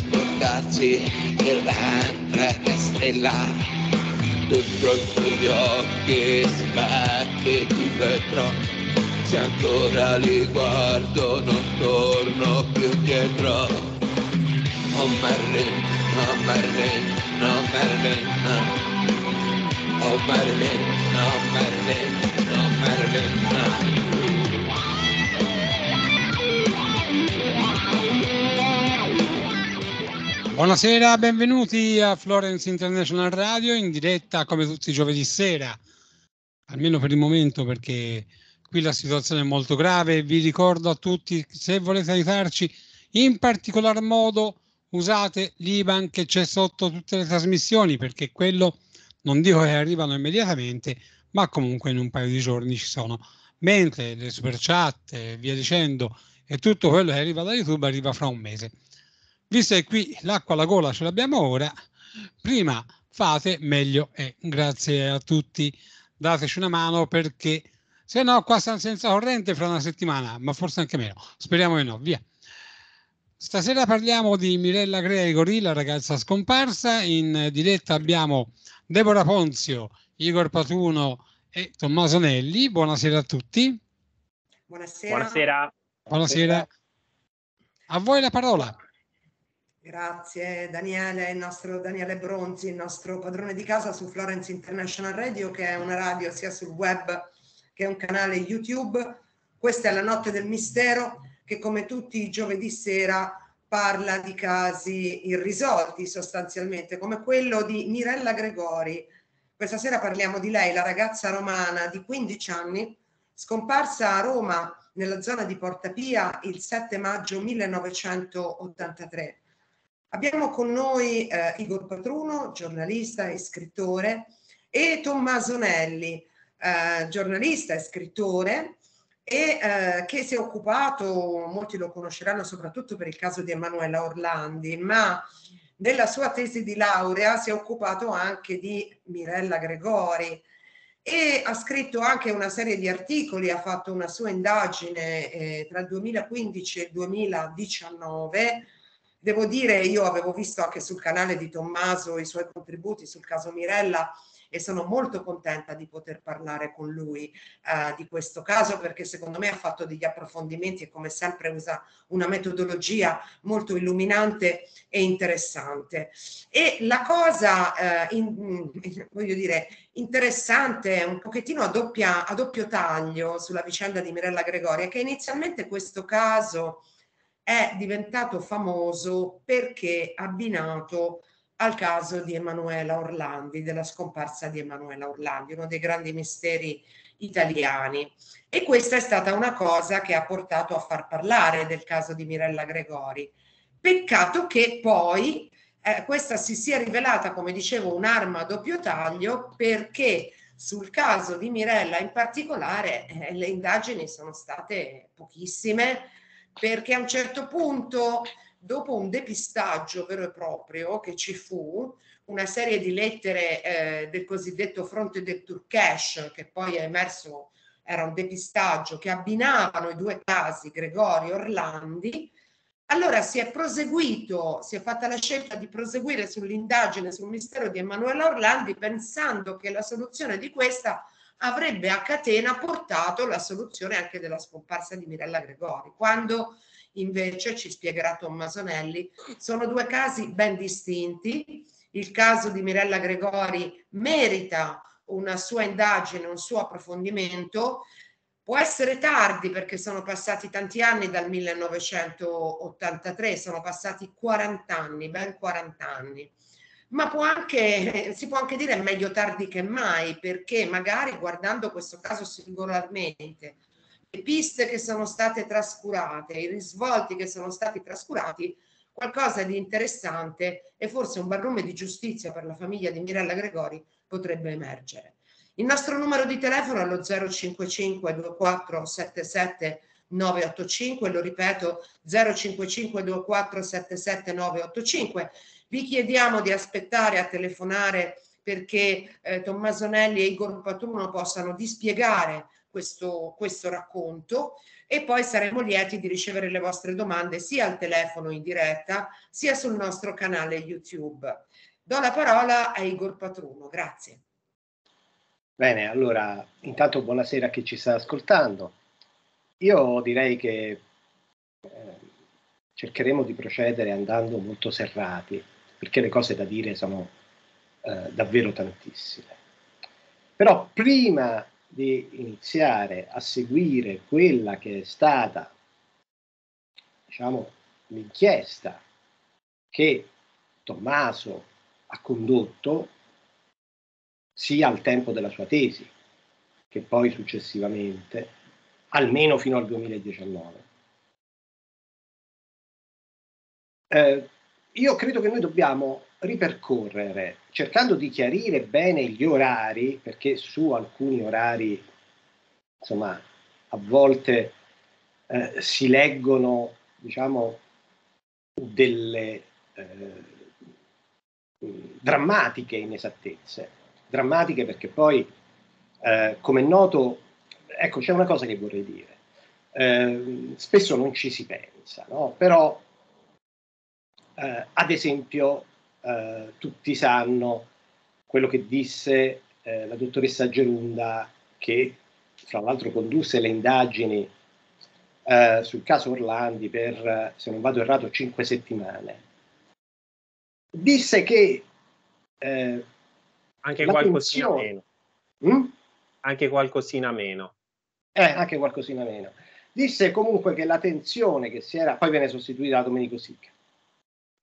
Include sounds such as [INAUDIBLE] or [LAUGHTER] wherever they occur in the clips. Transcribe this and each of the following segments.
trasportarci nell'altra castella dentro gli occhi spacchi di vetro se ancora li guardo non torno più dietro oh Marlene, oh Marlene, oh Marlene oh Marlene, oh Marlene, oh Marlene, oh Marlene. Oh. Buonasera, benvenuti a Florence International Radio in diretta come tutti i giovedì sera, almeno per il momento perché qui la situazione è molto grave. Vi ricordo a tutti, se volete aiutarci, in particolar modo usate l'Iban che c'è sotto tutte le trasmissioni perché quello non dico che arrivano immediatamente, ma comunque in un paio di giorni ci sono. Mentre le super chat e via dicendo e tutto quello che arriva da YouTube arriva fra un mese visto che qui l'acqua alla gola ce l'abbiamo ora, prima fate meglio e eh, Grazie a tutti, dateci una mano perché se no qua stanno senza corrente fra una settimana, ma forse anche meno, speriamo di no, via. Stasera parliamo di Mirella Gregori, la ragazza scomparsa, in diretta abbiamo Deborah Ponzio, Igor Patuno e Tommaso Nelli, buonasera a tutti. Buonasera. Buonasera. Buonasera. A voi la parola. Grazie Daniele, il nostro Daniele Bronzi, il nostro padrone di casa su Florence International Radio, che è una radio sia sul web che un canale YouTube. Questa è la notte del mistero che come tutti i giovedì sera parla di casi irrisolti sostanzialmente, come quello di Mirella Gregori. Questa sera parliamo di lei, la ragazza romana di 15 anni, scomparsa a Roma nella zona di Porta Pia il 7 maggio 1983. Abbiamo con noi eh, Igor Patruno, giornalista e scrittore, e Tommaso Nelli, eh, giornalista e scrittore, e eh, che si è occupato, molti lo conosceranno soprattutto per il caso di Emanuela Orlandi, ma nella sua tesi di laurea si è occupato anche di Mirella Gregori e ha scritto anche una serie di articoli, ha fatto una sua indagine eh, tra il 2015 e il 2019 Devo dire, io avevo visto anche sul canale di Tommaso i suoi contributi sul caso Mirella e sono molto contenta di poter parlare con lui eh, di questo caso perché secondo me ha fatto degli approfondimenti e come sempre usa una metodologia molto illuminante e interessante. E la cosa, eh, in, [LAUGHS] voglio dire, interessante, un pochettino a, doppia, a doppio taglio sulla vicenda di Mirella Gregoria, che inizialmente questo caso è diventato famoso perché abbinato al caso di Emanuela Orlandi, della scomparsa di Emanuela Orlandi, uno dei grandi misteri italiani. E questa è stata una cosa che ha portato a far parlare del caso di Mirella Gregori. Peccato che poi eh, questa si sia rivelata, come dicevo, un'arma a doppio taglio perché sul caso di Mirella in particolare eh, le indagini sono state pochissime, perché a un certo punto, dopo un depistaggio vero e proprio che ci fu, una serie di lettere eh, del cosiddetto fronte del Turkish, che poi è emerso, era un depistaggio, che abbinavano i due casi, Gregorio e Orlandi, allora si è proseguito, si è fatta la scelta di proseguire sull'indagine sul mistero di Emanuela Orlandi pensando che la soluzione di questa avrebbe a catena portato la soluzione anche della scomparsa di Mirella Gregori, quando invece ci spiegherà Tommasonelli, sono due casi ben distinti. Il caso di Mirella Gregori merita una sua indagine, un suo approfondimento. Può essere tardi perché sono passati tanti anni dal 1983, sono passati 40 anni, ben 40 anni ma può anche, eh, si può anche dire meglio tardi che mai, perché magari guardando questo caso singolarmente, le piste che sono state trascurate, i risvolti che sono stati trascurati, qualcosa di interessante e forse un barlume di giustizia per la famiglia di Mirella Gregori potrebbe emergere. Il nostro numero di telefono è lo 055 2477 985, lo ripeto 055 2477 985 vi chiediamo di aspettare a telefonare perché eh, Nelli e Igor Patruno possano dispiegare questo, questo, racconto e poi saremo lieti di ricevere le vostre domande sia al telefono in diretta sia sul nostro canale YouTube. Do la parola a Igor Patruno, grazie. Bene, allora intanto buonasera a chi ci sta ascoltando. Io direi che eh, cercheremo di procedere andando molto serrati perché le cose da dire sono eh, davvero tantissime. Però prima di iniziare a seguire quella che è stata, diciamo, l'inchiesta che Tommaso ha condotto sia al tempo della sua tesi che poi successivamente, almeno fino al 2019. Eh, io credo che noi dobbiamo ripercorrere, cercando di chiarire bene gli orari, perché su alcuni orari, insomma, a volte eh, si leggono, diciamo, delle eh, drammatiche inesattezze, drammatiche perché poi, eh, come è noto, ecco, c'è una cosa che vorrei dire. Eh, spesso non ci si pensa, no? però eh, ad esempio, eh, tutti sanno quello che disse eh, la dottoressa Gerunda, che fra l'altro condusse le indagini eh, sul caso Orlandi per, eh, se non vado errato, cinque settimane. Disse che eh, anche qualcosina pensione... meno. Mm? Anche qualcosina meno. Eh, anche qualcosina meno. Disse comunque che la tensione che si era, poi viene sostituita da Domenico Sicca,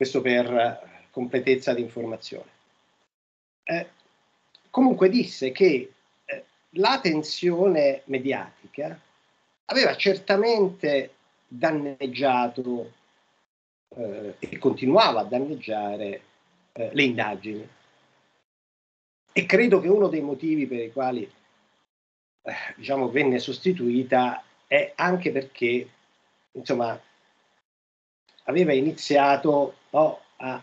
questo per eh, completezza di informazione. Eh, comunque disse che eh, la tensione mediatica aveva certamente danneggiato eh, e continuava a danneggiare eh, le indagini. E credo che uno dei motivi per i quali eh, diciamo, venne sostituita è anche perché insomma, aveva iniziato no, a,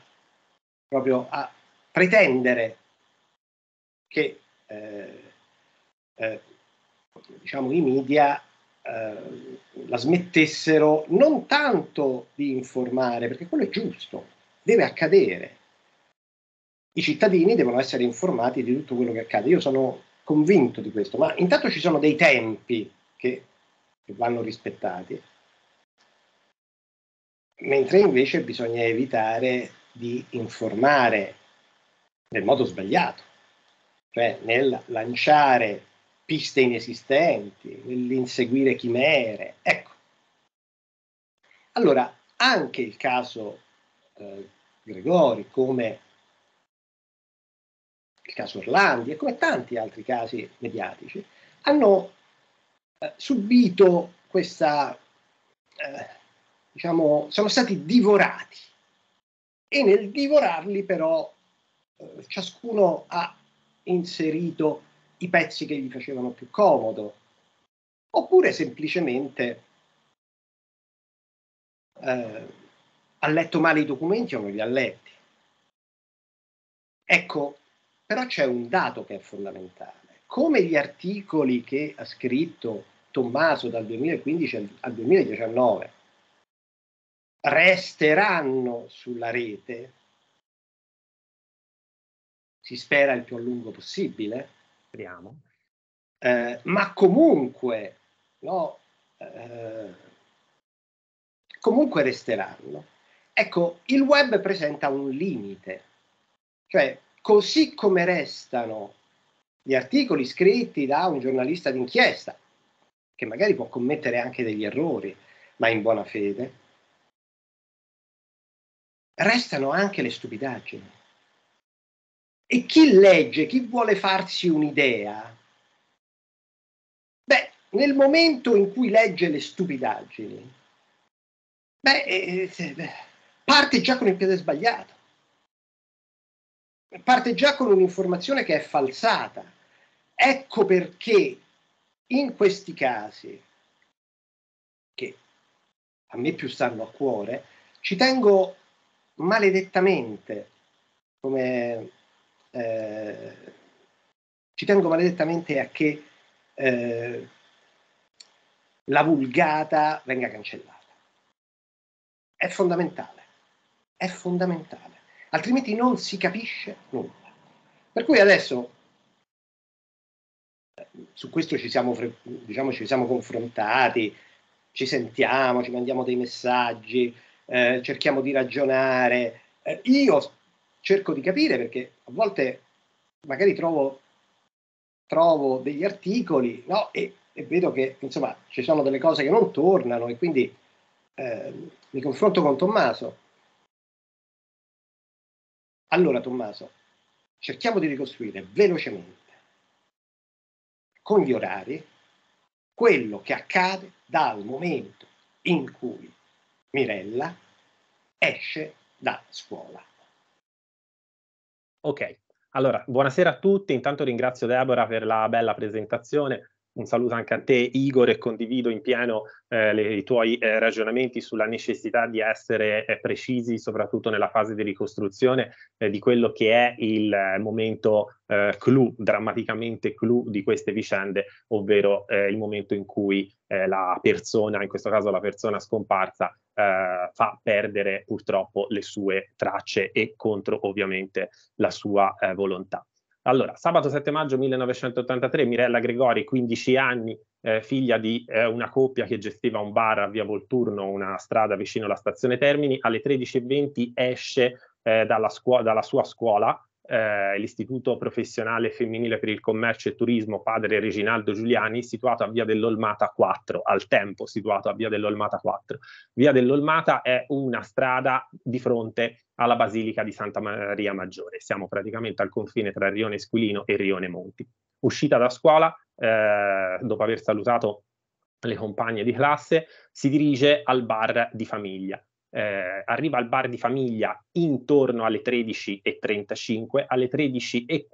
proprio a pretendere che eh, eh, diciamo, i media eh, la smettessero non tanto di informare, perché quello è giusto, deve accadere. I cittadini devono essere informati di tutto quello che accade. Io sono convinto di questo, ma intanto ci sono dei tempi che, che vanno rispettati mentre invece bisogna evitare di informare nel modo sbagliato, cioè nel lanciare piste inesistenti, nell'inseguire chimere. Ecco. Allora, anche il caso eh, Gregori, come il caso Orlandi e come tanti altri casi mediatici, hanno eh, subito questa eh, diciamo, sono stati divorati e nel divorarli però eh, ciascuno ha inserito i pezzi che gli facevano più comodo oppure semplicemente eh, ha letto male i documenti o non li ha letti. Ecco, però c'è un dato che è fondamentale. Come gli articoli che ha scritto Tommaso dal 2015 al 2019 resteranno sulla rete, si spera il più a lungo possibile, speriamo, eh, ma comunque, no, eh, comunque resteranno. Ecco, il web presenta un limite, cioè così come restano gli articoli scritti da un giornalista d'inchiesta, che magari può commettere anche degli errori, ma in buona fede, restano anche le stupidaggini. E chi legge, chi vuole farsi un'idea, beh, nel momento in cui legge le stupidaggini, beh, eh, beh eh, parte già con il piede sbagliato, parte già con un'informazione che è falsata. Ecco perché in questi casi, che a me più stanno a cuore, ci tengo maledettamente, come eh, ci tengo maledettamente a che eh, la vulgata venga cancellata. È fondamentale, è fondamentale, altrimenti non si capisce nulla. Per cui adesso eh, su questo ci siamo, diciamo, ci siamo confrontati, ci sentiamo, ci mandiamo dei messaggi, eh, cerchiamo di ragionare. Eh, io cerco di capire perché a volte magari trovo, trovo degli articoli no? e, e, vedo che insomma ci sono delle cose che non tornano e quindi eh, mi confronto con Tommaso. Allora Tommaso, cerchiamo di ricostruire velocemente con gli orari quello che accade dal momento in cui Mirella esce da scuola. Ok, allora buonasera a tutti, intanto ringrazio Deborah per la bella presentazione un saluto anche a te Igor e condivido in pieno eh, le, i tuoi eh, ragionamenti sulla necessità di essere eh, precisi soprattutto nella fase di ricostruzione eh, di quello che è il eh, momento eh, clou, drammaticamente clou di queste vicende, ovvero il momento in cui la persona, in questo caso la persona scomparsa, fa perdere purtroppo le sue tracce e contro ovviamente la sua volontà. Allora, sabato 7 maggio 1983 Mirella Gregori, 15 anni, eh, figlia di eh, una coppia che gestiva un bar a Via Volturno, una strada vicino alla stazione Termini, alle 13.20 esce eh, dalla, scu- dalla sua scuola eh, l'Istituto Professionale Femminile per il Commercio e Turismo Padre Reginaldo Giuliani, situato a Via dell'Olmata 4, al tempo situato a Via dell'Olmata 4. Via dell'Olmata è una strada di fronte alla Basilica di Santa Maria Maggiore. Siamo praticamente al confine tra Rione Esquilino e Rione Monti. Uscita da scuola, eh, dopo aver salutato le compagne di classe, si dirige al bar di famiglia eh, arriva al bar di famiglia intorno alle 13.35, alle 13.40,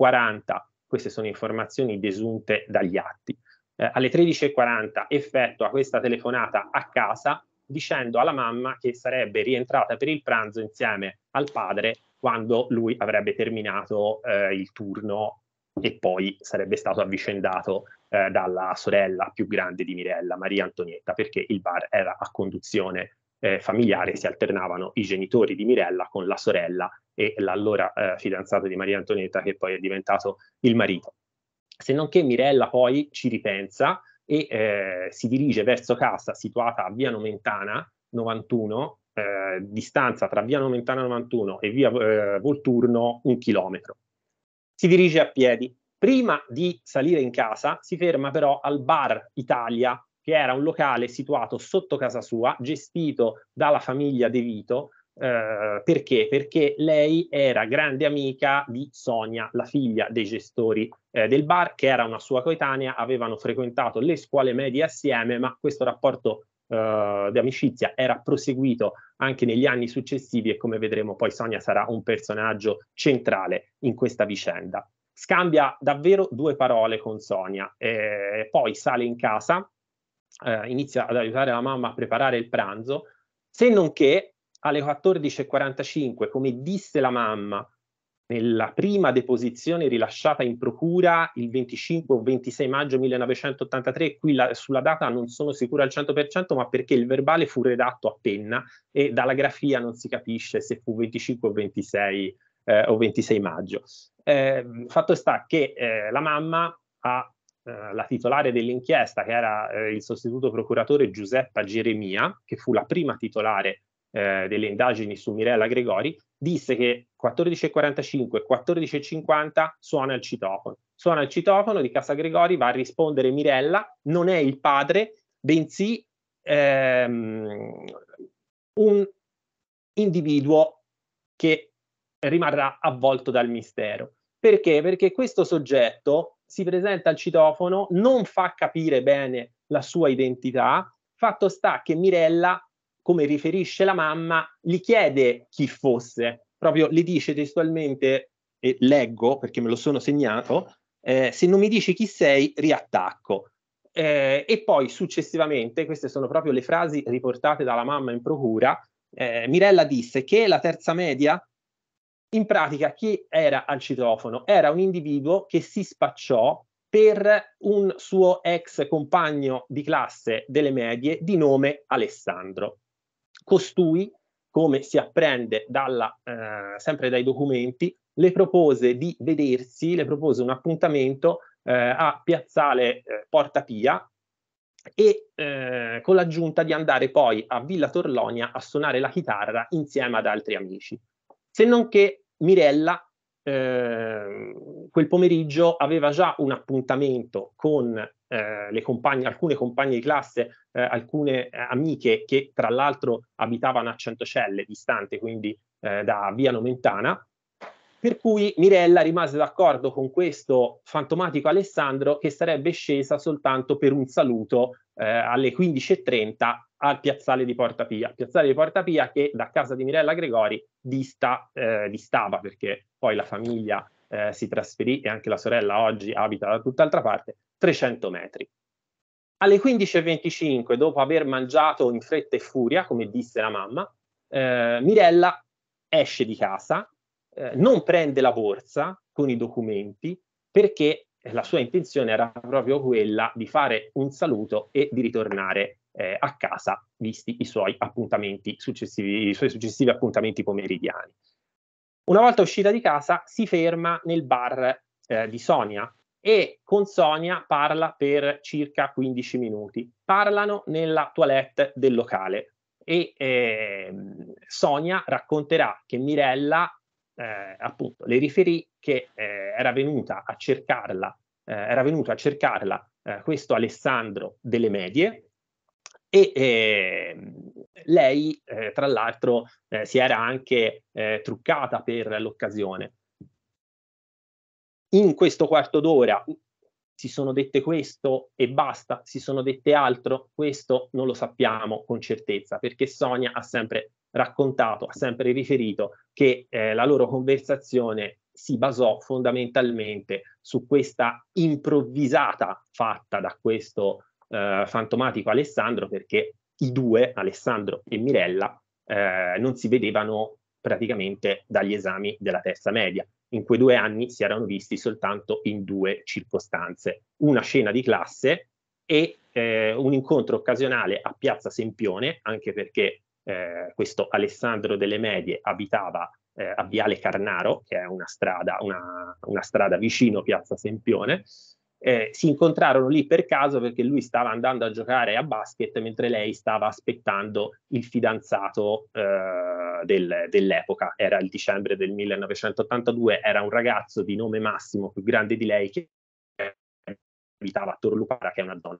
queste sono informazioni desunte dagli atti, eh, alle 13.40 effettua questa telefonata a casa dicendo alla mamma che sarebbe rientrata per il pranzo insieme al padre quando lui avrebbe terminato eh, il turno e poi sarebbe stato avvicendato eh, dalla sorella più grande di Mirella, Maria Antonietta, perché il bar era a conduzione eh, familiare si alternavano i genitori di Mirella con la sorella e l'allora eh, fidanzato di Maria Antonietta che poi è diventato il marito. Se non che Mirella poi ci ripensa e eh, si dirige verso casa situata a Via Nomentana 91, eh, distanza tra Via Nomentana 91 e Via eh, Volturno un chilometro. Si dirige a piedi. Prima di salire in casa si ferma però al bar Italia che era un locale situato sotto casa sua, gestito dalla famiglia De Vito, Uh, perché? Perché lei era grande amica di Sonia, la figlia dei gestori eh, del bar, che era una sua coetanea, avevano frequentato le scuole medie assieme, ma questo rapporto uh, di amicizia era proseguito anche negli anni successivi e come vedremo poi Sonia sarà un personaggio centrale in questa vicenda. Scambia davvero due parole con Sonia, eh, poi sale in casa, eh, inizia ad aiutare la mamma a preparare il pranzo, se non che alle 14.45, come disse la mamma nella prima deposizione rilasciata in procura il 25 o 26 maggio 1983, qui la, sulla data non sono sicuro al 100%, ma perché il verbale fu redatto a penna e dalla grafia non si capisce se fu 25 o 26, eh, o 26 maggio. Eh, fatto sta che eh, la mamma ha eh, la titolare dell'inchiesta, che era eh, il sostituto procuratore Giuseppa Geremia, che fu la prima titolare eh, delle indagini su Mirella Gregori, disse che 14.45 e 14.50 suona il citofono. Suona il citofono di Casa Gregori, va a rispondere Mirella, non è il padre, bensì ehm, un individuo che rimarrà avvolto dal mistero. Perché? Perché questo soggetto si presenta al citofono, non fa capire bene la sua identità. Fatto sta che Mirella, come riferisce la mamma, gli chiede chi fosse, proprio le dice testualmente, e leggo perché me lo sono segnato, eh, se non mi dici chi sei, riattacco. Eh, e poi successivamente, queste sono proprio le frasi riportate dalla mamma in procura, eh, Mirella disse che la terza media in pratica, chi era al citofono? Era un individuo che si spacciò per un suo ex compagno di classe delle medie di nome Alessandro. Costui, come si apprende dalla, eh, sempre dai documenti, le propose di vedersi, le propose un appuntamento eh, a Piazzale eh, Porta Pia e eh, con l'aggiunta di andare poi a Villa Torlonia a suonare la chitarra insieme ad altri amici. Se non che Mirella eh, quel pomeriggio aveva già un appuntamento con eh, compagne, alcune compagne di classe, eh, alcune eh, amiche che tra l'altro abitavano a Centocelle, distante quindi eh, da via Nomentana, per cui Mirella rimase d'accordo con questo fantomatico Alessandro che sarebbe scesa soltanto per un saluto eh, alle 15.30 al piazzale di Porta Pia. Piazzale di Porta Pia che da casa di Mirella Gregori dista, eh, distava perché poi la famiglia eh, si trasferì e anche la sorella oggi abita da tutt'altra parte, 300 metri. Alle 15.25, dopo aver mangiato in fretta e furia, come disse la mamma, eh, Mirella esce di casa, eh, non prende la borsa con i documenti perché la sua intenzione era proprio quella di fare un saluto e di ritornare eh, a casa, visti i suoi appuntamenti successivi, i suoi successivi appuntamenti pomeridiani. Una volta uscita di casa si ferma nel bar eh, di Sonia e con Sonia parla per circa 15 minuti. Parlano nella toilette del locale e eh, Sonia racconterà che Mirella eh, appunto le riferì che eh, era venuta a cercarla, eh, era venuto a cercarla eh, questo Alessandro delle medie e eh, lei, eh, tra l'altro, eh, si era anche eh, truccata per l'occasione. In questo quarto d'ora si sono dette questo e basta, si sono dette altro, questo non lo sappiamo con certezza, perché Sonia ha sempre raccontato, ha sempre riferito che eh, la loro conversazione si basò fondamentalmente su questa improvvisata fatta da questo eh, fantomatico Alessandro perché i due, Alessandro e Mirella, eh, non si vedevano praticamente dagli esami della terza media. In quei due anni si erano visti soltanto in due circostanze, una scena di classe e eh, un incontro occasionale a Piazza Sempione, anche perché eh, questo Alessandro delle Medie abitava eh, a Viale Carnaro, che è una strada, una, una strada vicino Piazza Sempione, eh, si incontrarono lì per caso perché lui stava andando a giocare a basket mentre lei stava aspettando il fidanzato eh, del, dell'epoca, era il dicembre del 1982, era un ragazzo di nome Massimo, più grande di lei, che abitava a Torlupara, che è una donna.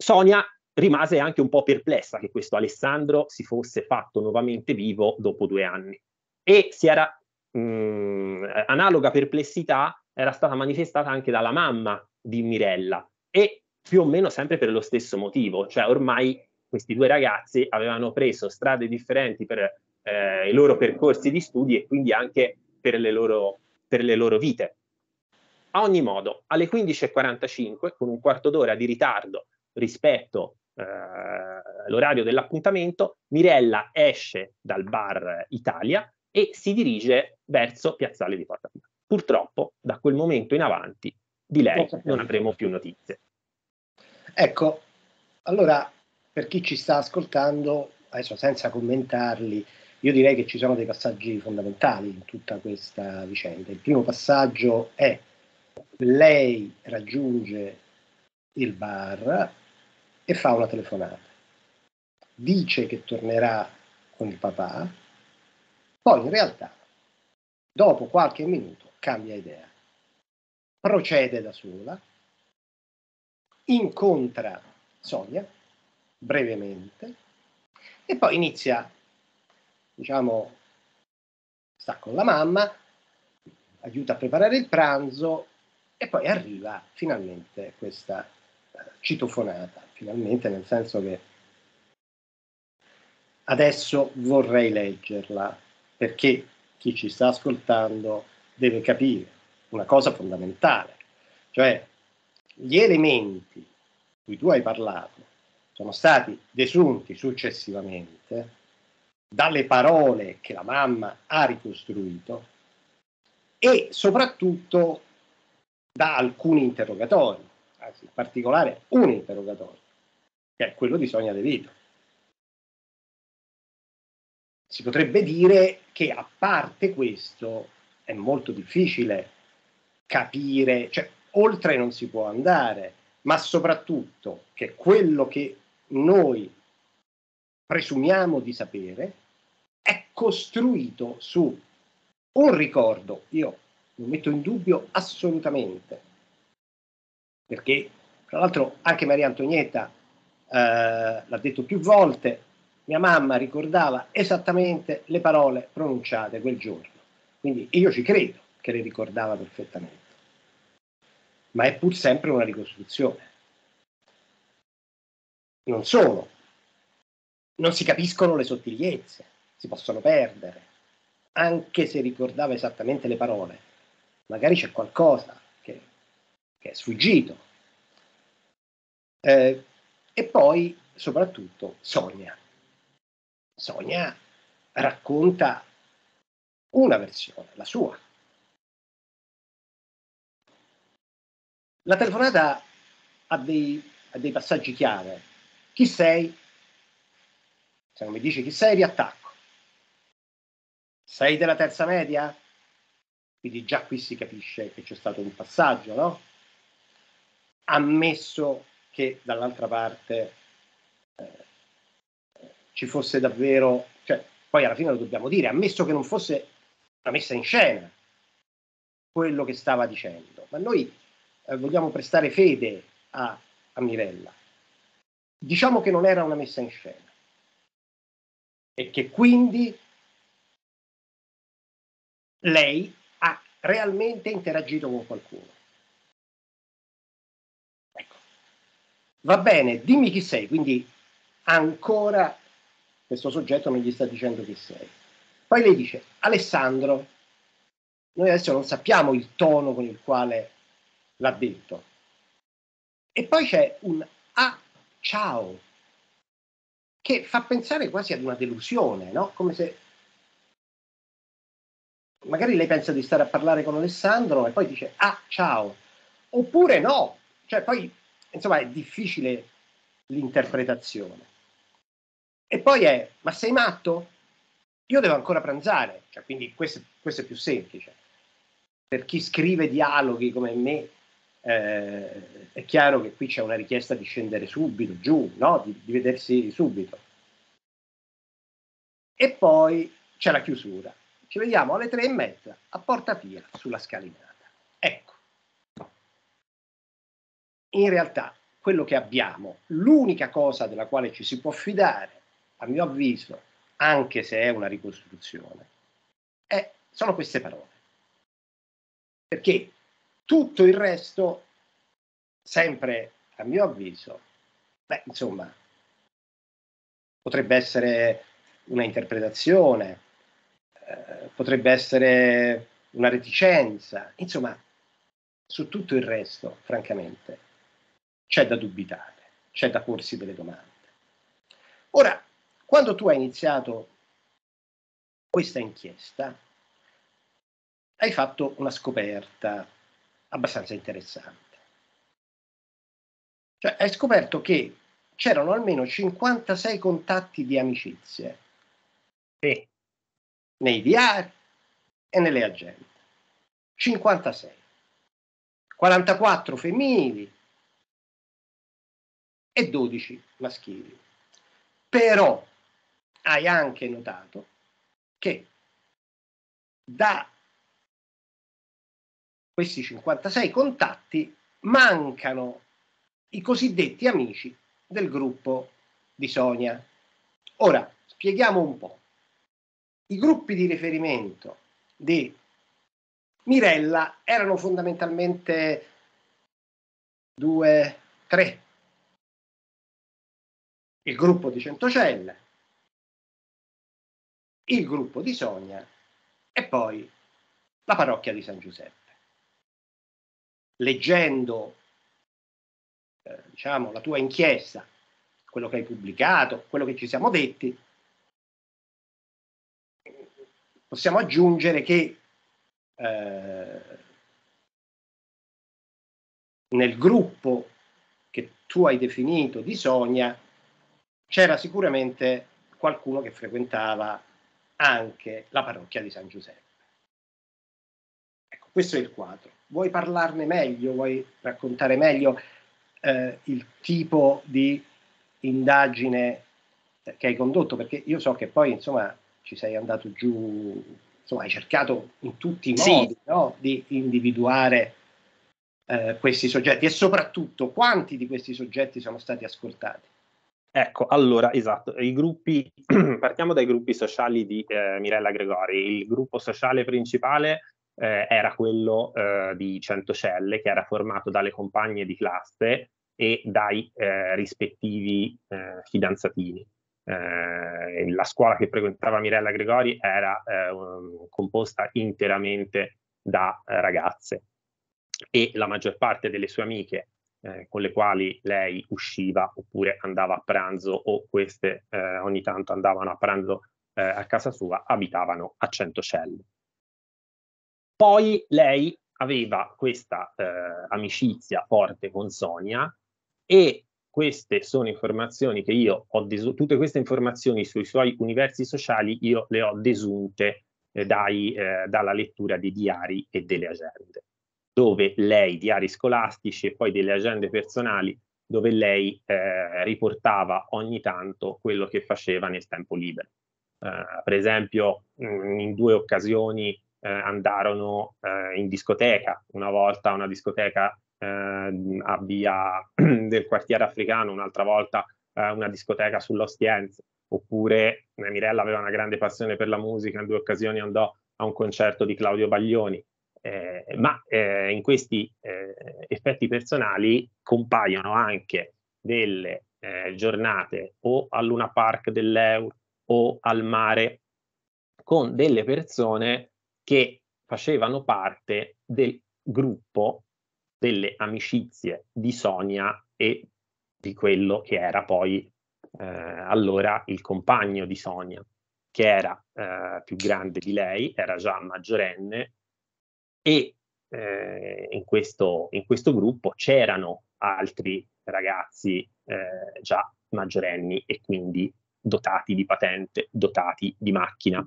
Sonia rimase anche un po' perplessa che questo Alessandro si fosse fatto nuovamente vivo dopo due anni e si era mh, mm, analoga perplessità era stata manifestata anche dalla mamma di Mirella e più o meno sempre per lo stesso motivo, cioè ormai questi due ragazzi avevano preso strade differenti per eh, i loro percorsi di studi e quindi anche per le loro, per le loro vite. A ogni modo, alle 15.45, con un quarto d'ora di ritardo rispetto eh, all'orario dell'appuntamento, Mirella esce dal bar Italia e si dirige verso Piazzale di Porta Pia. Purtroppo da quel momento in avanti di lei non avremo più notizie. Ecco, allora per chi ci sta ascoltando, adesso senza commentarli, io direi che ci sono dei passaggi fondamentali in tutta questa vicenda. Il primo passaggio è lei raggiunge il bar e fa una telefonata. Dice che tornerà con il papà, poi in realtà Dopo qualche minuto cambia idea, procede da sola, incontra Sonia brevemente e poi inizia, diciamo, sta con la mamma, aiuta a preparare il pranzo e poi arriva finalmente questa eh, citofonata, finalmente nel senso che adesso vorrei leggerla perché chi ci sta ascoltando deve capire una cosa fondamentale, cioè gli elementi di cui tu hai parlato sono stati desunti successivamente dalle parole che la mamma ha ricostruito e soprattutto da alcuni interrogatori, anzi in particolare un interrogatorio, che è quello di Sonia De Vito si potrebbe dire che a parte questo è molto difficile capire, cioè oltre non si può andare, ma soprattutto che quello che noi presumiamo di sapere è costruito su un ricordo, io lo metto in dubbio assolutamente, perché tra l'altro anche Maria Antonietta eh, l'ha detto più volte, mia mamma ricordava esattamente le parole pronunciate quel giorno. Quindi io ci credo che le ricordava perfettamente. Ma è pur sempre una ricostruzione. Non solo, non si capiscono le sottigliezze, si possono perdere, anche se ricordava esattamente le parole. Magari c'è qualcosa che, che è sfuggito. Eh, e poi, soprattutto, sogna. Sonia racconta una versione, la sua. La telefonata ha dei, ha dei passaggi chiave. Chi sei? Se non mi dici chi sei, vi attacco. Sei della terza media? Quindi già qui si capisce che c'è stato un passaggio, no? Ammesso che dall'altra parte ci fosse davvero, cioè, poi alla fine lo dobbiamo dire, ammesso che non fosse una messa in scena quello che stava dicendo, ma noi eh, vogliamo prestare fede a, a Mirella. Diciamo che non era una messa in scena e che quindi lei ha realmente interagito con qualcuno. Ecco. Va bene, dimmi chi sei, quindi ancora questo soggetto non gli sta dicendo chi sei. Poi lei dice, Alessandro, noi adesso non sappiamo il tono con il quale l'ha detto. E poi c'è un ah, ciao, che fa pensare quasi ad una delusione, no? Come se magari lei pensa di stare a parlare con Alessandro e poi dice ah, ciao, oppure no, cioè poi insomma è difficile l'interpretazione. E poi è, ma sei matto? Io devo ancora pranzare, cioè, quindi questo, questo, è più semplice. Per chi scrive dialoghi come me, eh, è chiaro che qui c'è una richiesta di scendere subito, giù, no? di, di vedersi subito. E poi c'è la chiusura. Ci vediamo alle tre e mezza a Porta via sulla scalinata. Ecco, in realtà quello che abbiamo, l'unica cosa della quale ci si può fidare a mio avviso, anche se è una ricostruzione, è, sono queste parole. Perché tutto il resto, sempre a mio avviso, beh, insomma, potrebbe essere una interpretazione, eh, potrebbe essere una reticenza, insomma, su tutto il resto, francamente, c'è da dubitare, c'è da porsi delle domande. Ora, quando tu hai iniziato questa inchiesta, hai fatto una scoperta abbastanza interessante. Cioè, hai scoperto che c'erano almeno 56 contatti di amicizie sì. nei diari e nelle agende. 56. 44 femminili e 12 maschili. Però hai anche notato che da questi 56 contatti mancano i cosiddetti amici del gruppo di Sonia. Ora, spieghiamo un po'. I gruppi di riferimento di Mirella erano fondamentalmente due, tre. Il gruppo di Centocelle, il gruppo di Sonia e poi la parrocchia di San Giuseppe. Leggendo eh, diciamo, la tua inchiesta, quello che hai pubblicato, quello che ci siamo detti, possiamo aggiungere che eh, nel gruppo che tu hai definito di Sonia c'era sicuramente qualcuno che frequentava anche la parrocchia di San Giuseppe. Ecco, questo è il quadro. Vuoi parlarne meglio, vuoi raccontare meglio eh, il tipo di indagine eh, che hai condotto? Perché io so che poi, insomma, ci sei andato giù, insomma, hai cercato in tutti i modi sì. no? di individuare eh, questi soggetti e soprattutto quanti di questi soggetti sono stati ascoltati. Ecco, allora, esatto, i gruppi, [CLEARS THROAT] partiamo dai gruppi sociali di eh, Mirella Gregori. Il gruppo sociale principale eh, era quello eh, di Centocelle, che era formato dalle compagne di classe e dai eh, rispettivi eh, fidanzatini. Eh, la scuola che frequentava Mirella Gregori era composta interamente da ragazze e la maggior parte delle sue amiche eh, con le quali lei usciva oppure andava a pranzo o queste eh, ogni tanto andavano a pranzo eh, a casa sua, abitavano a Centocelle. Poi lei aveva questa eh, amicizia forte con Sonia e queste sono informazioni che io ho desu- tutte queste informazioni sui suoi universi sociali io le ho desunte eh, dai, eh, dalla lettura dei diari e delle agende dove lei, diari scolastici e poi delle agende personali, dove lei eh, riportava ogni tanto quello che faceva nel tempo libero. Eh, per esempio, mh, mm, in due occasioni eh, andarono eh, in discoteca, una volta una discoteca eh, a via [CLEARS THROAT] del quartiere africano, un'altra volta eh, una discoteca sull'Ostiense, oppure Mirella aveva una grande passione per la musica, in due occasioni andò a un concerto di Claudio Baglioni, eh, ma eh, in questi eh, effetti personali compaiono anche delle eh, giornate o al Luna Park dell'Eur o al mare con delle persone che facevano parte del gruppo delle amicizie di Sonia e di quello che era poi eh, allora il compagno di Sonia, che era eh, più grande di lei, era già maggiorenne e eh, in, questo, in, questo, gruppo c'erano altri ragazzi eh, già maggiorenni e quindi dotati di patente, dotati di macchina.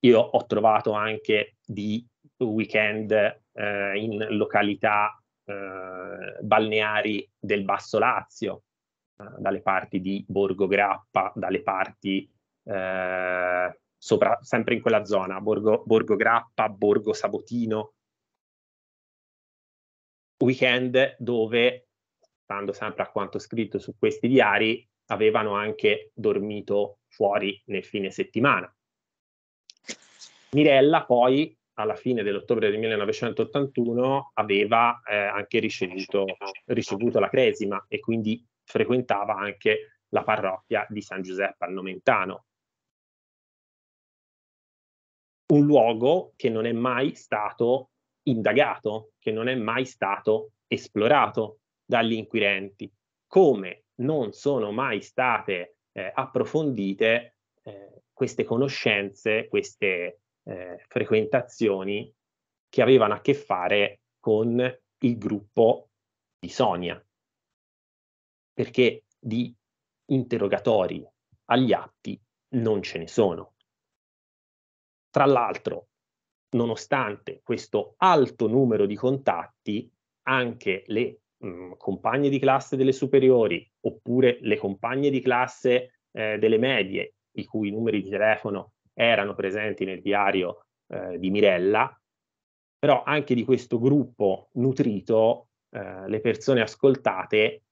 Io ho trovato anche di weekend eh, in località eh, balneari del Basso Lazio, eh, dalle parti di Borgo Grappa, dalle parti eh, sopra, sempre in quella zona, Borgo, Borgo Grappa, Borgo Sabotino. Weekend dove, stando sempre a quanto scritto su questi diari, avevano anche dormito fuori nel fine settimana. Mirella poi alla fine dell'ottobre del 1981 aveva eh, anche ricevuto, ricevuto, la cresima e quindi frequentava anche la parrocchia di San Giuseppe al Nomentano un luogo che non è mai stato indagato, che non è mai stato esplorato dagli inquirenti, come non sono mai state eh, approfondite eh, queste conoscenze, queste eh, frequentazioni che avevano a che fare con il gruppo di Sonia, perché di interrogatori agli atti non ce ne sono. Tra l'altro, nonostante questo alto numero di contatti, anche le mh, mm, compagne di classe delle superiori oppure le compagne di classe eh, delle medie, i cui numeri di telefono erano presenti nel diario eh, di Mirella, però anche di questo gruppo nutrito eh, le persone ascoltate,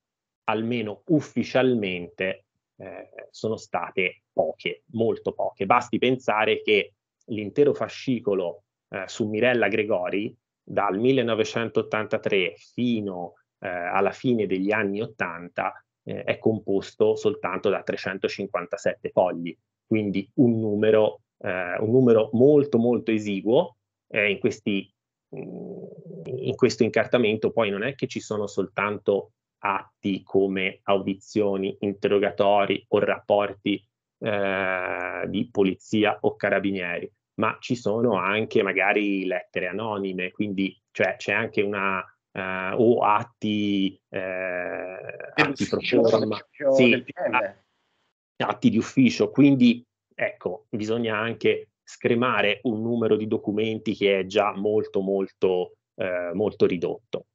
almeno ufficialmente, eh, sono state poche, molto poche. Basti pensare che l'intero fascicolo eh, su Mirella Gregori dal 1983 fino eh, alla fine degli anni 80 eh, è composto soltanto da 357 fogli, quindi un numero, eh, un numero molto molto esiguo. in, questi, mm, in questo incartamento poi non è che ci sono soltanto atti come audizioni, interrogatori o rapporti eh, di polizia o carabinieri, ma ci sono anche magari lettere anonime, quindi cioè, c'è anche una, Uh, o atti, eh, atti pro forma, sì, atti di ufficio. Quindi ecco, bisogna anche scremare un numero di documenti che è già molto, molto, eh, molto ridotto.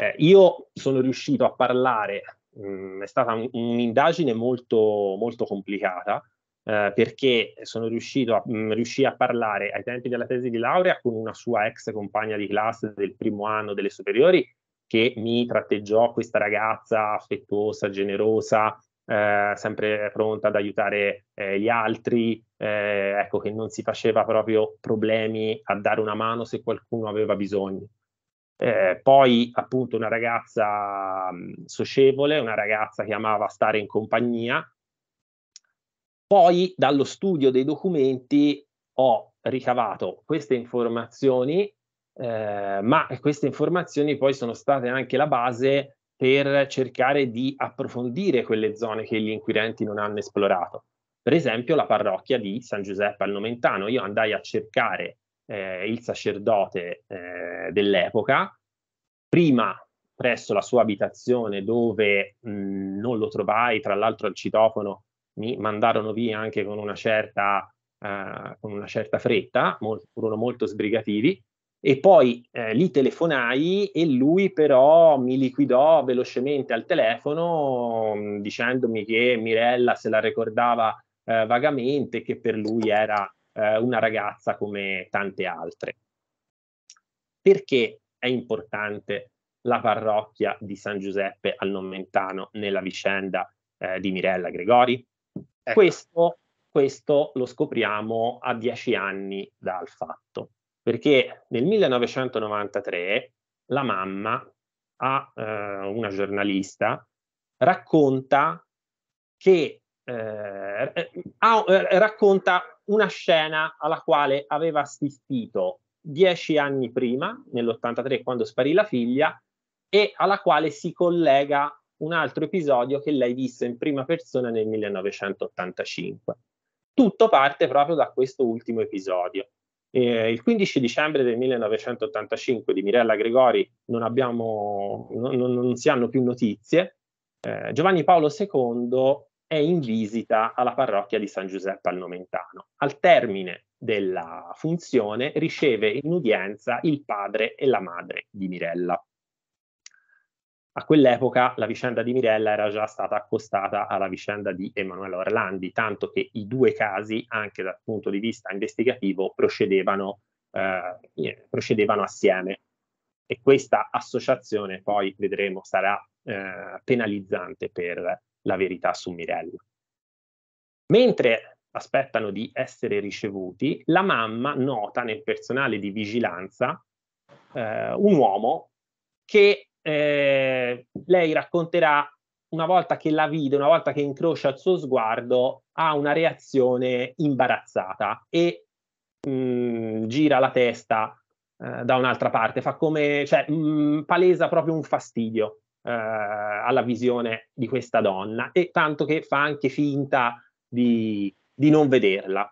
Eh, io sono riuscito a parlare, mh, mm, è stata un, un'indagine molto, molto complicata eh, perché sono riuscito a, mh, mm, riuscì a parlare ai tempi della tesi di laurea con una sua ex compagna di classe del primo anno delle superiori che mi tratteggiò questa ragazza affettuosa, generosa, eh, sempre pronta ad aiutare eh, gli altri, eh, ecco che non si faceva proprio problemi a dare una mano se qualcuno aveva bisogno. Eh, poi appunto una ragazza mh, mm, socievole, una ragazza che amava stare in compagnia, poi dallo studio dei documenti ho ricavato queste informazioni, eh, ma queste informazioni poi sono state anche la base per cercare di approfondire quelle zone che gli inquirenti non hanno esplorato. Per esempio la parrocchia di San Giuseppe al Nomentano. Io andai a cercare eh, il sacerdote eh, dell'epoca, prima presso la sua abitazione dove mh, non lo trovai, tra l'altro al citofono mi mandarono via anche con una certa, uh, con una certa fretta, molto, furono molto sbrigativi. E poi eh, li telefonai e lui però mi liquidò velocemente al telefono mm, dicendomi che Mirella se la ricordava eh, vagamente, che per lui era eh, una ragazza come tante altre. Perché è importante la parrocchia di San Giuseppe al Nomentano nella vicenda eh, di Mirella Gregori? Ecco. Questo, questo lo scopriamo a dieci anni dal fatto, perché nel 1993 la mamma a eh, una giornalista racconta che eh, eh ha, eh, racconta una scena alla quale aveva assistito dieci anni prima, nell'83 quando sparì la figlia, e alla quale si collega un altro episodio che lei visse in prima persona nel 1985. Tutto parte proprio da questo ultimo episodio. Eh, il 15 dicembre del 1985 di Mirella Gregori non, abbiamo, non, non si hanno più notizie. Eh, Giovanni Paolo II è in visita alla parrocchia di San Giuseppe al Nomentano. Al termine della funzione riceve in udienza il padre e la madre di Mirella. A quell'epoca la vicenda di Mirella era già stata accostata alla vicenda di Emanuela Orlandi, tanto che i due casi, anche dal punto di vista investigativo, procedevano, eh, procedevano assieme. E questa associazione poi, vedremo, sarà eh, penalizzante per la verità su Mirella. Mentre aspettano di essere ricevuti, la mamma nota nel personale di vigilanza eh, un uomo che eh, lei racconterà una volta che la vide, una volta che incrocia il suo sguardo, ha una reazione imbarazzata e mh, mm, gira la testa eh, da un'altra parte, fa come, cioè, mh, mm, palesa proprio un fastidio eh, alla visione di questa donna e tanto che fa anche finta di, di non vederla.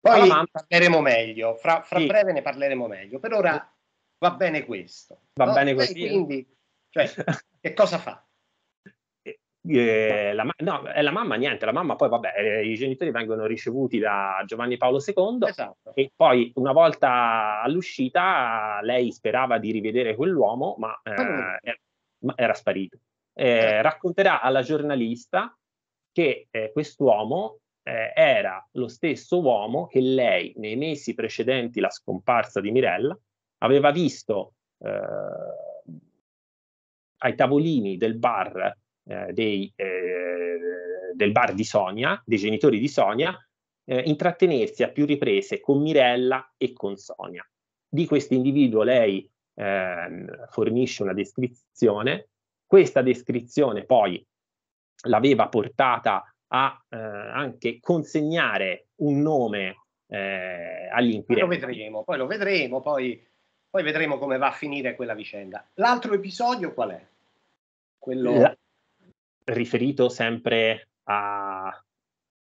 Poi parleremo meglio, fra, fra sì. breve ne parleremo meglio. Per ora va bene questo. Va no? bene così. Quindi, cioè, [LAUGHS] che cosa fa? Eh, eh la, no, eh, la mamma niente, la mamma poi vabbè, eh, i genitori vengono ricevuti da Giovanni Paolo II esatto. e poi una volta all'uscita lei sperava di rivedere quell'uomo ma, eh, era, era, sparito. Eh, certo. racconterà alla giornalista che quest'uomo era lo stesso uomo che lei nei mesi precedenti la scomparsa di Mirella aveva visto eh, ai tavolini del bar, eh, dei, eh, del bar di Sonia, dei genitori di Sonia, eh, intrattenersi a più riprese con Mirella e con Sonia. Di questo individuo lei ehm, fornisce una descrizione, questa descrizione poi l'aveva portata a eh, anche consegnare un nome eh, agli inquirenti. Poi lo vedremo, poi lo vedremo, poi poi vedremo come va a finire quella vicenda. L'altro episodio qual è? Quello... La... Riferito sempre a...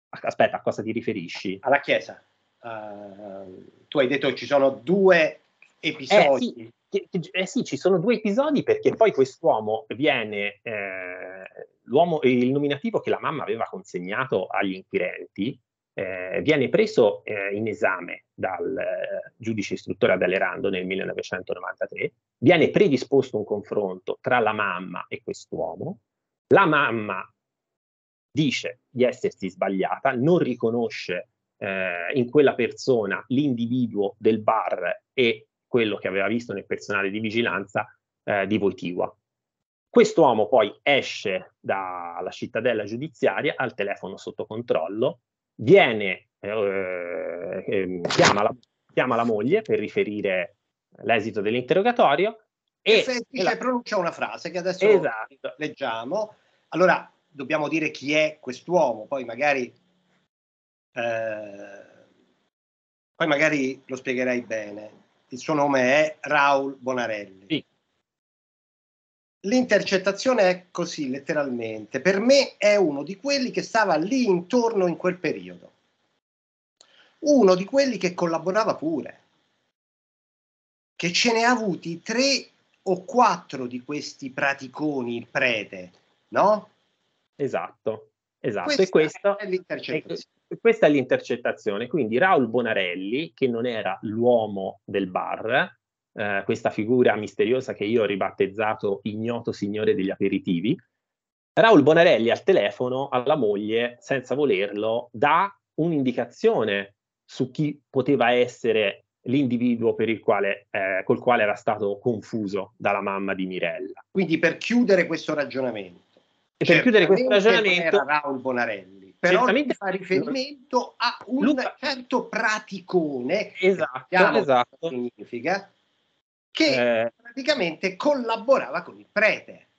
Aspetta, a cosa ti riferisci? Alla Chiesa. Uh, tu hai detto ci sono due episodi. Eh sì, eh sì, ci sono due episodi perché poi quest'uomo viene, eh, l'uomo, il nominativo che la mamma aveva consegnato agli inquirenti eh, viene preso eh, in esame dal eh, giudice istruttore Adelerando nel 1993, viene predisposto un confronto tra la mamma e quest'uomo, la mamma dice di essersi sbagliata, non riconosce eh, in quella persona l'individuo del bar e quello che aveva visto nel personale di vigilanza eh, di Voitiva. Quest'uomo poi esce dalla cittadella giudiziaria al telefono sotto controllo, viene, eh, ehm, chiama, la, chiama, la, moglie per riferire l'esito dell'interrogatorio e, e, e la... pronuncia una frase che adesso esatto. leggiamo. Allora, dobbiamo dire chi è quest'uomo, poi magari, eh, poi magari lo spiegherai bene. Il suo nome è Raul Bonarelli. Sì. L'intercettazione è così, letteralmente. Per me è uno di quelli che stava lì intorno in quel periodo. Uno di quelli che collaborava pure, che ce ne ha avuti tre o quattro di questi praticoni, il prete, no? Esatto, esatto. Questa e questa è l'intercettazione. questa è l'intercettazione. Quindi Raul Bonarelli, che non era l'uomo del bar, eh, questa figura misteriosa che io ho ribattezzato ignoto signore degli aperitivi, Raul Bonarelli al telefono alla moglie, senza volerlo, dà un'indicazione su chi poteva essere l'individuo quale, eh, col quale era stato confuso dalla mamma di Mirella. Quindi per chiudere questo ragionamento, e per chiudere questo ragionamento era Raul Bonarelli, però fa riferimento a un Luca. certo praticone, esatto, esatto. significa, che eh, praticamente collaborava con il prete.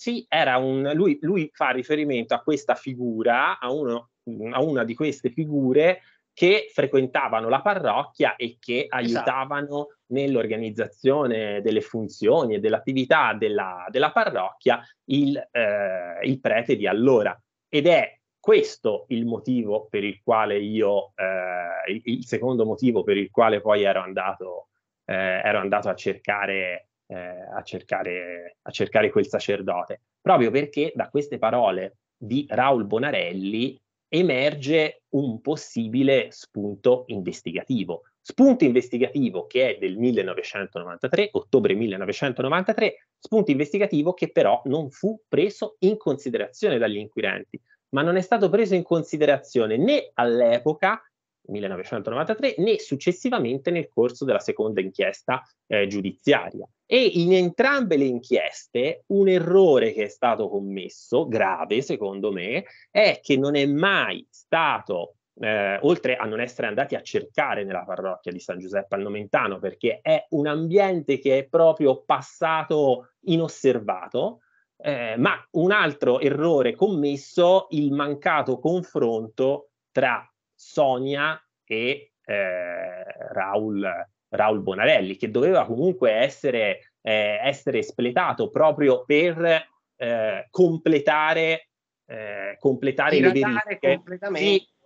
Sì, un, lui, lui, fa riferimento a questa figura, a, uno, a, una di queste figure che frequentavano la parrocchia e che esatto. aiutavano esatto. nell'organizzazione delle funzioni e dell'attività della, della parrocchia il, eh, il, prete di allora. Ed è questo il motivo per il quale io, eh, il, il secondo motivo per il quale poi ero andato eh, ero andato a cercare, eh, a, cercare, a cercare quel sacerdote, proprio perché da queste parole di Raul Bonarelli emerge un possibile spunto investigativo. Spunto investigativo che è del 1993, ottobre 1993, spunto investigativo che però non fu preso in considerazione dagli inquirenti, ma non è stato preso in considerazione né all'epoca 1993, né successivamente nel corso della seconda inchiesta eh, giudiziaria. E in entrambe le inchieste un errore che è stato commesso, grave secondo me, è che non è mai stato eh, oltre a non essere andati a cercare nella parrocchia di San Giuseppe al Nomentano, perché è un ambiente che è proprio passato inosservato, eh, ma un altro errore commesso, il mancato confronto tra Sonia e eh, Raul, Raul Bonarelli, che doveva comunque essere, eh, essere espletato proprio per eh, completare, eh, completare le verifiche.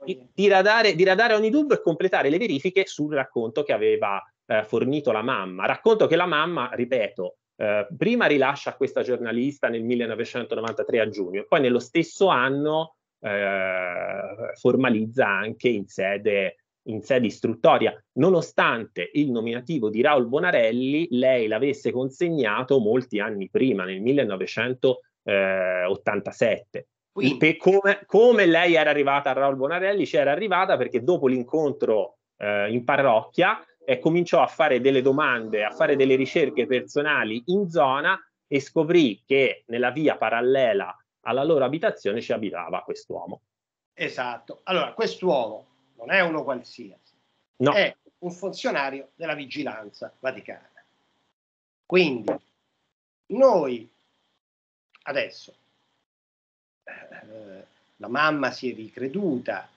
Di, diradare, diradare ogni dubbio e completare le verifiche sul racconto che aveva eh, fornito la mamma. Racconto che la mamma, ripeto, eh, prima rilascia questa giornalista nel 1993 a giugno poi nello stesso anno eh, formalizza anche in sede, in sede istruttoria, nonostante il nominativo di Raul Bonarelli lei l'avesse consegnato molti anni prima, nel 1987. Quindi. Come, come, lei era arrivata a Raul Bonarelli, c'era arrivata perché dopo l'incontro eh, in parrocchia eh, cominciò a fare delle domande, a fare delle ricerche personali in zona e scoprì che nella via parallela alla loro abitazione ci abitava quest'uomo. Esatto. Allora, quest'uomo non è uno qualsiasi, no. è un funzionario della vigilanza vaticana. Quindi noi adesso eh, la mamma si è ricreduta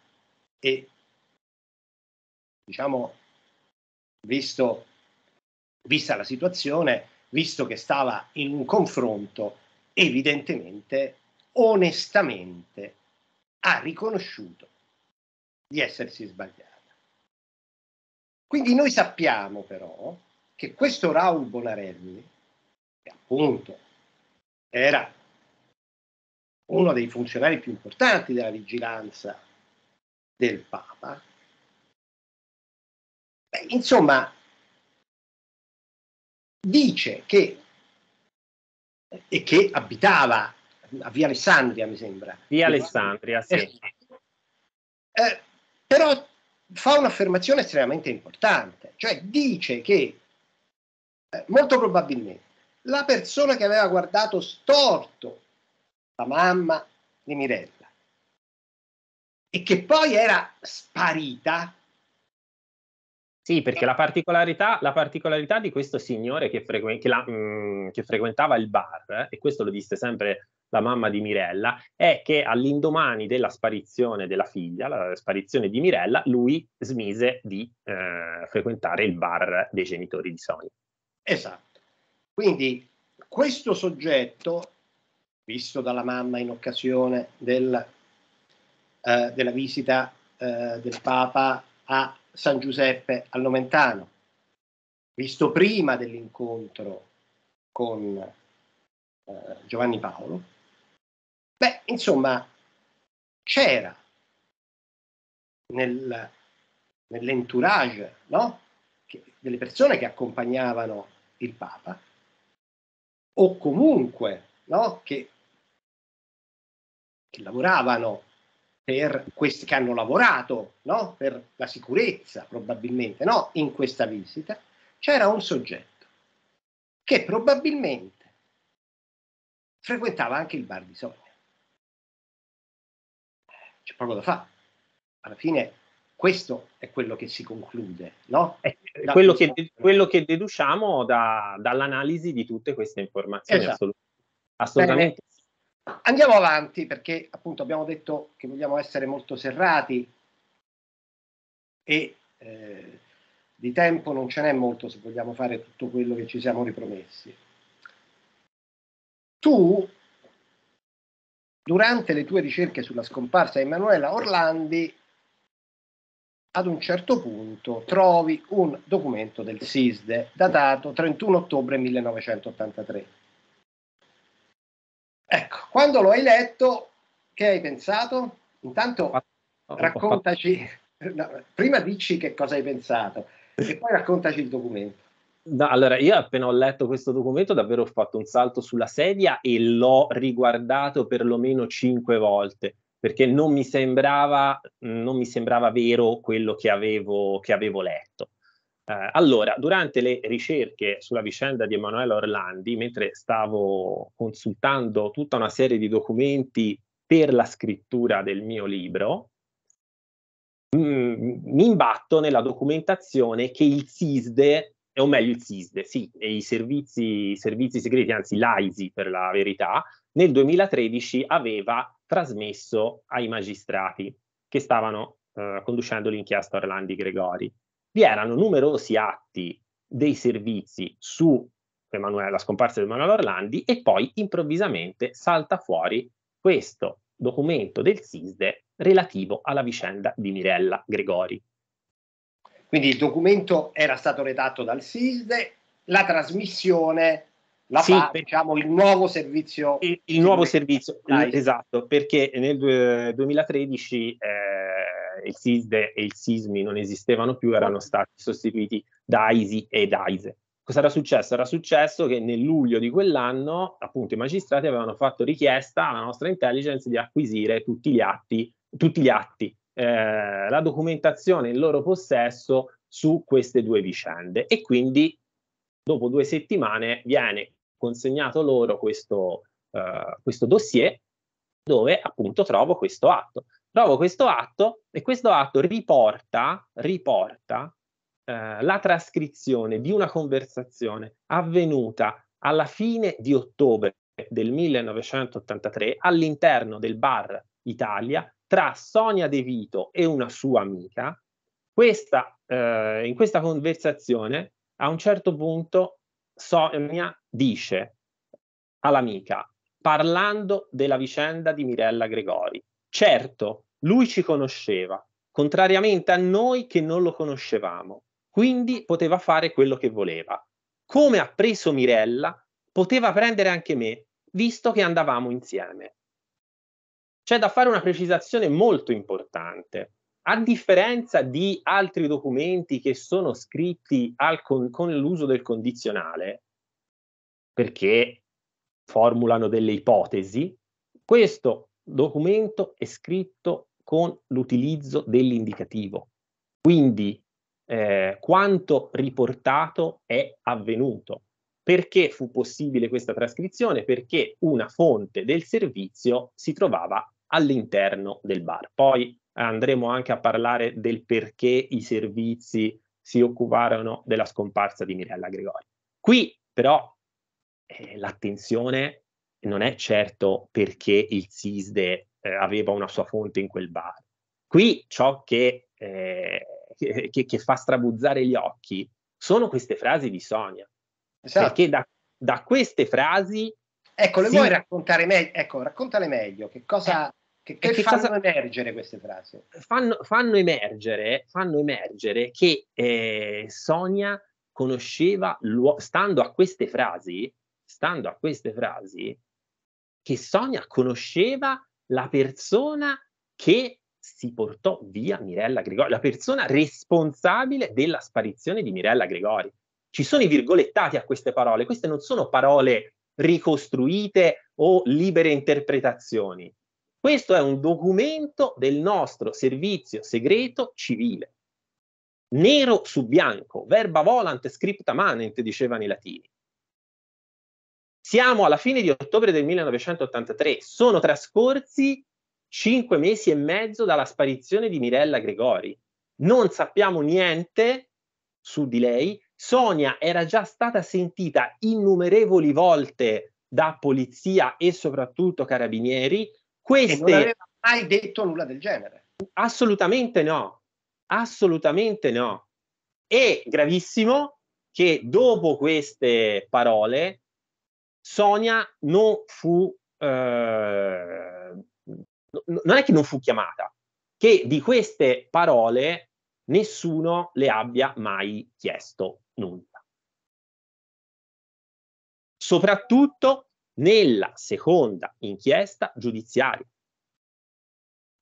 e diciamo visto vista la situazione, visto che stava in un confronto, evidentemente onestamente ha riconosciuto di essersi sbagliata. Quindi noi sappiamo però che questo Raul Bonarelli, che appunto era uno dei funzionari più importanti della vigilanza del Papa, beh, insomma, dice che, e che abitava a via Alessandria, mi sembra. Via Alessandria, sì. Eh, eh, però fa un'affermazione estremamente importante, cioè dice che eh, molto probabilmente la persona che aveva guardato storto la mamma di Mirella e che poi era sparita. Sì, perché la particolarità, la particolarità di questo signore che, frequ- che, la, mh, mm, che frequentava il bar, eh, e questo lo disse sempre la mamma di Mirella, è che all'indomani della sparizione della figlia, la sparizione di Mirella, lui smise di eh, frequentare il bar dei genitori di Sonia. Esatto. Quindi questo soggetto, visto dalla mamma in occasione del, eh, della visita eh, del Papa a San Giuseppe al Nomentano, visto prima dell'incontro con eh, Giovanni Paolo, Beh, insomma, c'era nel, nell'entourage no? che, delle persone che accompagnavano il Papa, o comunque no? che, che, lavoravano per questi che hanno lavorato no? per la sicurezza probabilmente in questa visita, c'era un soggetto che probabilmente frequentava anche il bar di Sogno c'è poco da fare. Alla fine questo è quello che si conclude, no? quello, che, quello, che, deduciamo da, dall'analisi di tutte queste informazioni, esatto. assolut- assolutamente. Bene. Andiamo avanti perché appunto abbiamo detto che vogliamo essere molto serrati e eh, di tempo non ce n'è molto se vogliamo fare tutto quello che ci siamo ripromessi. Tu durante le tue ricerche sulla scomparsa di Emanuela Orlandi, ad un certo punto trovi un documento del SISDE datato 31 ottobre 1983. Ecco, quando lo hai letto, che hai pensato? Intanto raccontaci, [LAUGHS] no, prima dici che cosa hai pensato e poi raccontaci il documento. No, allora io appena ho letto questo documento davvero ho fatto un salto sulla sedia e l'ho riguardato perlomeno cinque volte perché non mi sembrava, non mi sembrava vero quello che avevo, che avevo letto. Eh, allora, durante le ricerche sulla vicenda di Emanuele Orlandi, mentre stavo consultando tutta una serie di documenti per la scrittura del mio libro, mh, mm, mi imbatto nella documentazione che il SISDE o meglio il SISDE, sì, e i servizi, servizi segreti, anzi l'AISI per la verità, nel 2013 aveva trasmesso ai magistrati che stavano eh, conducendo l'inchiesta Orlandi Gregori. Vi erano numerosi atti dei servizi su Emanuele, la scomparsa di Emanuele Orlandi e poi improvvisamente salta fuori questo documento del SISDE relativo alla vicenda di Mirella Gregori. Quindi il documento era stato redatto dal SISDE, la trasmissione la sì, fa, per, diciamo, il nuovo servizio. Il, il nuovo servizio, Dai. esatto, perché nel 2013 eh, il SISDE e il SISMI non esistevano più, erano stati sostituiti da ISI e da ISE. Cosa era successo? Era successo che nel luglio di quell'anno, appunto, i magistrati avevano fatto richiesta alla nostra intelligence di acquisire tutti gli atti, tutti gli atti eh, la documentazione in loro possesso su queste due vicende e quindi dopo due settimane viene consegnato loro questo, eh, questo dossier dove appunto trovo questo atto. Trovo questo atto e questo atto riporta, riporta eh, la trascrizione di una conversazione avvenuta alla fine di ottobre del 1983 all'interno del bar Italia tra Sonia De Vito e una sua amica, questa, eh, in questa conversazione a un certo punto Sonia dice all'amica, parlando della vicenda di Mirella Gregori, certo, lui ci conosceva, contrariamente a noi che non lo conoscevamo, quindi poteva fare quello che voleva. Come ha preso Mirella, poteva prendere anche me, visto che andavamo insieme c'è da fare una precisazione molto importante. A differenza di altri documenti che sono scritti con, con l'uso del condizionale, perché formulano delle ipotesi, questo documento è scritto con l'utilizzo dell'indicativo. Quindi eh, quanto riportato è avvenuto. Perché fu possibile questa trascrizione? Perché una fonte del servizio si trovava all'interno del bar. Poi andremo anche a parlare del perché i servizi si occuparono della scomparsa di Mirella Gregori. Qui però eh, l'attenzione non è certo perché il SISDE eh, aveva una sua fonte in quel bar. Qui ciò che, eh, che, che fa strabuzzare gli occhi sono queste frasi di Sonia. Esatto. Perché da, da, queste frasi... Ecco, le sì. vuoi raccontare meglio? Ecco, raccontale meglio che cosa che, che, che fanno cosa... emergere queste frasi? Fanno, fanno, emergere, fanno emergere che eh, Sonia conosceva, stando a queste frasi, stando a queste frasi, che Sonia conosceva la persona che si portò via Mirella Gregori, la persona responsabile della sparizione di Mirella Gregori. Ci sono i virgolettati a queste parole, queste non sono parole ricostruite o libere interpretazioni. Questo è un documento del nostro servizio segreto civile. Nero su bianco, verba volant scripta manent, dicevano i latini. Siamo alla fine di ottobre del 1983, sono trascorsi cinque mesi e mezzo dalla sparizione di Mirella Gregori. Non sappiamo niente su di lei. Sonia era già stata sentita innumerevoli volte da polizia e soprattutto carabinieri, queste... non aveva mai detto nulla del genere. Assolutamente no, assolutamente no. E gravissimo che dopo queste parole Sonia non fu, eh, non è che non fu chiamata, che di queste parole nessuno le abbia mai chiesto nulla. Soprattutto nella seconda inchiesta giudiziaria.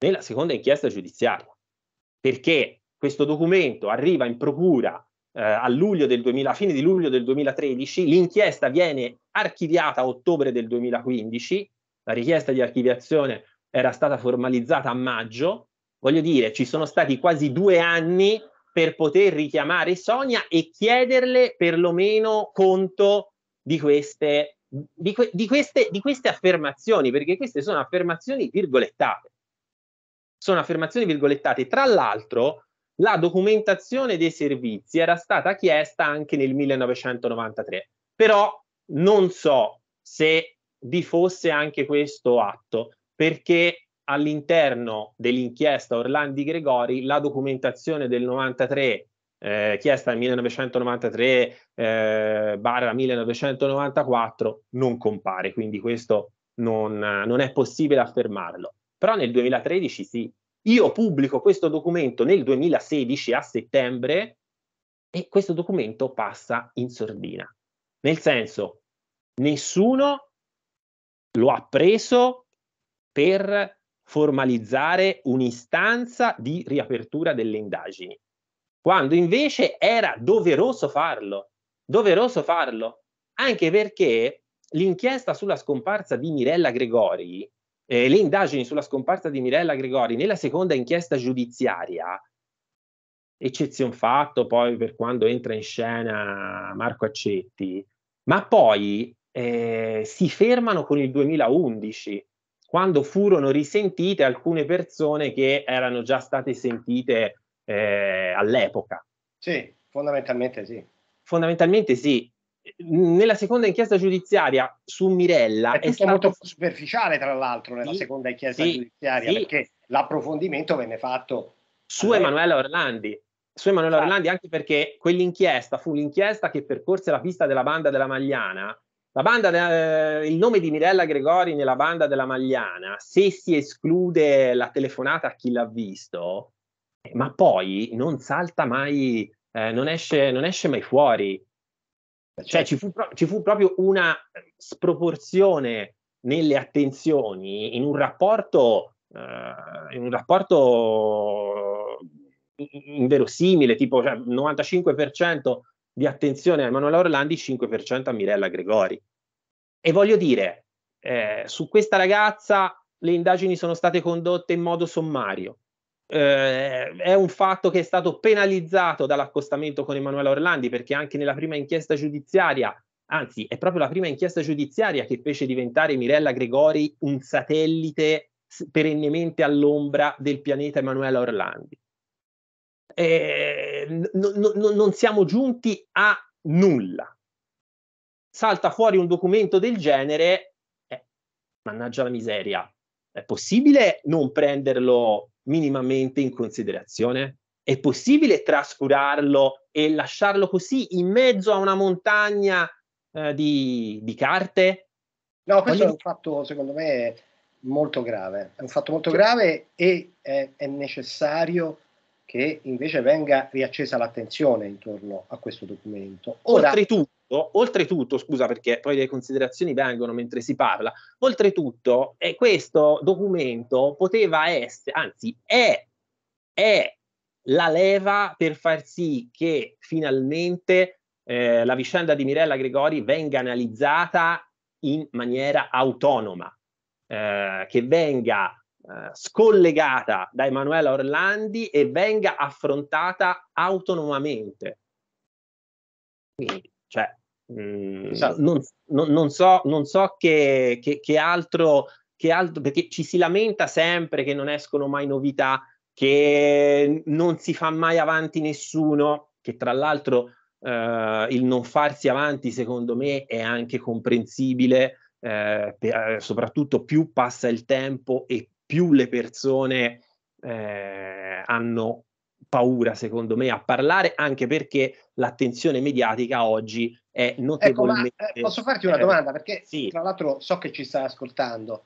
Nella seconda inchiesta giudiziaria. Perché questo documento arriva in procura eh, a, 2000, fine di luglio del 2013, l'inchiesta viene archiviata a ottobre del 2015, la richiesta di archiviazione era stata formalizzata a maggio, voglio dire, ci sono stati quasi due anni per poter richiamare Sonia e chiederle perlomeno conto di queste di, que- di, queste, di queste affermazioni, perché queste sono affermazioni virgolettate. Sono affermazioni virgolettate. Tra l'altro, la documentazione dei servizi era stata chiesta anche nel 1993, però non so se vi fosse anche questo atto, perché all'interno dell'inchiesta Orlandi Gregori la documentazione del 93 eh, chiesta nel 1993, eh, 1994, non compare, quindi questo non, non è possibile affermarlo. Però nel 2013 sì. Io pubblico questo documento nel 2016 a settembre e questo documento passa in sordina. Nel senso, nessuno lo ha preso per formalizzare un'istanza di riapertura delle indagini quando invece era doveroso farlo, doveroso farlo, anche perché l'inchiesta sulla scomparsa di Mirella Gregori, eh, le indagini sulla scomparsa di Mirella Gregori nella seconda inchiesta giudiziaria, eccezion fatto poi per quando entra in scena Marco Accetti, ma poi eh, si fermano con il 2011, quando furono risentite alcune persone che erano già state sentite eh, all'epoca. Sì, fondamentalmente sì. Fondamentalmente sì. Nella seconda inchiesta giudiziaria su Mirella è, è stato... molto superficiale, tra l'altro, nella sì, seconda inchiesta sì, giudiziaria, sì. perché l'approfondimento venne fatto su Emanuela Orlandi. Su Emanuela certo. Esatto. Orlandi, anche perché quell'inchiesta fu l'inchiesta che percorse la pista della banda della Magliana. La banda de, eh, il nome di Mirella Gregori nella banda della Magliana, se si esclude la telefonata a chi l'ha visto, eh, ma poi non salta mai, eh, non, esce, non, esce, mai fuori. Cioè certo. ci fu, pro- ci fu proprio una eh, sproporzione nelle attenzioni in un rapporto, eh, in un rapporto eh, inverosimile, tipo cioè, 95% di attenzione a Emanuela Orlandi, 5% a Mirella Gregori. E voglio dire, eh, su questa ragazza le indagini sono state condotte in modo sommario eh, è un fatto che è stato penalizzato dall'accostamento con Emanuele Orlandi perché anche nella prima inchiesta giudiziaria, anzi è proprio la prima inchiesta giudiziaria che fece diventare Mirella Gregori un satellite perennemente all'ombra del pianeta Emanuele Orlandi. Eh, no, no, non siamo giunti a nulla. Salta fuori un documento del genere, eh, mannaggia la miseria, è possibile non prenderlo minimamente in considerazione? È possibile trascurarlo e lasciarlo così in mezzo a una montagna eh, di, di, carte? No, questo Ogni... è un fatto, secondo me, molto grave. È un fatto molto cioè. grave e è, è necessario che invece venga riaccesa l'attenzione intorno a questo documento. Ora, Oltretutto, oltretutto, scusa perché poi le considerazioni vengono mentre si parla, oltretutto eh, questo documento poteva essere, anzi è, è la leva per far sì che finalmente eh, la vicenda di Mirella Gregori venga analizzata in maniera autonoma, eh, che venga eh, scollegata da Emanuela Orlandi e venga affrontata autonomamente. Quindi cioè, mh, mm, esatto. non, non, non, so, non so che, che, che, altro, che altro, perché ci si lamenta sempre che non escono mai novità, che non si fa mai avanti nessuno, che tra l'altro eh, il non farsi avanti secondo me è anche comprensibile, eh, per, eh, soprattutto più passa il tempo e più le persone eh, hanno paura, secondo me, a parlare, anche perché l'attenzione mediatica oggi è notevolmente... Ecco, ma, eh, posso farti una eh, domanda? Perché sì. tra l'altro so che ci stai ascoltando.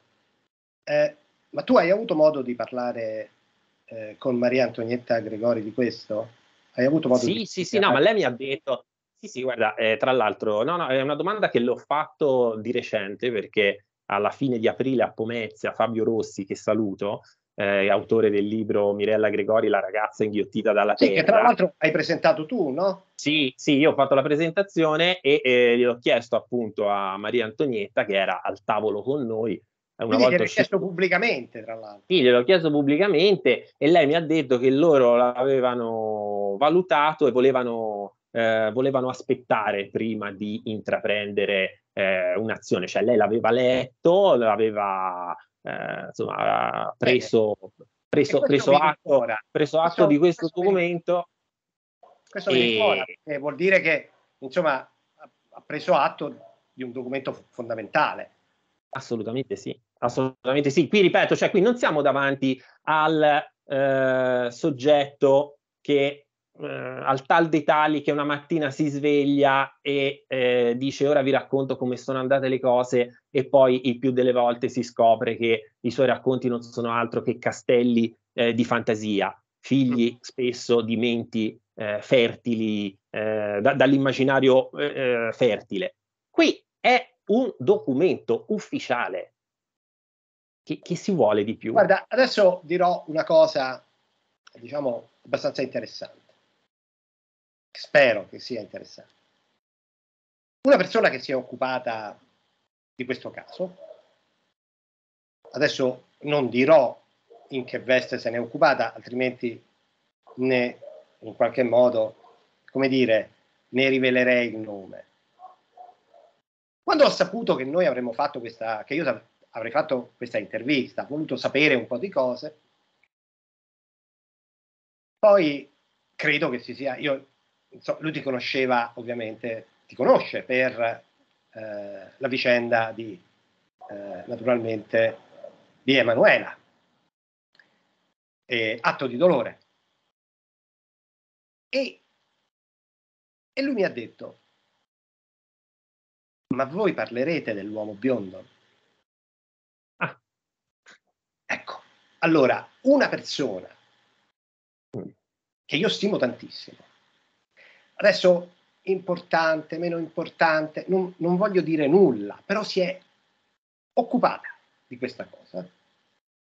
Eh, ma tu hai avuto modo di parlare eh, con Maria Antonietta Gregori di questo? Hai avuto modo sì, di... Sì, sì, no, ma lei mi ha detto... Sì, sì, guarda, eh, tra l'altro, no, no, è una domanda che l'ho fatto di recente perché alla fine di aprile a Pomezia Fabio Rossi, che saluto, eh, autore del libro Mirella Gregori, La ragazza inghiottita dalla sì, terra. Che tra l'altro hai presentato tu, no? Sì, sì, io ho fatto la presentazione e, e eh, gliel'ho chiesto appunto a Maria Antonietta, che era al tavolo con noi, una Quindi volta gliel'ho chiesto pubblicamente, tra l'altro. Sì, gliel'ho chiesto pubblicamente e lei mi ha detto che loro l'avevano valutato e volevano, eh, volevano aspettare prima di intraprendere eh, un'azione. Cioè lei l'aveva letto, l'aveva eh, insomma, ha preso, preso, preso, atto, preso, atto, questo, di questo, questo documento. Questo e... Fuori, eh, vuol dire che insomma, ha preso atto di un documento fondamentale. Assolutamente sì, assolutamente sì. Qui ripeto, cioè qui non siamo davanti al eh, soggetto che eh, al tal dei tali che una mattina si sveglia e eh, dice ora vi racconto come sono andate le cose e poi il più delle volte si scopre che i suoi racconti non sono altro che castelli eh, di fantasia, figli mm. spesso di menti eh, fertili, eh, da, dall'immaginario eh, fertile. Qui è un documento ufficiale. Che, che si vuole di più? Guarda, adesso dirò una cosa diciamo abbastanza interessante. Spero che sia interessante. Una persona che si è occupata di questo caso, adesso non dirò in che veste se n'è occupata, altrimenti ne, in qualche modo, come dire, ne rivelerei il nome. Quando ho saputo che noi avremmo fatto questa, che io avrei fatto questa intervista, ho voluto sapere un po' di cose, poi credo che si sia, io insomma, lui ti conosceva ovviamente, ti conosce per eh, la vicenda di, eh, naturalmente, di Emanuela. E, atto di dolore. E, e lui mi ha detto, ma voi parlerete dell'uomo biondo? Ah. Ecco, allora, una persona mm. che io stimo tantissimo, adesso importante, meno importante, non, non voglio dire nulla, però si è occupata di questa cosa,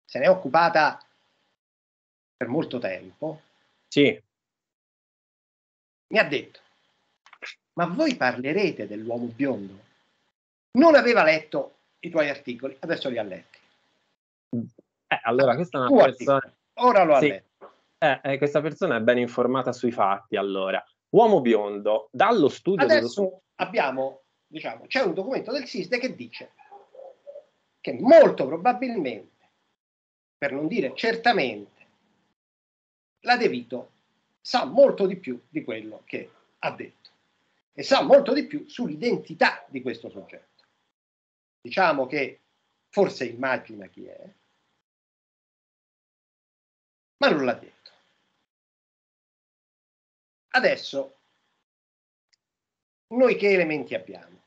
se ne è occupata per molto tempo. Sì. Mi ha detto, ma voi parlerete dell'uomo biondo? Non aveva letto i tuoi articoli, adesso li ha letti. Eh, allora, questa è una persona... Ora lo ha sì. letto. Eh, eh, questa persona è ben informata sui fatti, allora. Uomo biondo, dallo studio... Adesso dello... abbiamo, diciamo, c'è un documento del SISDE che dice che molto probabilmente, per non dire certamente, la De Vito sa molto di più di quello che ha detto e sa molto di più sull'identità di questo soggetto. Diciamo che forse immagina chi è, ma non l'ha detto. Adesso, noi che elementi abbiamo?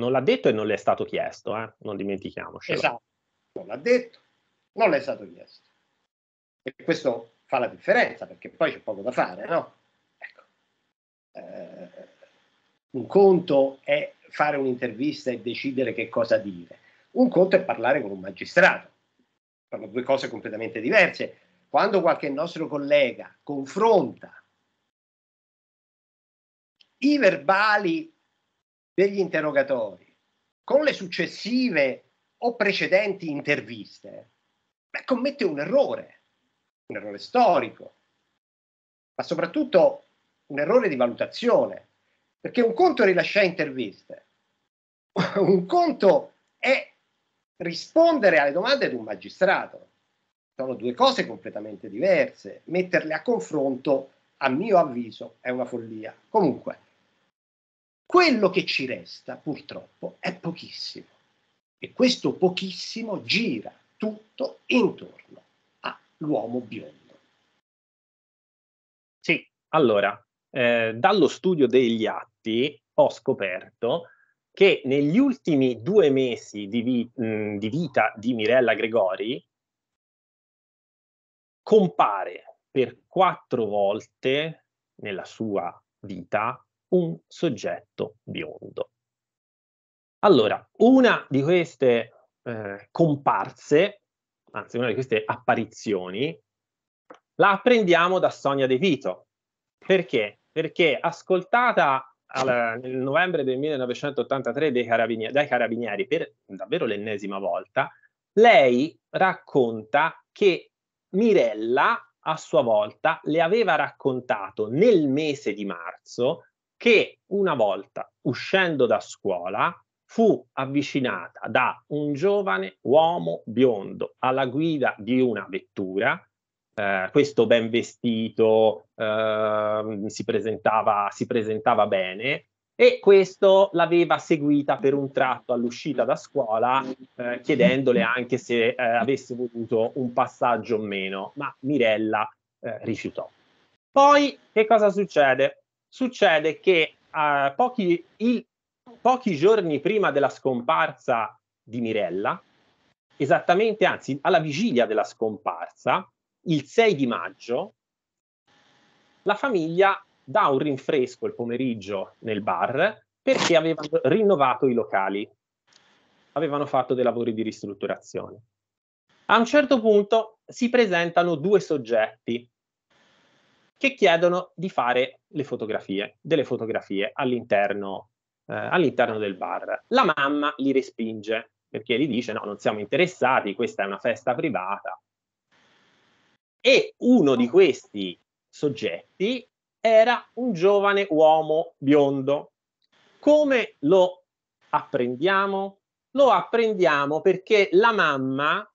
Non l'ha detto e non le è stato chiesto, eh? non dimentichiamoci. Esatto, non l'ha detto, non le è stato chiesto. E questo fa la differenza perché poi c'è poco da fare, no? Ecco. Eh, un conto è fare un'intervista e decidere che cosa dire, un conto è parlare con un magistrato. Sono due cose completamente diverse. Quando qualche nostro collega confronta i verbali degli interrogatori con le successive o precedenti interviste, beh, commette un errore, un errore storico, ma soprattutto un errore di valutazione, perché un conto è rilasciare interviste, [LAUGHS] un conto è rispondere alle domande di un magistrato. Sono due cose completamente diverse, metterle a confronto, a mio avviso, è una follia. Comunque, quello che ci resta, purtroppo, è pochissimo. E questo pochissimo gira tutto intorno all'uomo biondo. Sì, allora, eh, dallo studio degli atti ho scoperto che negli ultimi due mesi di, vi, mh, mm, di vita di Mirella Gregori compare per quattro volte nella sua vita un soggetto biondo. Allora, una di queste eh, comparse, anzi una di queste apparizioni, la apprendiamo da Sonia De Vito. Perché? Perché ascoltata al, nel novembre del 1983 dai carabinieri, dai carabinieri per davvero l'ennesima volta, lei racconta che Mirella a sua volta le aveva raccontato nel mese di marzo che una volta uscendo da scuola fu avvicinata da un giovane uomo biondo alla guida di una vettura. Eh, questo ben vestito eh, si, presentava, si presentava bene e questo l'aveva seguita per un tratto all'uscita da scuola eh, chiedendole anche se eh, avesse voluto un passaggio o meno, ma Mirella eh, rifiutò. Poi che cosa succede? succede che uh, pochi, il, pochi giorni prima della scomparsa di Mirella, esattamente, anzi, alla vigilia della scomparsa, il 6 di maggio, la famiglia dà un rinfresco il pomeriggio nel bar perché avevano rinnovato i locali, avevano fatto dei lavori di ristrutturazione. A un certo punto si presentano due soggetti che chiedono di fare le fotografie, delle fotografie all'interno, eh, all'interno del bar. La mamma li respinge perché gli dice no, non siamo interessati, questa è una festa privata. E uno di questi soggetti era un giovane uomo biondo. Come lo apprendiamo? Lo apprendiamo perché la mamma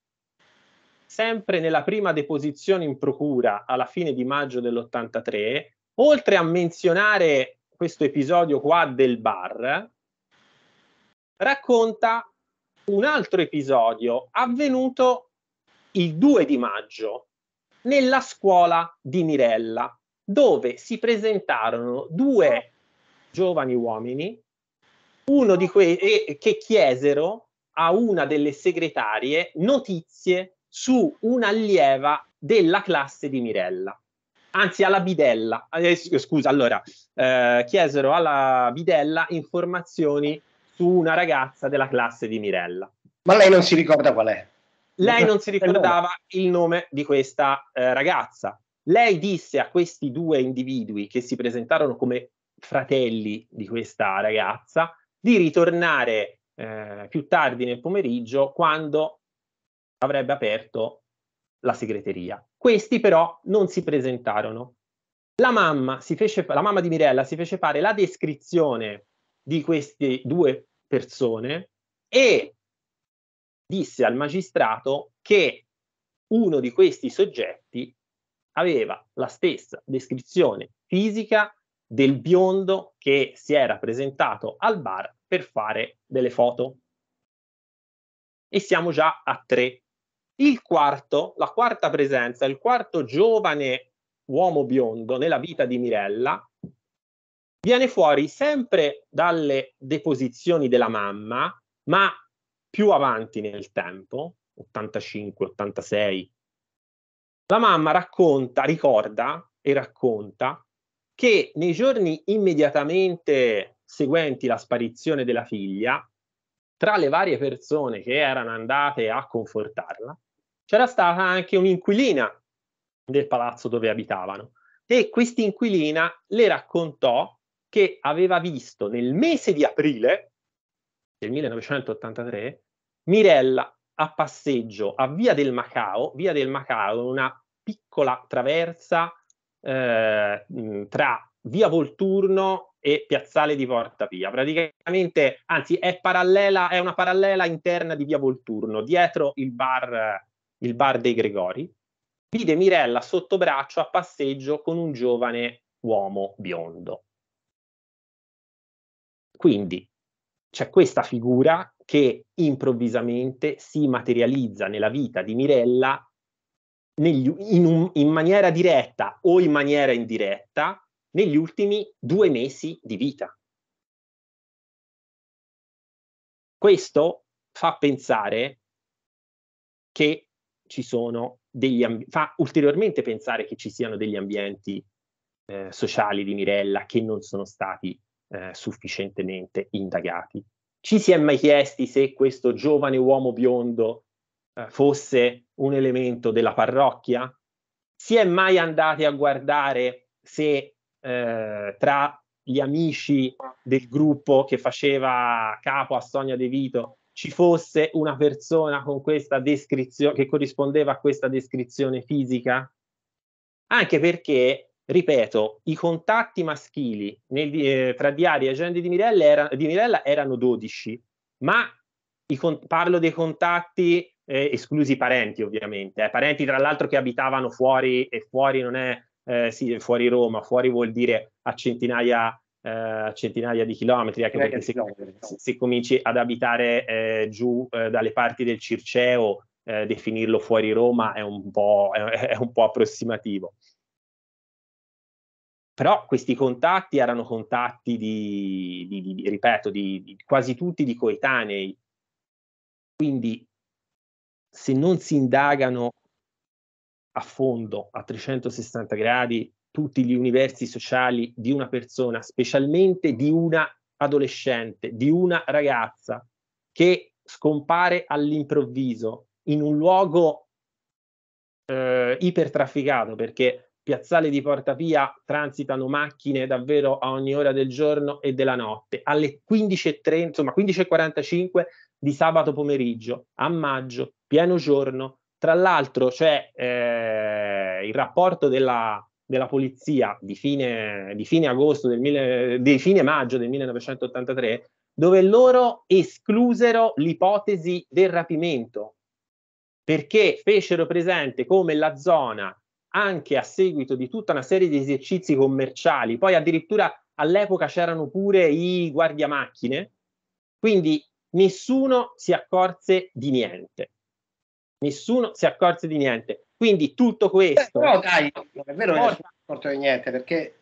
sempre nella prima deposizione in procura alla fine di maggio dell'83, oltre a menzionare questo episodio qua del bar, racconta un altro episodio avvenuto il 2 di maggio nella scuola di Mirella, dove si presentarono due giovani uomini, uno di quei che chiesero a una delle segretarie notizie su un'allieva della classe di Mirella. Anzi, alla Bidella, eh, scusa, allora, eh, chiesero alla Bidella informazioni su una ragazza della classe di Mirella. Ma lei non si ricorda qual è? Lei non si ricordava il nome di questa eh, ragazza. Lei disse a questi due individui che si presentarono come fratelli di questa ragazza di ritornare eh, più tardi nel pomeriggio quando avrebbe aperto la segreteria. Questi però non si presentarono. La mamma, si fece, la mamma di Mirella si fece fare la descrizione di queste due persone e disse al magistrato che uno di questi soggetti aveva la stessa descrizione fisica del biondo che si era presentato al bar per fare delle foto. E siamo già a tre. Il quarto, la quarta presenza, il quarto giovane uomo biondo nella vita di Mirella viene fuori sempre dalle deposizioni della mamma, ma più avanti nel tempo, 85, 86. La mamma racconta, ricorda e racconta che nei giorni immediatamente seguenti la sparizione della figlia, tra le varie persone che erano andate a confortarla, c'era stata anche un'inquilina del palazzo dove abitavano e quest'inquilina le raccontò che aveva visto nel mese di aprile del 1983 Mirella a passeggio a Via del Macao, Via del Macao, una piccola traversa eh, tra Via Volturno e Piazzale di Porta Pia. Praticamente, anzi, è, parallela, è una parallela interna di Via Volturno, dietro il bar il bar dei Gregori, vide Mirella sotto braccio a passeggio con un giovane uomo biondo. Quindi c'è questa figura che improvvisamente si materializza nella vita di Mirella negli, in, un, in maniera diretta o in maniera indiretta negli ultimi due mesi di vita. Questo fa pensare che ci sono degli ambi- fa ulteriormente pensare che ci siano degli ambienti eh, sociali di Mirella che non sono stati eh, sufficientemente indagati. Ci si è mai chiesti se questo giovane uomo biondo eh, fosse un elemento della parrocchia? Si è mai andati a guardare se eh, tra gli amici del gruppo che faceva capo a Sonia De Vito ci fosse una persona con questa descrizione che corrispondeva a questa descrizione fisica? Anche perché, ripeto, i contatti maschili nel, eh, tra Diari e agenti di Mirella, era, di Mirella erano 12, ma i, con, parlo dei contatti eh, esclusi parenti ovviamente, eh, parenti tra l'altro che abitavano fuori e fuori non è eh, sì, fuori Roma, fuori vuol dire a centinaia eh, centinaia di chilometri, anche perché se, se cominci ad abitare eh, giù eh, dalle parti del Circeo, eh, definirlo fuori Roma è un po', è, è un po approssimativo. Però questi contatti erano contatti di, di, di ripeto, di, di quasi tutti di coetanei. Quindi se non si indagano a fondo, a 360 gradi, tutti gli universi sociali di una persona, specialmente di una adolescente, di una ragazza che scompare all'improvviso in un luogo eh, ipertrafficato perché piazzale di Porta Pia transitano macchine davvero a ogni ora del giorno e della notte, alle 15.30, insomma 15.45 di sabato pomeriggio, a maggio, pieno giorno. Tra l'altro c'è cioè, eh, il rapporto della, della polizia di fine, di fine, del, di fine maggio del 1983, dove loro esclusero l'ipotesi del rapimento, perché fecero presente come la zona, anche a seguito di tutta una serie di esercizi commerciali, poi addirittura all'epoca c'erano pure i guardiamacchine, quindi nessuno si accorse di niente. Nessuno si accorse di niente. Quindi tutto questo... Però dai, non è vero che nessuno si è accorto di niente, perché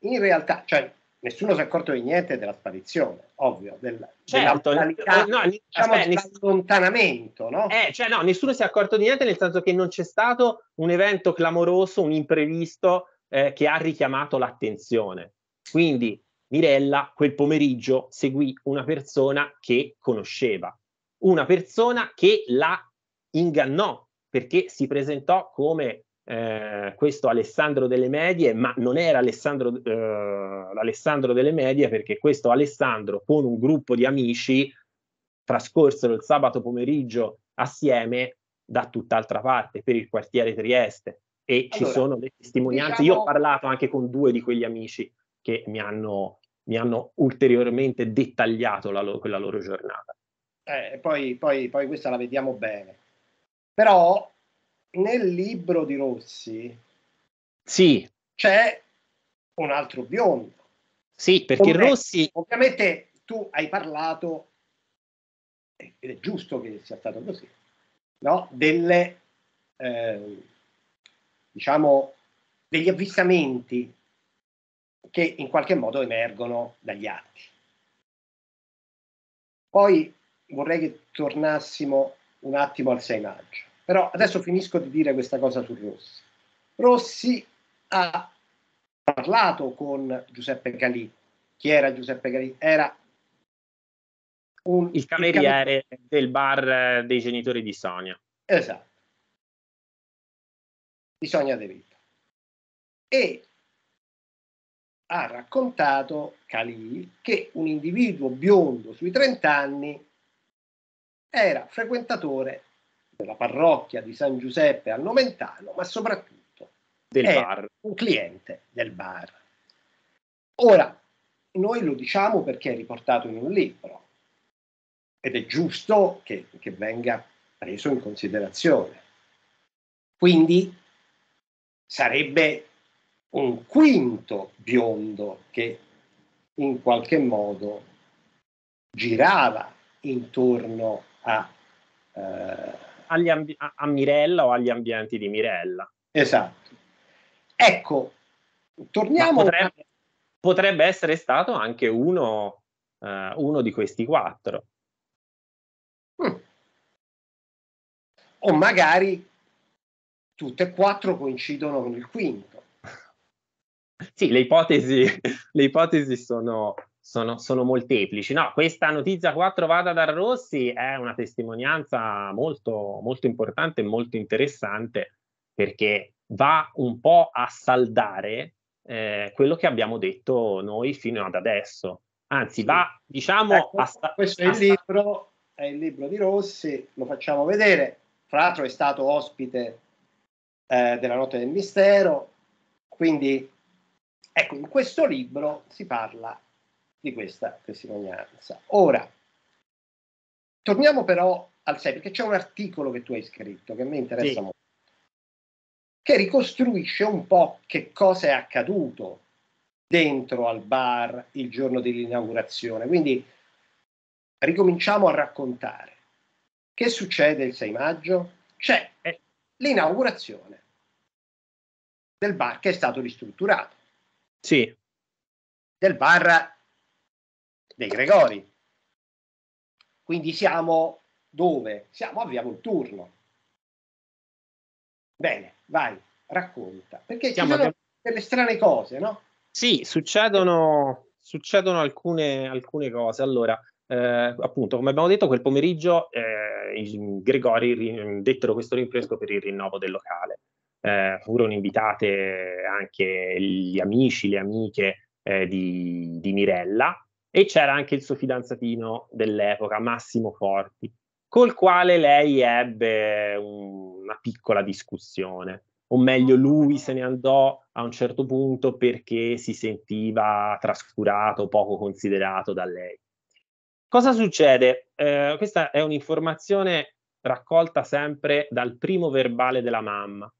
in realtà, cioè, nessuno si è accorto di niente della sparizione, ovvio, del, certo, della eh, eh, no, diciamo, allontanamento, no? Eh, cioè, no, nessuno si è accorto di niente nel senso che non c'è stato un evento clamoroso, un imprevisto eh, che ha richiamato l'attenzione. Quindi Mirella quel pomeriggio seguì una persona che conosceva, una persona che la ingannò perché si presentò come eh, questo Alessandro delle Medie, ma non era Alessandro, eh, l'Alessandro delle Medie perché questo Alessandro con un gruppo di amici trascorsero il sabato pomeriggio assieme da tutt'altra parte per il quartiere Trieste e allora, ci sono le testimonianze. Diciamo... Io ho diciamo parlato anche con due di quegli amici che mi hanno, mi hanno ulteriormente dettagliato la lo- quella loro giornata. Eh, poi, poi, poi questa la vediamo bene. Però nel libro di Rossi sì. c'è un altro biondo. Sì, perché Come, Rossi... Ovviamente tu hai parlato, ed è giusto che sia stato così, no? delle, eh, diciamo, degli avvistamenti che in qualche modo emergono dagli atti. Poi vorrei che tornassimo un attimo al 6 maggio. Però adesso finisco di dire questa cosa su Rossi. Rossi ha parlato con Giuseppe Calì, Chi era Giuseppe Calì? Era un, il cameriere il cameriere. del bar eh, dei genitori di Sonia. Esatto. Di Sonia De Vita. E ha raccontato Calì che un individuo biondo sui 30 anni era frequentatore della parrocchia di San Giuseppe al Nomentano, ma soprattutto del bar. un cliente del bar. Ora, noi lo diciamo perché è riportato in un libro ed è giusto che, che venga preso in considerazione. Quindi sarebbe un quinto biondo che in qualche modo girava intorno a eh, ambi- a Mirella o agli ambienti di Mirella. Esatto. Ecco, torniamo... Potrebbe, a... potrebbe, essere stato anche uno, eh, uno di questi quattro. Mm. O magari tutte e quattro coincidono con il quinto. Sì, le ipotesi, [LAUGHS] le ipotesi sono, sono, sono, molteplici. No, questa notizia 4 vada da Rossi è una testimonianza molto, molto importante e molto interessante perché va un po' a saldare eh, quello che abbiamo detto noi fino ad adesso. Anzi, va, diciamo... Ecco, a sta- questo è il, libro, è il libro di Rossi, lo facciamo vedere. Fra l'altro è stato ospite eh, della Notte del Mistero, quindi ecco, in questo libro si parla di questa testimonianza. Ora, torniamo però al 6, perché c'è un articolo che tu hai scritto che mi interessa sì. molto, che ricostruisce un po' che cosa è accaduto dentro al bar il giorno dell'inaugurazione. Quindi ricominciamo a raccontare. Che succede il 6 maggio? C'è eh. l'inaugurazione del bar che è stato ristrutturato. Sì. Del bar dei Gregori. Quindi siamo dove? Siamo a Via Volturno. Bene, vai, racconta. Perché siamo ci sono delle strane cose, no? Sì, succedono, succedono alcune, alcune cose. Allora, eh, appunto, come abbiamo detto, quel pomeriggio eh, i Gregori dettero questo rinfresco per il rinnovo del locale. Eh, furono invitate anche gli amici, le amiche eh, di, di, Mirella e c'era anche il suo fidanzatino dell'epoca, Massimo Forti, col quale lei ebbe una piccola discussione, o meglio lui se ne andò a un certo punto perché si sentiva trascurato, poco considerato da lei. Cosa succede? Eh, questa è un'informazione raccolta sempre dal primo verbale della mamma.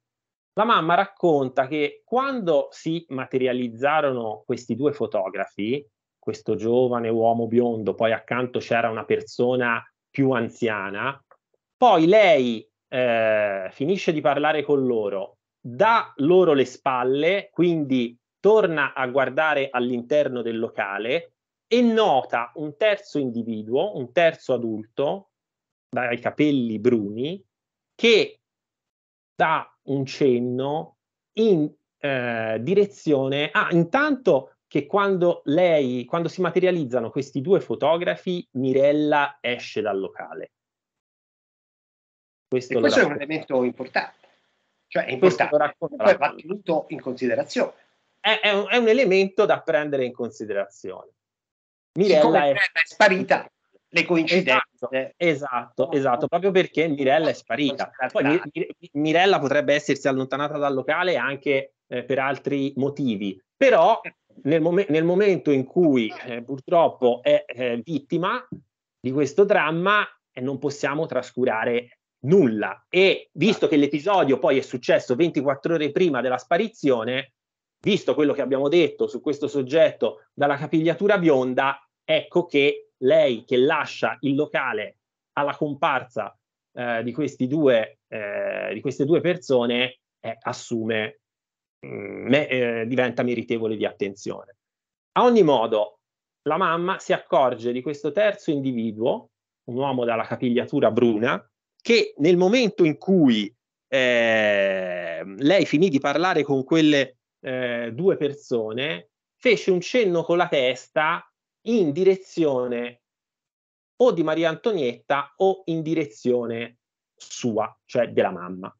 La mamma racconta che quando si materializzarono questi due fotografi, questo giovane uomo biondo, poi accanto c'era una persona più anziana, poi lei eh, finisce di parlare con loro, dà loro le spalle, quindi torna a guardare all'interno del locale e nota un terzo individuo, un terzo adulto, dai capelli bruni, che dà un cenno in eh, direzione... Ah, intanto che quando lei, quando si materializzano questi due fotografi, Mirella esce dal locale. Questo, questo è un elemento importante, cioè è importante, va tenuto in considerazione. È, è, un, è, un, elemento da prendere in considerazione. Mirella è, è, sparita, le coincidenze. Esatto, esatto, esatto, proprio perché Mirella è sparita. Poi Mirella potrebbe essersi allontanata dal locale anche eh, per altri motivi, però nel, mom- nel momento in cui eh, purtroppo è eh, vittima di questo dramma eh, non possiamo trascurare nulla e visto che l'episodio poi è successo 24 ore prima della sparizione, visto quello che abbiamo detto su questo soggetto dalla capigliatura bionda, ecco che lei che lascia il locale alla comparsa eh, di, questi due, eh, di queste due persone eh, assume, mh, mm, me, eh, diventa meritevole di attenzione. A ogni modo, la mamma si accorge di questo terzo individuo, un uomo dalla capigliatura bruna, che nel momento in cui ehm, lei finì di parlare con quelle eh, due persone, fece un cenno con la testa in direzione o di Maria Antonietta o in direzione sua, cioè della mamma.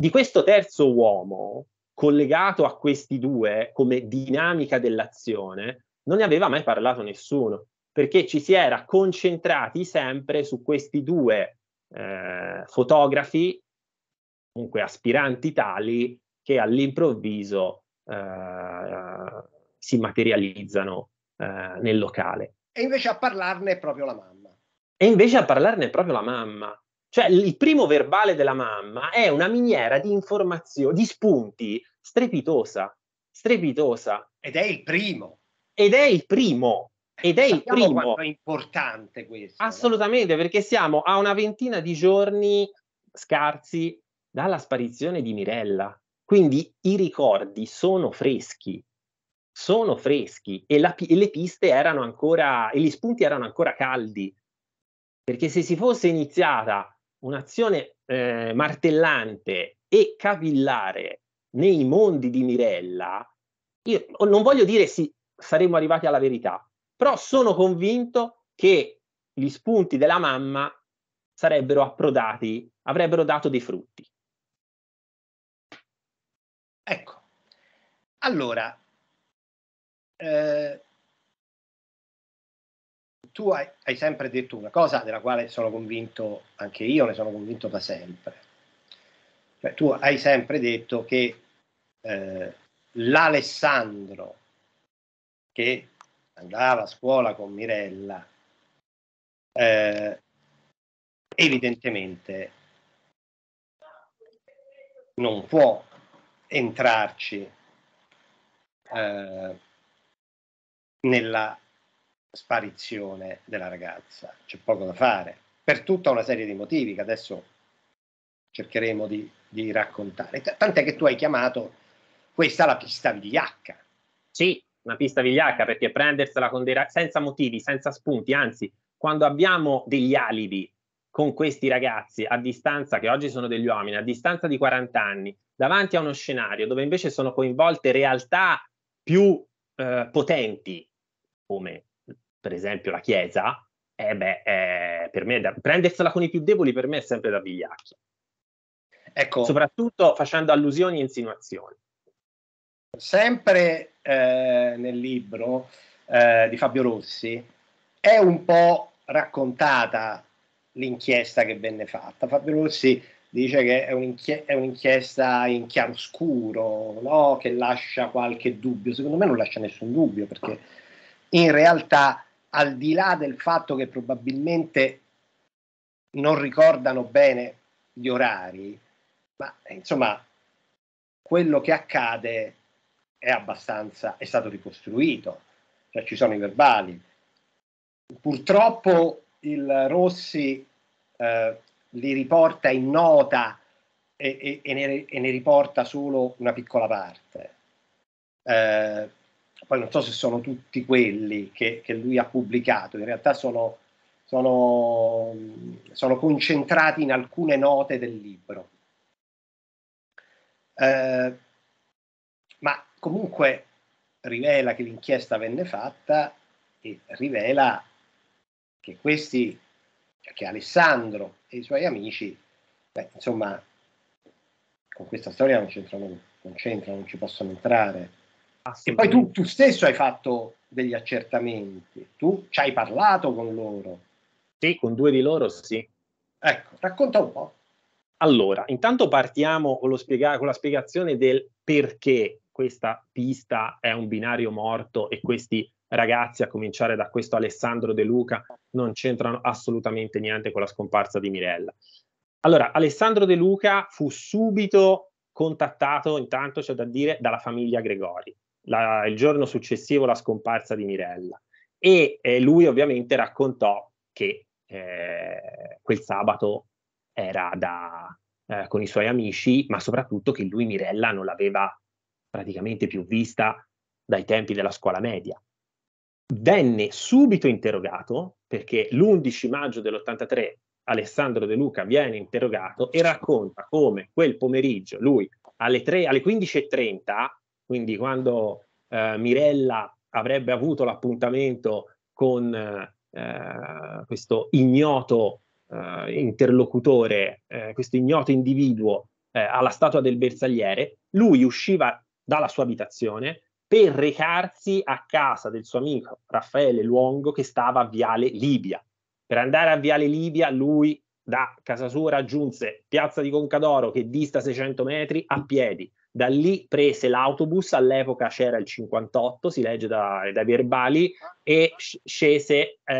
Di questo terzo uomo, collegato a questi due come dinamica dell'azione, non ne aveva mai parlato nessuno, perché ci si era concentrati sempre su questi due eh, fotografi, comunque aspiranti tali, che all'improvviso eh, si materializzano eh, nel locale. E invece a parlarne è proprio la mamma. E invece a parlarne è proprio la mamma. Cioè il primo verbale della mamma è una miniera di informazioni, di spunti strepitosa, strepitosa. Ed è il primo. Ed è il primo. Ed è Sappiamo il primo. Quanto è importante questo. Assolutamente, no? perché siamo a una ventina di giorni scarsi dalla sparizione di Mirella. Quindi i ricordi sono freschi, sono freschi e, la, e le piste erano ancora, e gli spunti erano ancora caldi, perché se si fosse iniziata un'azione eh, martellante e capillare nei mondi di Mirella, io non voglio dire sì, saremmo arrivati alla verità, però sono convinto che gli spunti della mamma sarebbero approdati, avrebbero dato dei frutti. Ecco, allora eh, tu hai, hai, sempre detto una cosa della quale sono convinto anche io, ne sono convinto da sempre. Cioè, tu hai sempre detto che eh, l'Alessandro che andava a scuola con Mirella eh, evidentemente non può entrarci eh, nella sparizione della ragazza, c'è poco da fare, per tutta una serie di motivi che adesso cercheremo di, di raccontare. tant'è che tu hai chiamato questa la pista vigliacca. Sì, una pista vigliacca perché prendersela con ra- senza motivi, senza spunti, anzi, quando abbiamo degli alibi con questi ragazzi a distanza, che oggi sono degli uomini, a distanza di 40 anni, davanti a uno scenario dove invece sono coinvolte realtà più eh, potenti, come per esempio la Chiesa, eh beh, eh, per me da, prendersela con i più deboli per me è sempre da vigliacchi. Ecco, Soprattutto facendo allusioni e insinuazioni. Sempre eh, nel libro eh, di Fabio Rossi è un po' raccontata l'inchiesta che venne fatta. Fabio Rossi dice che è, un'inchie- è un'inchiesta in chiaroscuro, no? che lascia qualche dubbio. Secondo me non lascia nessun dubbio perché in realtà al di là del fatto che probabilmente non ricordano bene gli orari, ma insomma quello che accade è abbastanza, è stato ricostruito, cioè ci sono i verbali. Purtroppo il Rossi eh, li riporta in nota e, e, e, ne, e, ne, riporta solo una piccola parte. Eh, poi non so se sono tutti quelli che, che lui ha pubblicato, in realtà sono, sono, sono, concentrati in alcune note del libro. Eh, ma comunque rivela che l'inchiesta venne fatta e rivela che questi, che Alessandro e i suoi amici, beh, insomma, con questa storia non c'entrano, non c'entrano, non ci possono entrare. E poi tu, tu stesso hai fatto degli accertamenti, tu ci hai parlato con loro. Sì, con due di loro sì. Ecco, racconta un po'. Allora, intanto partiamo con, spiega- con la spiegazione del perché questa pista è un binario morto e questi ragazzi, a cominciare da questo Alessandro De Luca, non c'entrano assolutamente niente con la scomparsa di Mirella. Allora, Alessandro De Luca fu subito contattato, intanto c'è da dire, dalla famiglia Gregori la, il giorno successivo la scomparsa di Mirella e eh, lui ovviamente raccontò che eh, quel sabato era da, eh, con i suoi amici, ma soprattutto che lui Mirella non l'aveva praticamente più vista dai tempi della scuola media. Venne subito interrogato, perché l'11 maggio dell'83 Alessandro De Luca viene interrogato e racconta come quel pomeriggio lui alle, 3, alle 15.30 quindi quando eh, Mirella avrebbe avuto l'appuntamento con eh, questo ignoto eh, interlocutore, eh, questo ignoto individuo eh, alla statua del bersagliere, lui usciva dalla sua abitazione per recarsi a casa del suo amico Raffaele Luongo che stava a Viale Libia. Per andare a Viale Libia lui da casa sua raggiunse Piazza di Concadoro che dista 600 metri a piedi, da lì prese l'autobus, all'epoca c'era il 58, si legge dai da verbali, e scese eh,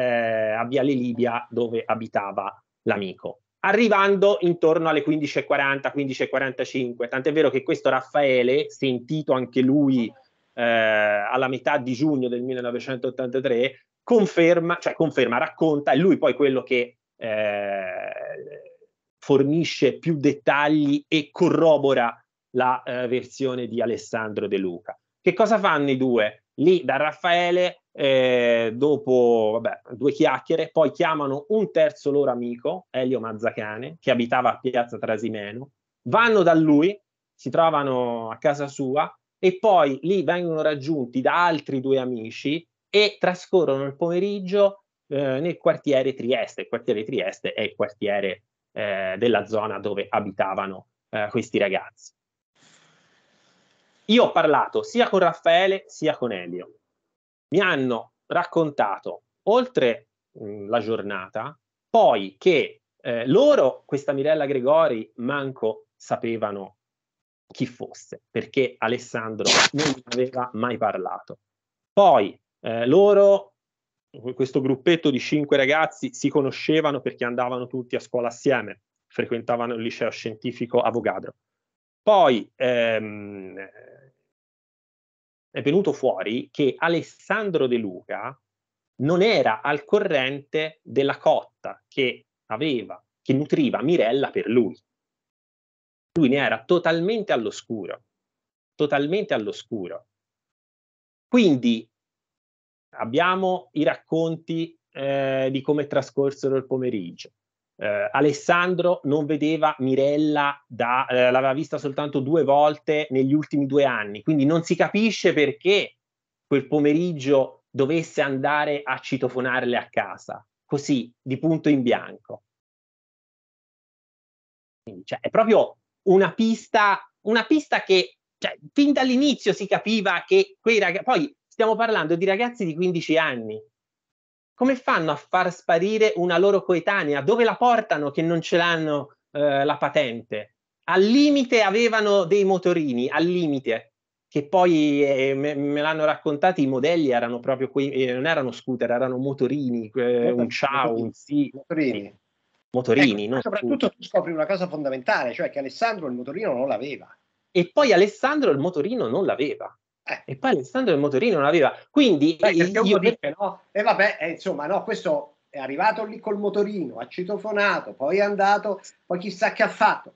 a Viale Libia dove abitava l'amico, arrivando intorno alle 15.40, 15.45. Tant'è vero che questo Raffaele, sentito anche lui eh, alla metà di giugno del 1983, conferma, cioè conferma, racconta, e lui poi quello che... Eh, fornisce più dettagli e corrobora la eh, versione di Alessandro De Luca. Che cosa fanno i due? Lì da Raffaele, eh, dopo vabbè, due chiacchiere, poi chiamano un terzo loro amico, Elio Mazzacane, che abitava a Piazza Trasimeno, vanno da lui, si trovano a casa sua e poi lì vengono raggiunti da altri due amici e trascorrono il pomeriggio eh, nel quartiere Trieste. Il quartiere Trieste è il quartiere eh, della zona dove abitavano eh, questi ragazzi. Io ho parlato sia con Raffaele sia con Elio. Mi hanno raccontato, oltre mh, mm, la giornata, poi che eh, loro, questa Mirella Gregori, manco sapevano chi fosse, perché Alessandro non aveva mai parlato. Poi eh, loro, questo gruppetto di cinque ragazzi, si conoscevano perché andavano tutti a scuola assieme, frequentavano il liceo scientifico Avogadro. Poi ehm, è venuto fuori che Alessandro De Luca non era al corrente della cotta che aveva, che nutriva Mirella per lui. Lui ne era totalmente all'oscuro, totalmente all'oscuro. Quindi abbiamo i racconti eh, di come trascorsero il pomeriggio, eh, Alessandro non vedeva Mirella, da, eh, l'aveva vista soltanto due volte negli ultimi due anni, quindi non si capisce perché quel pomeriggio dovesse andare a citofonarle a casa, così, di punto in bianco. Quindi, cioè, è proprio una pista, una pista che cioè, fin dall'inizio si capiva che quei ragazzi, poi stiamo parlando di ragazzi di 15 anni, come fanno a far sparire una loro coetanea? Dove la portano che non ce l'hanno eh, la patente? Al limite avevano dei motorini, al limite, che poi eh, me, me, l'hanno raccontato, i modelli erano proprio quei, eh, non erano scooter, erano motorini, eh, un ciao, un sì. Motorini. motorini ecco, soprattutto tu scopri una cosa fondamentale, cioè che Alessandro il motorino non l'aveva. E poi Alessandro il motorino non l'aveva eh. E poi Alessandro il motorino non aveva. Quindi Beh, io... uno dice, no? E vabbè, eh, insomma, no, questo è arrivato lì col motorino, ha citofonato, poi è andato, poi chissà che ha fatto.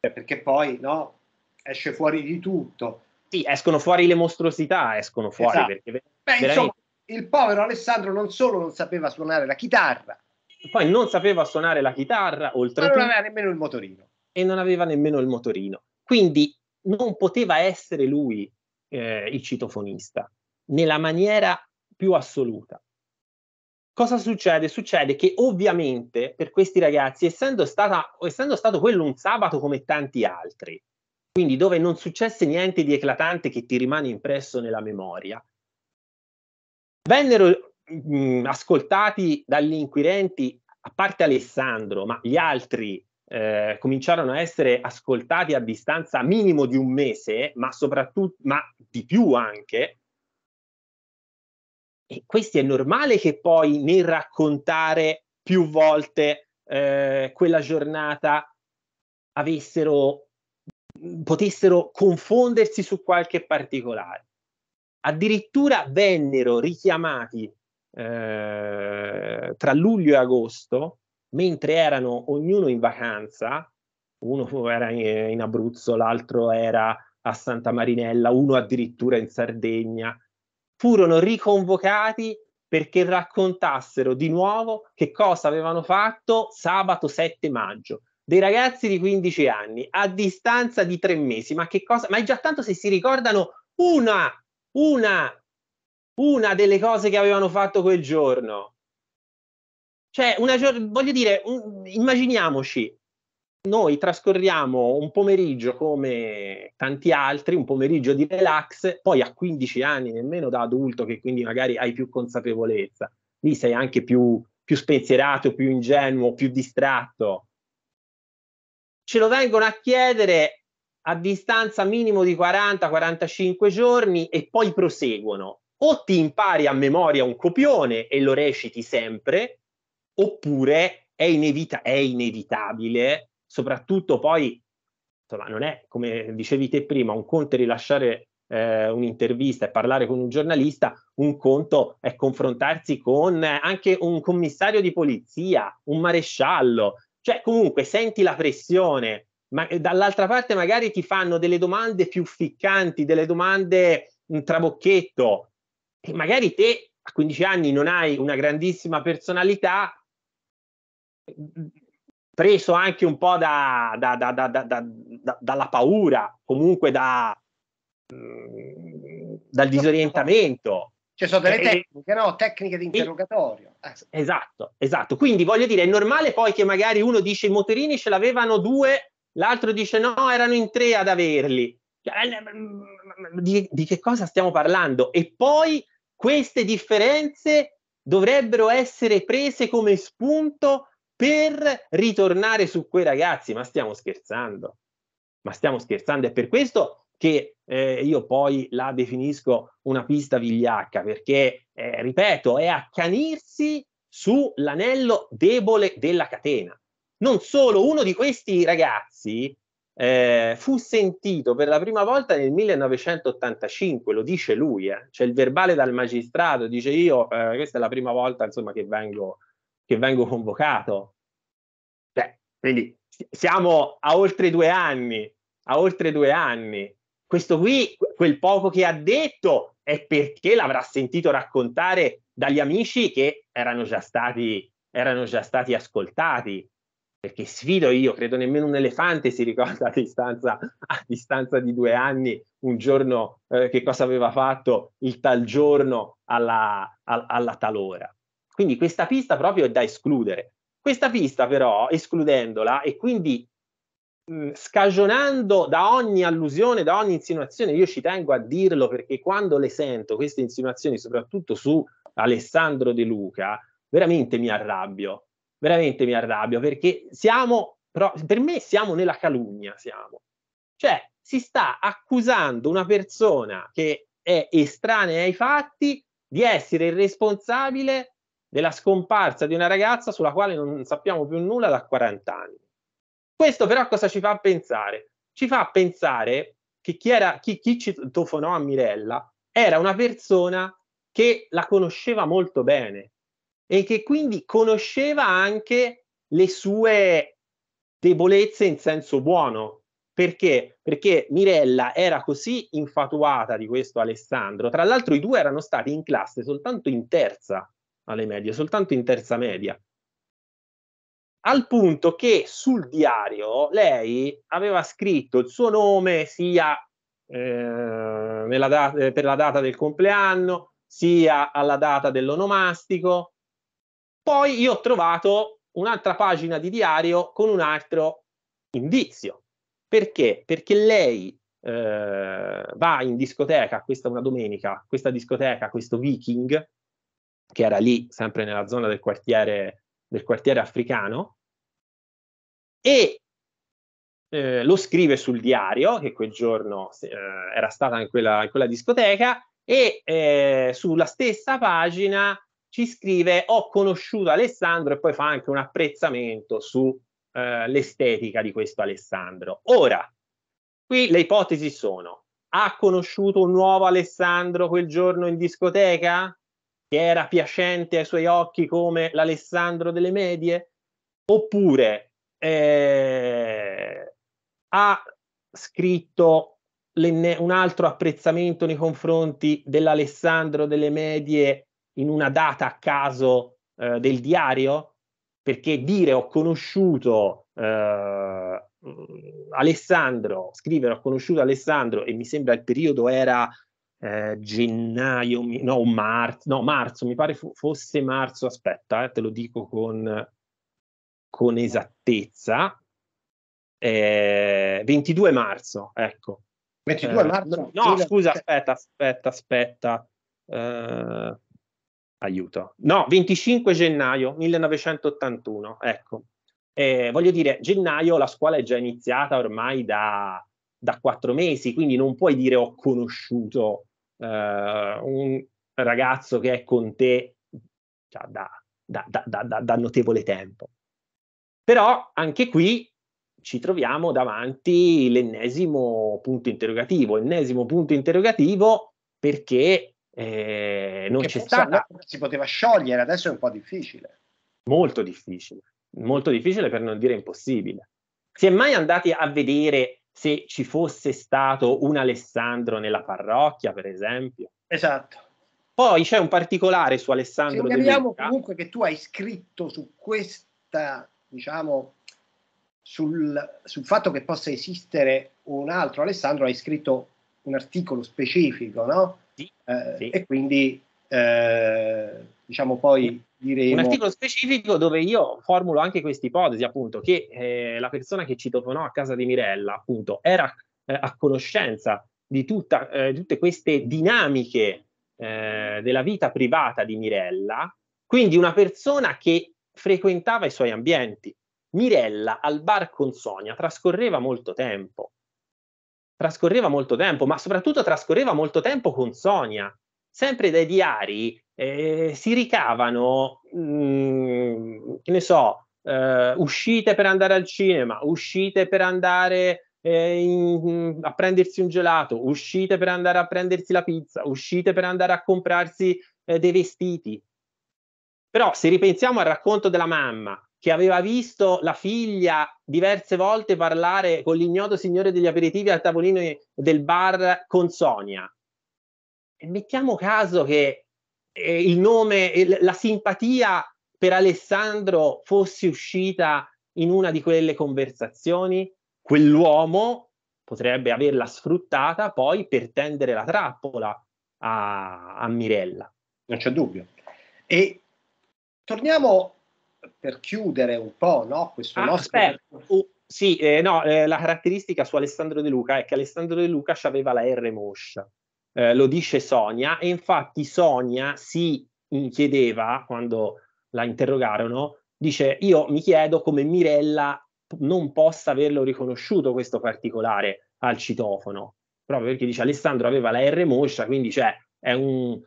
Eh, perché poi no, esce fuori di tutto. Sì, escono fuori le mostruosità, escono fuori. Esatto. Perché Beh, veramente... insomma, il povero Alessandro non solo non sapeva suonare la chitarra, poi non sapeva suonare la chitarra, oltretutto. non aveva nemmeno il motorino. E non aveva nemmeno il motorino. Quindi non poteva essere lui eh, il citofonista nella maniera più assoluta. Cosa succede? Succede che ovviamente per questi ragazzi, essendo, stata, essendo stato quello un sabato come tanti altri, quindi dove non successe niente di eclatante che ti rimane impresso nella memoria, vennero mh, mm, ascoltati dagli inquirenti, a parte Alessandro, ma gli altri eh, cominciarono a essere ascoltati a distanza minimo di un mese, ma soprattutto, ma di più anche. E questi è normale che poi nel raccontare più volte eh, quella giornata avessero, potessero confondersi su qualche particolare. Addirittura vennero richiamati eh, tra luglio e agosto mentre erano ognuno in vacanza, uno [LAUGHS] era in Abruzzo, l'altro era a Santa Marinella, uno addirittura in Sardegna, furono riconvocati perché raccontassero di nuovo che cosa avevano fatto sabato 7 maggio. Dei ragazzi di 15 anni, a distanza di tre mesi, ma che cosa? Ma è già tanto se si ricordano una, una, una delle cose che avevano fatto quel giorno. Cioè, una, voglio dire, un, immaginiamoci, noi trascorriamo un pomeriggio come tanti altri, un pomeriggio di relax, poi a 15 anni, nemmeno da adulto, che quindi magari hai più consapevolezza, lì sei anche più, più spensierato, più ingenuo, più distratto. Ce lo vengono a chiedere a distanza minimo di 40-45 giorni e poi proseguono. O ti impari a memoria un copione e lo reciti sempre, oppure è, inevita- è inevitabile, soprattutto poi, insomma, non è come dicevi te prima, un conto è rilasciare eh, un'intervista e parlare con un giornalista, un conto è confrontarsi con anche un commissario di polizia, un maresciallo, cioè comunque senti la pressione, ma eh, dall'altra parte magari ti fanno delle domande più ficcanti, delle domande un trabocchetto e magari te a 15 anni non hai una grandissima personalità, preso anche un po' da, da, da, dalla paura, comunque mm, dal disorientamento. Ci sono delle eh, tecniche, no? Tecniche di interrogatorio. Eh. Esatto, esatto. Quindi voglio dire, è normale poi che magari uno dice i motorini ce l'avevano due, l'altro dice no, erano in tre ad averli. Cioè, eh, mm, mm, di, di che cosa stiamo parlando? E poi queste differenze dovrebbero essere prese come spunto per ritornare su quei ragazzi. Ma stiamo scherzando, ma stiamo scherzando. È per questo che eh, io poi la definisco una pista vigliacca, perché, eh, ripeto, è accanirsi sull'anello debole della catena. Non solo, uno di questi ragazzi eh, fu sentito per la prima volta nel 1985, lo dice lui, eh. c'è il verbale dal magistrato, dice io, eh, questa è la prima volta insomma, che vengo che vengo convocato. Beh, quindi siamo a oltre due anni, a oltre due anni. Questo qui, quel poco che ha detto, è perché l'avrà sentito raccontare dagli amici che erano già stati, erano già stati ascoltati. Perché sfido io, credo nemmeno un elefante si ricorda a distanza, a distanza di due anni, un giorno eh, che cosa aveva fatto il tal giorno alla, alla, alla talora. Quindi questa pista proprio è da escludere. Questa pista però, escludendola e quindi mh, mm, scagionando da ogni allusione, da ogni insinuazione, io ci tengo a dirlo perché quando le sento queste insinuazioni, soprattutto su Alessandro De Luca, veramente mi arrabbio, veramente mi arrabbio perché siamo, pro- per me siamo nella calunnia, siamo. Cioè si sta accusando una persona che è estranea ai fatti di essere il responsabile della scomparsa di una ragazza sulla quale non sappiamo più nulla da 40 anni. Questo però cosa ci fa pensare? Ci fa pensare che chi, era, chi, chi citofonò a Mirella era una persona che la conosceva molto bene e che quindi conosceva anche le sue debolezze in senso buono. Perché? Perché Mirella era così infatuata di questo Alessandro. Tra l'altro i due erano stati in classe soltanto in terza alle medie, soltanto in terza media. Al punto che sul diario lei aveva scritto il suo nome sia eh, da- per la data del compleanno, sia alla data dell'onomastico. Poi io ho trovato un'altra pagina di diario con un altro indizio. Perché? Perché lei eh, va in discoteca, questa è una domenica, questa discoteca, questo viking, che era lì, sempre nella zona del quartiere, del quartiere africano, e eh, lo scrive sul diario, che quel giorno eh, era stata in quella, in quella discoteca, e eh, sulla stessa pagina ci scrive ho conosciuto Alessandro e poi fa anche un apprezzamento sull'estetica eh, di questo Alessandro. Ora, qui le ipotesi sono, ha conosciuto un nuovo Alessandro quel giorno in discoteca? che era piacente ai suoi occhi come l'Alessandro delle medie, oppure eh, ha scritto un altro apprezzamento nei confronti dell'Alessandro delle medie in una data a caso eh, del diario? Perché dire ho conosciuto eh, Alessandro, scrivere ho conosciuto Alessandro e mi sembra il periodo era eh, gennaio, no marzo, no marzo, mi pare fosse marzo, aspetta, eh, te lo dico con, con esattezza, eh, 22 marzo, ecco. 22 eh, marzo? No, sì, scusa, aspetta, aspetta, aspetta. Uh, aiuto. No, 25 gennaio 1981, ecco. Eh, voglio dire, gennaio la scuola è già iniziata ormai da, da quattro mesi, quindi non puoi dire ho conosciuto eh, un ragazzo che è con te cioè, da, da, da, da notevole tempo. Però anche qui ci troviamo davanti l'ennesimo punto interrogativo, ennesimo punto interrogativo perché eh, non che c'è stata. Si poteva sciogliere, adesso è un po' difficile. Molto difficile, molto difficile per non dire impossibile. Si è mai andati a vedere se ci fosse stato un Alessandro nella parrocchia, per esempio. Esatto. Poi c'è un particolare su Alessandro. Segnaliamo comunque che tu hai scritto su questa, diciamo, sul, sul fatto che possa esistere un altro Alessandro, hai scritto un articolo specifico, no? Sì, eh, sì. E quindi eh, diciamo poi diremo... Un articolo specifico dove io formulo anche questa ipotesi, appunto, che eh, la persona che ci citofonò a casa di Mirella, appunto, era eh, a conoscenza di tutta, eh, tutte queste dinamiche eh, della vita privata di Mirella, quindi una persona che frequentava i suoi ambienti. Mirella al bar con Sonia trascorreva molto tempo, trascorreva molto tempo, ma soprattutto trascorreva molto tempo con Sonia, sempre dai diari eh, si ricavano, mh, mm, che ne so, eh, uscite per andare al cinema, uscite per andare eh, in, mm, a prendersi un gelato, uscite per andare a prendersi la pizza, uscite per andare a comprarsi eh, dei vestiti. Però se ripensiamo al racconto della mamma che aveva visto la figlia diverse volte parlare con l'ignoto signore degli aperitivi al tavolino eh, del bar con Sonia, mettiamo caso che eh, il nome, il, la simpatia per Alessandro fosse uscita in una di quelle conversazioni, quell'uomo potrebbe averla sfruttata poi per tendere la trappola a, a Mirella. Non c'è dubbio. E torniamo per chiudere un po' no, questo ah, nostro... Aspetta. Uh, sì, eh, no, eh, la caratteristica su Alessandro De Luca è che Alessandro De Luca aveva la R moscia eh, lo dice Sonia e infatti Sonia si chiedeva quando la interrogarono, dice io mi chiedo come Mirella non possa averlo riconosciuto questo particolare al citofono, proprio perché dice Alessandro aveva la R moscia, quindi cioè è un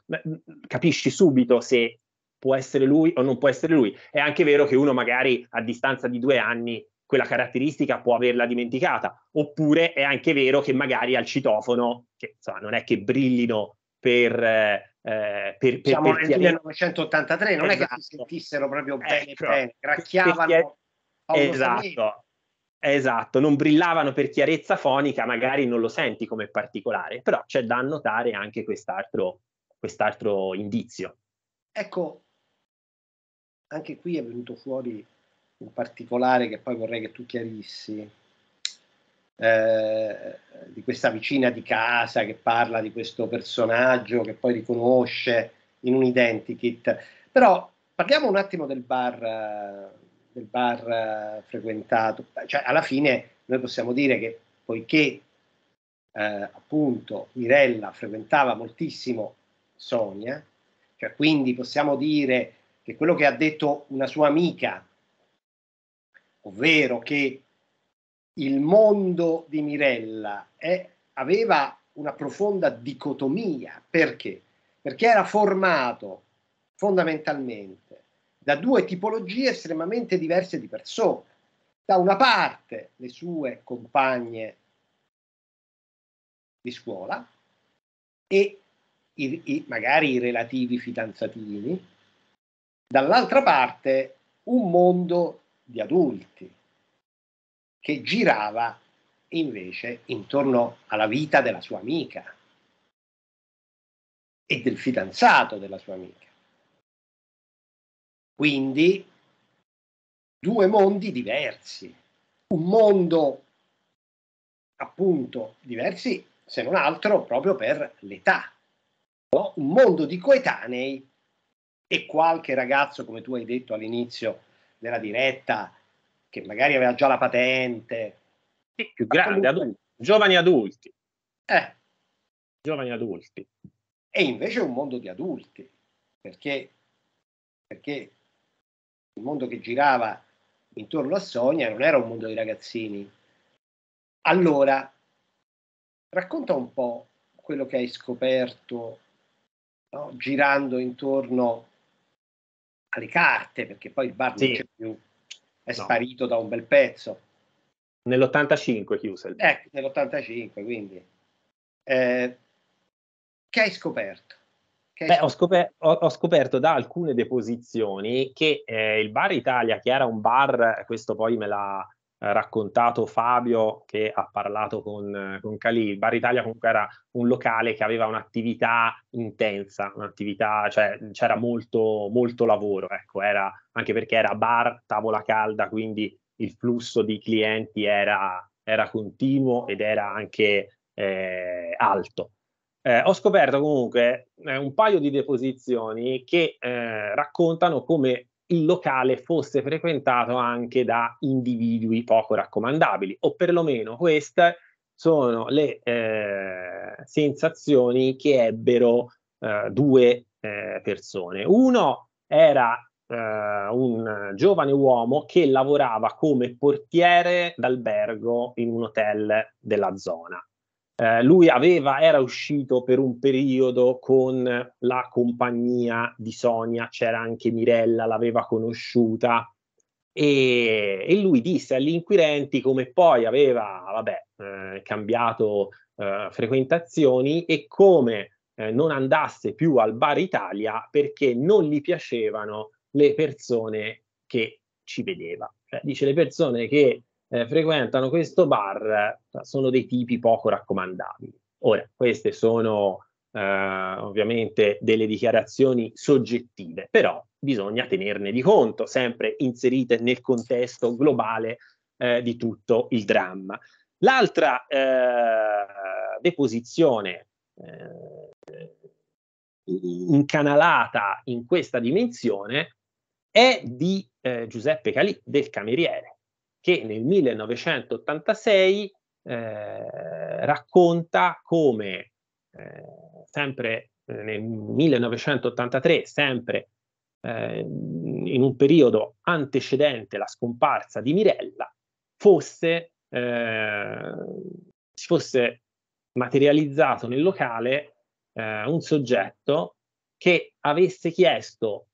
capisci subito se può essere lui o non può essere lui. È anche vero che uno magari a distanza di due anni quella caratteristica può averla dimenticata, oppure è anche vero che magari al citofono, che insomma, non è che brillino per... Eh, eh per, per, diciamo per nel 1983 non esatto. è che si esatto. sentissero proprio bene, ecco. bene gracchiavano esatto, esatto, non brillavano per chiarezza fonica, magari non lo senti come particolare, però c'è da annotare anche quest'altro, quest'altro indizio. Ecco, anche qui è venuto fuori in particolare che poi vorrei che tu chiarissi, eh, di questa vicina di casa che parla di questo personaggio che poi riconosce in un identikit. Però parliamo un attimo del bar, del bar eh, frequentato. Cioè, alla fine noi possiamo dire che poiché eh, appunto Mirella frequentava moltissimo Sonia, cioè quindi possiamo dire che quello che ha detto una sua amica ovvero che il mondo di Mirella è, aveva una profonda dicotomia. Perché? Perché era formato fondamentalmente da due tipologie estremamente diverse di persone. Da una parte le sue compagne di scuola e i, i, magari i relativi fidanzatini, dall'altra parte un mondo di adulti, che girava invece intorno alla vita della sua amica e del fidanzato della sua amica. Quindi due mondi diversi, un mondo appunto diversi se non altro proprio per l'età, no? un mondo di coetanei e qualche ragazzo, come tu hai detto all'inizio, della diretta, che magari aveva già la patente. Sì, più grande, adulti, giovani adulti. Eh. Giovani adulti. E invece è un mondo di adulti, perché, perché il mondo che girava intorno a Sonia non era un mondo di ragazzini. Allora, racconta un po' quello che hai scoperto no? girando intorno alle carte, perché poi il bar sì. non c'è più, è no. sparito da un bel pezzo. Nell'85 chiusa il bar. Ecco, nell'85, quindi. Eh, che hai scoperto? Che hai Beh, scoperto? Ho, scoperto, ho, ho, scoperto da alcune deposizioni che eh, il Bar Italia, che era un bar, questo poi me l'ha, eh, raccontato Fabio che ha parlato con, eh, con Calì. Bar Italia comunque era un locale che aveva un'attività intensa, un'attività, cioè c'era molto, molto lavoro, ecco, era, anche perché era bar, tavola calda, quindi il flusso di clienti era, era continuo ed era anche eh, alto. Eh, ho scoperto comunque eh, un paio di deposizioni che eh, raccontano come il locale fosse frequentato anche da individui poco raccomandabili, o perlomeno queste sono le eh, sensazioni che ebbero eh, due eh, persone. Uno era eh, un giovane uomo che lavorava come portiere d'albergo in un hotel della zona eh, lui aveva, era uscito per un periodo con la compagnia di Sonia, c'era anche Mirella, l'aveva conosciuta e, e lui disse agli inquirenti come poi aveva vabbè, eh, cambiato eh, frequentazioni e come eh, non andasse più al bar Italia perché non gli piacevano le persone che ci vedeva. Cioè, dice le persone che eh, frequentano questo bar sono dei tipi poco raccomandabili. Ora, queste sono eh, ovviamente delle dichiarazioni soggettive, però bisogna tenerne di conto, sempre inserite nel contesto globale eh, di tutto il dramma. L'altra eh, deposizione eh, incanalata in questa dimensione è di eh, Giuseppe Calì del cameriere che nel 1986 eh, racconta come eh, sempre eh, nel 1983, sempre eh, in un periodo antecedente la scomparsa di Mirella, fosse, eh, si fosse materializzato nel locale eh, un soggetto che avesse chiesto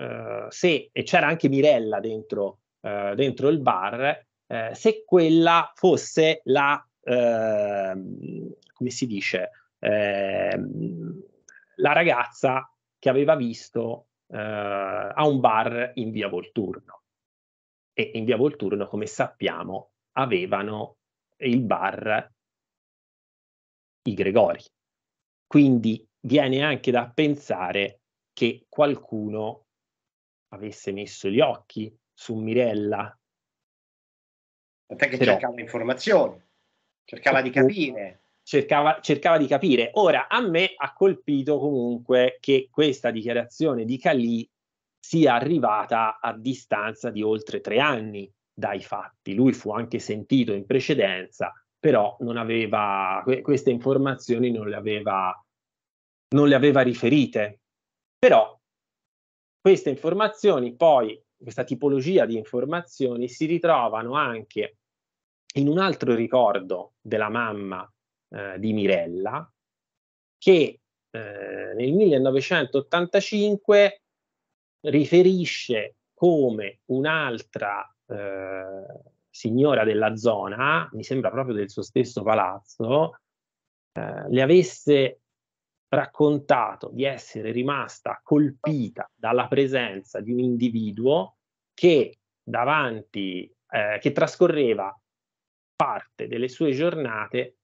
se, e c'era anche Mirella dentro eh, dentro il bar, eh, se quella fosse la, ehm, come si dice, ehm, la ragazza che aveva visto eh, a un bar in via Volturno. E in via Volturno, come sappiamo, avevano il bar i Gregori. Quindi viene anche da pensare che qualcuno avesse messo gli occhi su Mirella. Perché che Però, cercava informazioni, cercava di capire. Cercava, cercava di capire. Ora, a me ha colpito comunque che questa dichiarazione di Calì sia arrivata a distanza di oltre tre anni dai fatti. Lui fu anche sentito in precedenza, però non aveva queste informazioni non le aveva, non le aveva riferite. Però queste informazioni poi questa tipologia di informazioni si ritrovano anche in un altro ricordo della mamma eh, di Mirella che eh, nel 1985 riferisce come un'altra eh, signora della zona, mi sembra proprio del suo stesso palazzo, eh, le avesse raccontato di essere rimasta colpita dalla presenza di un individuo che davanti, eh, che trascorreva parte delle sue giornate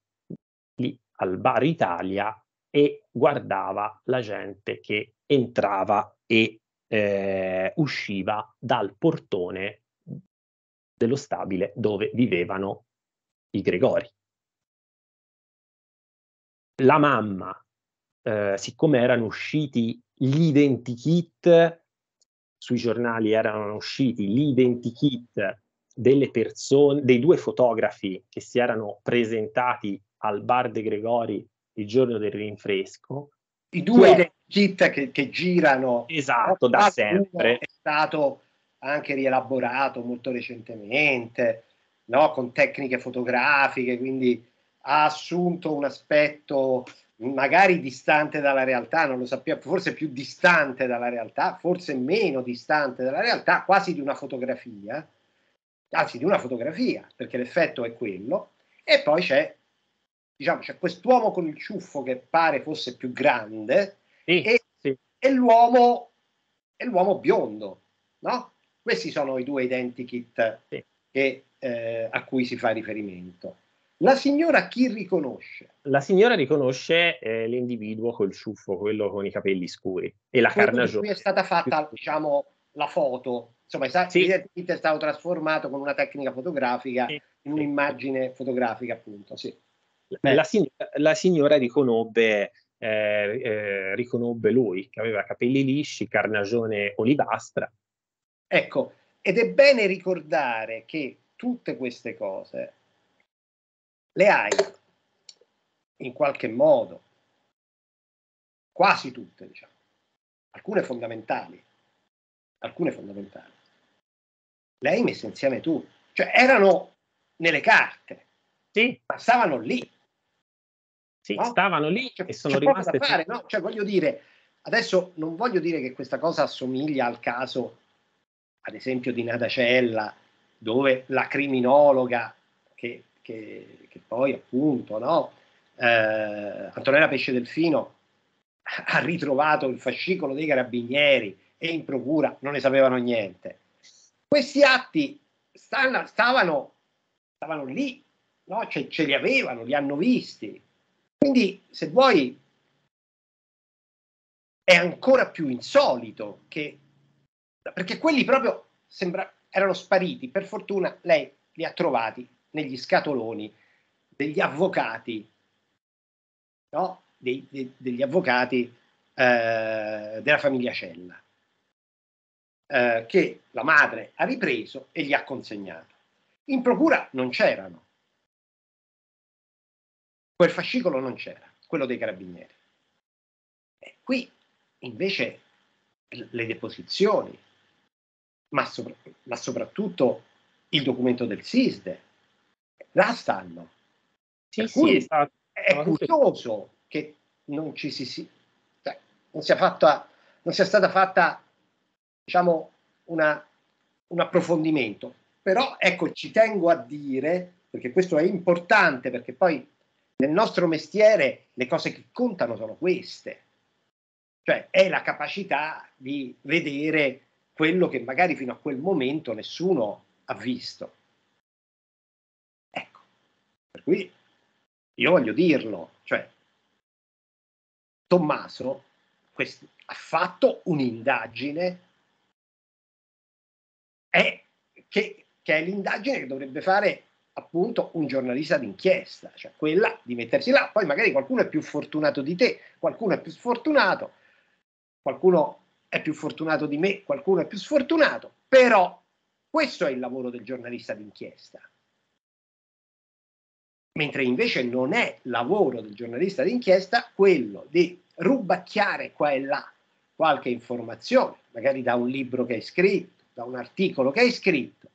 lì al bar Italia e guardava la gente che entrava e eh, usciva dal portone dello stabile dove vivevano i Gregori. La mamma eh, siccome erano usciti gli identikit, sui giornali erano usciti gli identikit delle persone, dei due fotografi che si erano presentati al bar De Gregori il giorno del rinfresco. I due cioè, identikit che, che, girano. Esatto, da ah, sempre. È stato anche rielaborato molto recentemente, no? con tecniche fotografiche, quindi ha assunto un aspetto magari distante dalla realtà, non lo sappiamo, forse più distante dalla realtà, forse meno distante dalla realtà, quasi di una fotografia, anzi di una fotografia, perché l'effetto è quello, e poi c'è, diciamo, c'è quest'uomo con il ciuffo che pare fosse più grande sì, e, sì. e, l'uomo, e l'uomo biondo, no? Questi sono i due identikit sì. che, eh, a cui si fa riferimento. La signora chi riconosce? La signora riconosce eh, l'individuo col ciuffo, quello con i capelli scuri e la carnagione. Qui è stata fatta, diciamo, la foto. Insomma, sì. è stato trasformato con una tecnica fotografica sì. in un'immagine fotografica, appunto. Sì. La, signora, la, signora, riconobbe, eh, eh, riconobbe lui, che aveva capelli lisci, carnagione olivastra. Ecco, ed è bene ricordare che tutte queste cose le hai in qualche modo, quasi tutte, diciamo, alcune fondamentali, alcune fondamentali, le hai messe insieme tu, cioè erano nelle carte, sì. ma stavano lì. Sì, no? stavano lì cioè, e sono rimaste. fare, no? cioè, voglio dire, adesso non voglio dire che questa cosa assomiglia al caso, ad esempio, di Nadacella, dove la criminologa che che, che poi appunto no? eh, Antonella Pesce Delfino ha ritrovato il fascicolo dei carabinieri e in procura non ne sapevano niente. Questi atti stanno, stavano, stavano lì, no? cioè, ce li avevano, li hanno visti. Quindi se vuoi è ancora più insolito che perché quelli proprio sembra, erano spariti, per fortuna lei li ha trovati negli scatoloni degli avvocati, no? dei, de, degli avvocati eh, della famiglia Cella, eh, che la madre ha ripreso e gli ha consegnato. In procura non c'erano. Quel fascicolo non c'era, quello dei carabinieri. E eh, qui invece le deposizioni, ma, sopra- ma soprattutto il documento del SISDE, là stanno. Sì, sì, esatto. è, stato, è curioso che non ci si, si cioè, non sia fatta, non sia stata fatta, diciamo, una, un approfondimento. Però ecco, ci tengo a dire, perché questo è importante, perché poi nel nostro mestiere le cose che contano sono queste, cioè è la capacità di vedere quello che magari fino a quel momento nessuno ha visto qui io voglio dirlo, cioè Tommaso quest- ha fatto un'indagine è che, che, è l'indagine che dovrebbe fare appunto un giornalista d'inchiesta, cioè quella di mettersi là, poi magari qualcuno è più fortunato di te, qualcuno è più sfortunato, qualcuno è più fortunato di me, qualcuno è più sfortunato, però questo è il lavoro del giornalista d'inchiesta mentre invece non è lavoro del giornalista d'inchiesta quello di rubacchiare qua e là qualche informazione, magari da un libro che hai scritto, da un articolo che hai scritto,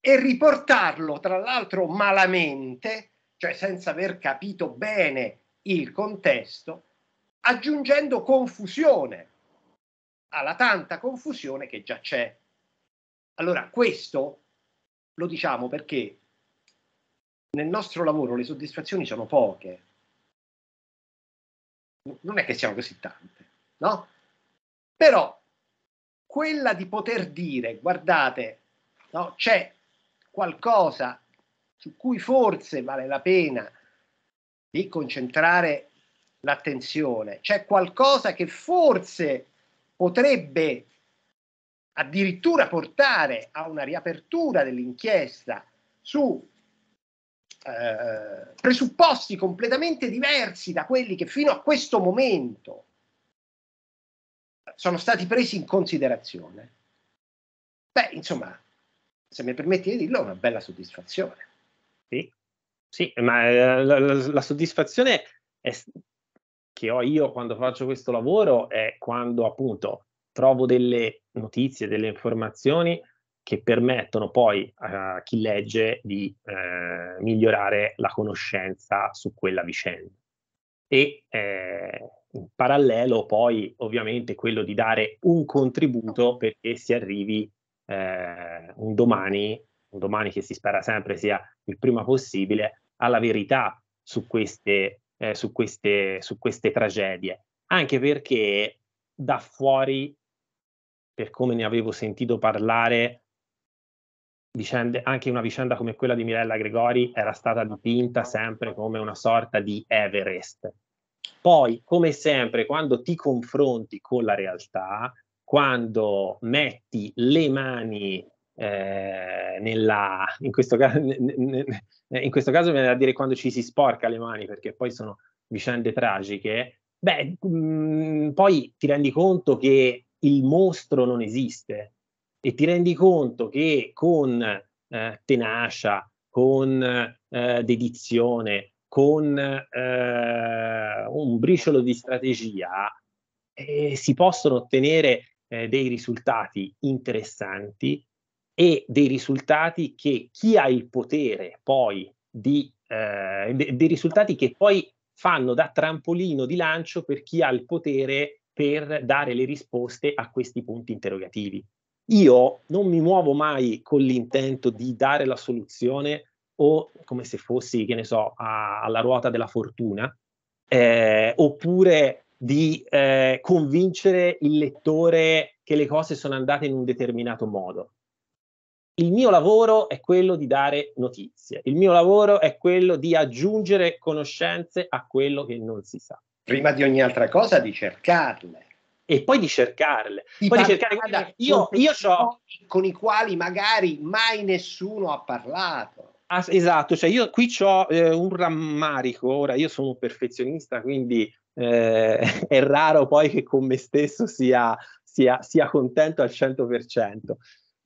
e riportarlo tra l'altro malamente, cioè senza aver capito bene il contesto, aggiungendo confusione alla tanta confusione che già c'è. Allora, questo lo diciamo perché nel nostro lavoro le soddisfazioni sono poche. Non è che siano così tante, no? Però quella di poter dire, guardate, no, c'è qualcosa su cui forse vale la pena di concentrare l'attenzione, c'è qualcosa che forse potrebbe addirittura portare a una riapertura dell'inchiesta su eh, presupposti completamente diversi da quelli che fino a questo momento sono stati presi in considerazione, beh, insomma, se mi permetti di dirlo, è una bella soddisfazione. Sì, sì ma eh, la, la, soddisfazione è, che ho io quando faccio questo lavoro è quando appunto trovo delle notizie, delle informazioni che permettono poi a chi legge di eh, migliorare la conoscenza su quella vicenda. E eh, in parallelo poi ovviamente quello di dare un contributo perché si arrivi eh, un domani, un domani che si spera sempre sia il prima possibile, alla verità su queste, eh, su queste, su queste tragedie, anche perché da fuori, per come ne avevo sentito parlare, vicende, anche una vicenda come quella di Mirella Gregori era stata dipinta sempre come una sorta di Everest. Poi, come sempre, quando ti confronti con la realtà, quando metti le mani eh, nella, in, questo caso, in questo caso viene da dire quando ci si sporca le mani, perché poi sono vicende tragiche, beh, mh, mm, poi ti rendi conto che il mostro non esiste, e ti rendi conto che con eh, tenacia, con eh, dedizione, con eh, un briciolo di strategia, eh, si possono ottenere eh, dei risultati interessanti e dei risultati che chi ha il potere poi di eh, de- dei risultati che poi fanno da trampolino di lancio per chi ha il potere per dare le risposte a questi punti interrogativi io non mi muovo mai con l'intento di dare la soluzione o come se fossi, che ne so, a, alla ruota della fortuna, eh, oppure di eh, convincere il lettore che le cose sono andate in un determinato modo. Il mio lavoro è quello di dare notizie, il mio lavoro è quello di aggiungere conoscenze a quello che non si sa. Prima di ogni altra cosa, di cercarle e poi di cercarle. Di poi di cercare, guarda, io, io so con i quali magari mai nessuno ha parlato. Ah, esatto, cioè io qui ho eh, un rammarico, ora io sono un perfezionista, quindi eh, [LAUGHS] è raro poi che con me stesso sia, sia, sia contento al 100%.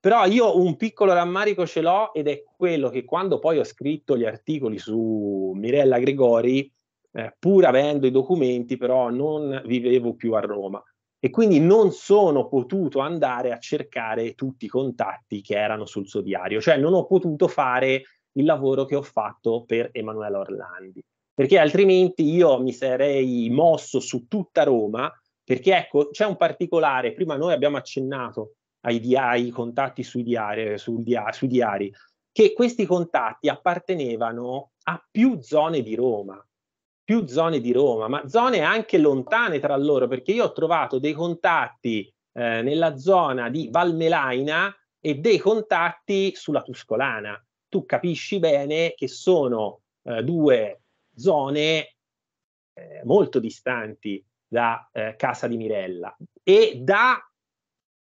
Però io un piccolo rammarico ce l'ho ed è quello che quando poi ho scritto gli articoli su Mirella Gregori, eh, pur avendo i documenti, però non vivevo più a Roma e quindi non sono potuto andare a cercare tutti i contatti che erano sul suo diario, cioè non ho potuto fare il lavoro che ho fatto per Emanuele Orlandi, perché altrimenti io mi sarei mosso su tutta Roma, perché ecco, c'è un particolare, prima noi abbiamo accennato ai, diari, ai contatti sui diari, sul dia, sui diari, che questi contatti appartenevano a più zone di Roma, più zone di Roma, ma zone anche lontane tra loro, perché io ho trovato dei contatti eh, nella zona di Valmelaina e dei contatti sulla Tuscolana. Tu capisci bene che sono eh, due zone eh, molto distanti da eh, casa di Mirella e da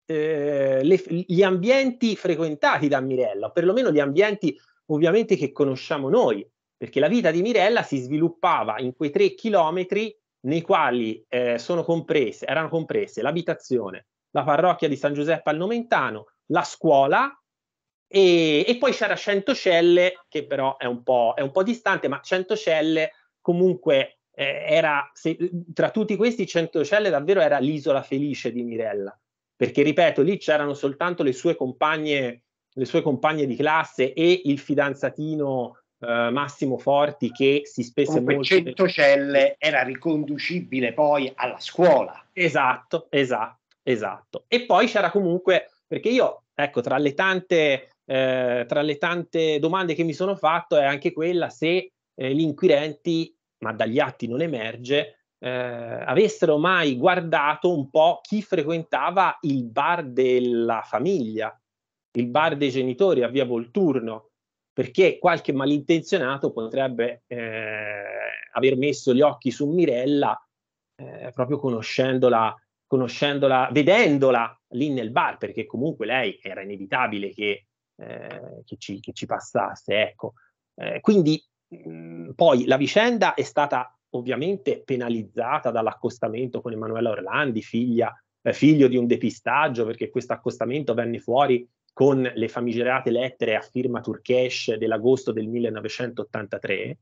eh, le, gli ambienti frequentati da Mirella, o perlomeno gli ambienti ovviamente che conosciamo noi perché la vita di Mirella si sviluppava in quei tre chilometri nei quali eh, comprese, erano comprese l'abitazione, la parrocchia di San Giuseppe al Nomentano, la scuola e, e poi c'era Centocelle, che però è un po', è un po distante, ma Centocelle comunque eh, era, se, tra tutti questi Centocelle davvero era l'isola felice di Mirella, perché ripeto, lì c'erano soltanto le sue compagne, le sue compagne di classe e il fidanzatino eh, Massimo Forti che si spesse Comunque molto. Centocelle era riconducibile poi alla scuola. Esatto, esatto, esatto. E poi c'era comunque, perché io, ecco, tra le tante, eh, tra le tante domande che mi sono fatto è anche quella se eh, gli inquirenti, ma dagli atti non emerge, eh, avessero mai guardato un po' chi frequentava il bar della famiglia, il bar dei genitori a via Volturno, perché qualche malintenzionato potrebbe eh, aver messo gli occhi su Mirella eh, proprio conoscendola, conoscendola, vedendola lì nel bar, perché comunque lei era inevitabile che, eh, che, ci, che ci, passasse. Ecco. Eh, quindi mh, mm, poi la vicenda è stata ovviamente penalizzata dall'accostamento con Emanuela Orlandi, figlia, eh, figlio di un depistaggio, perché questo accostamento venne fuori con le famigerate lettere a firma Turkesh dell'agosto del 1983,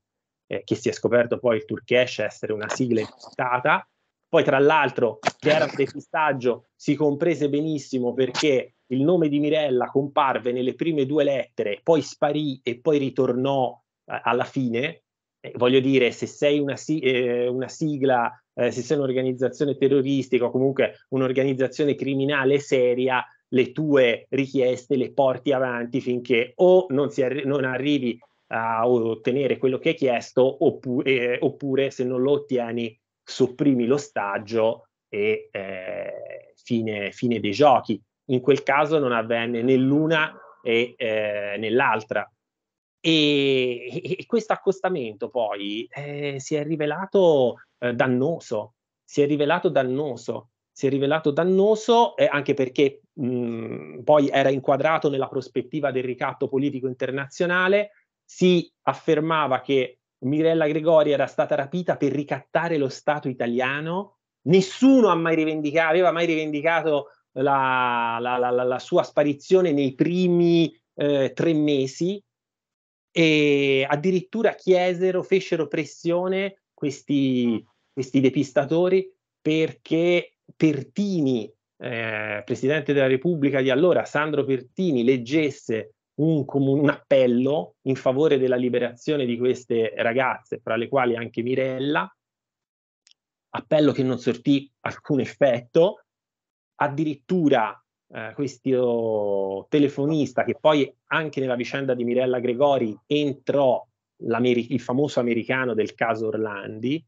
eh, che si è scoperto poi il Turkesh essere una sigla impostata. Poi, tra l'altro, Gerard De Pistaggio si comprese benissimo perché il nome di Mirella comparve nelle prime due lettere, poi sparì e poi ritornò eh, alla fine. Eh, voglio dire, se sei una, si- eh, una sigla, eh, se sei un'organizzazione terroristica o comunque un'organizzazione criminale seria, le tue richieste le porti avanti finché o non, arri- non arrivi a ottenere quello che hai chiesto oppure, eh, oppure se non lo ottieni sopprimi l'ostaggio e eh, fine, fine, dei giochi. In quel caso non avvenne né l'una e eh, nell'altra. E, e, questo accostamento poi eh, si è rivelato eh, dannoso, si è rivelato dannoso si è rivelato dannoso eh, anche perché poi era inquadrato nella prospettiva del ricatto politico internazionale, si affermava che Mirella Gregori era stata rapita per ricattare lo Stato italiano, nessuno ha mai aveva mai rivendicato la, la, la, la sua sparizione nei primi eh, tre mesi e addirittura chiesero, fecero pressione questi, questi depistatori perché Pertini eh, Presidente della Repubblica di allora, Sandro Pertini, leggesse un, un, appello in favore della liberazione di queste ragazze, fra le quali anche Mirella, appello che non sortì alcun effetto, addirittura eh, questo telefonista che poi anche nella vicenda di Mirella Gregori entrò il famoso americano del caso Orlandi,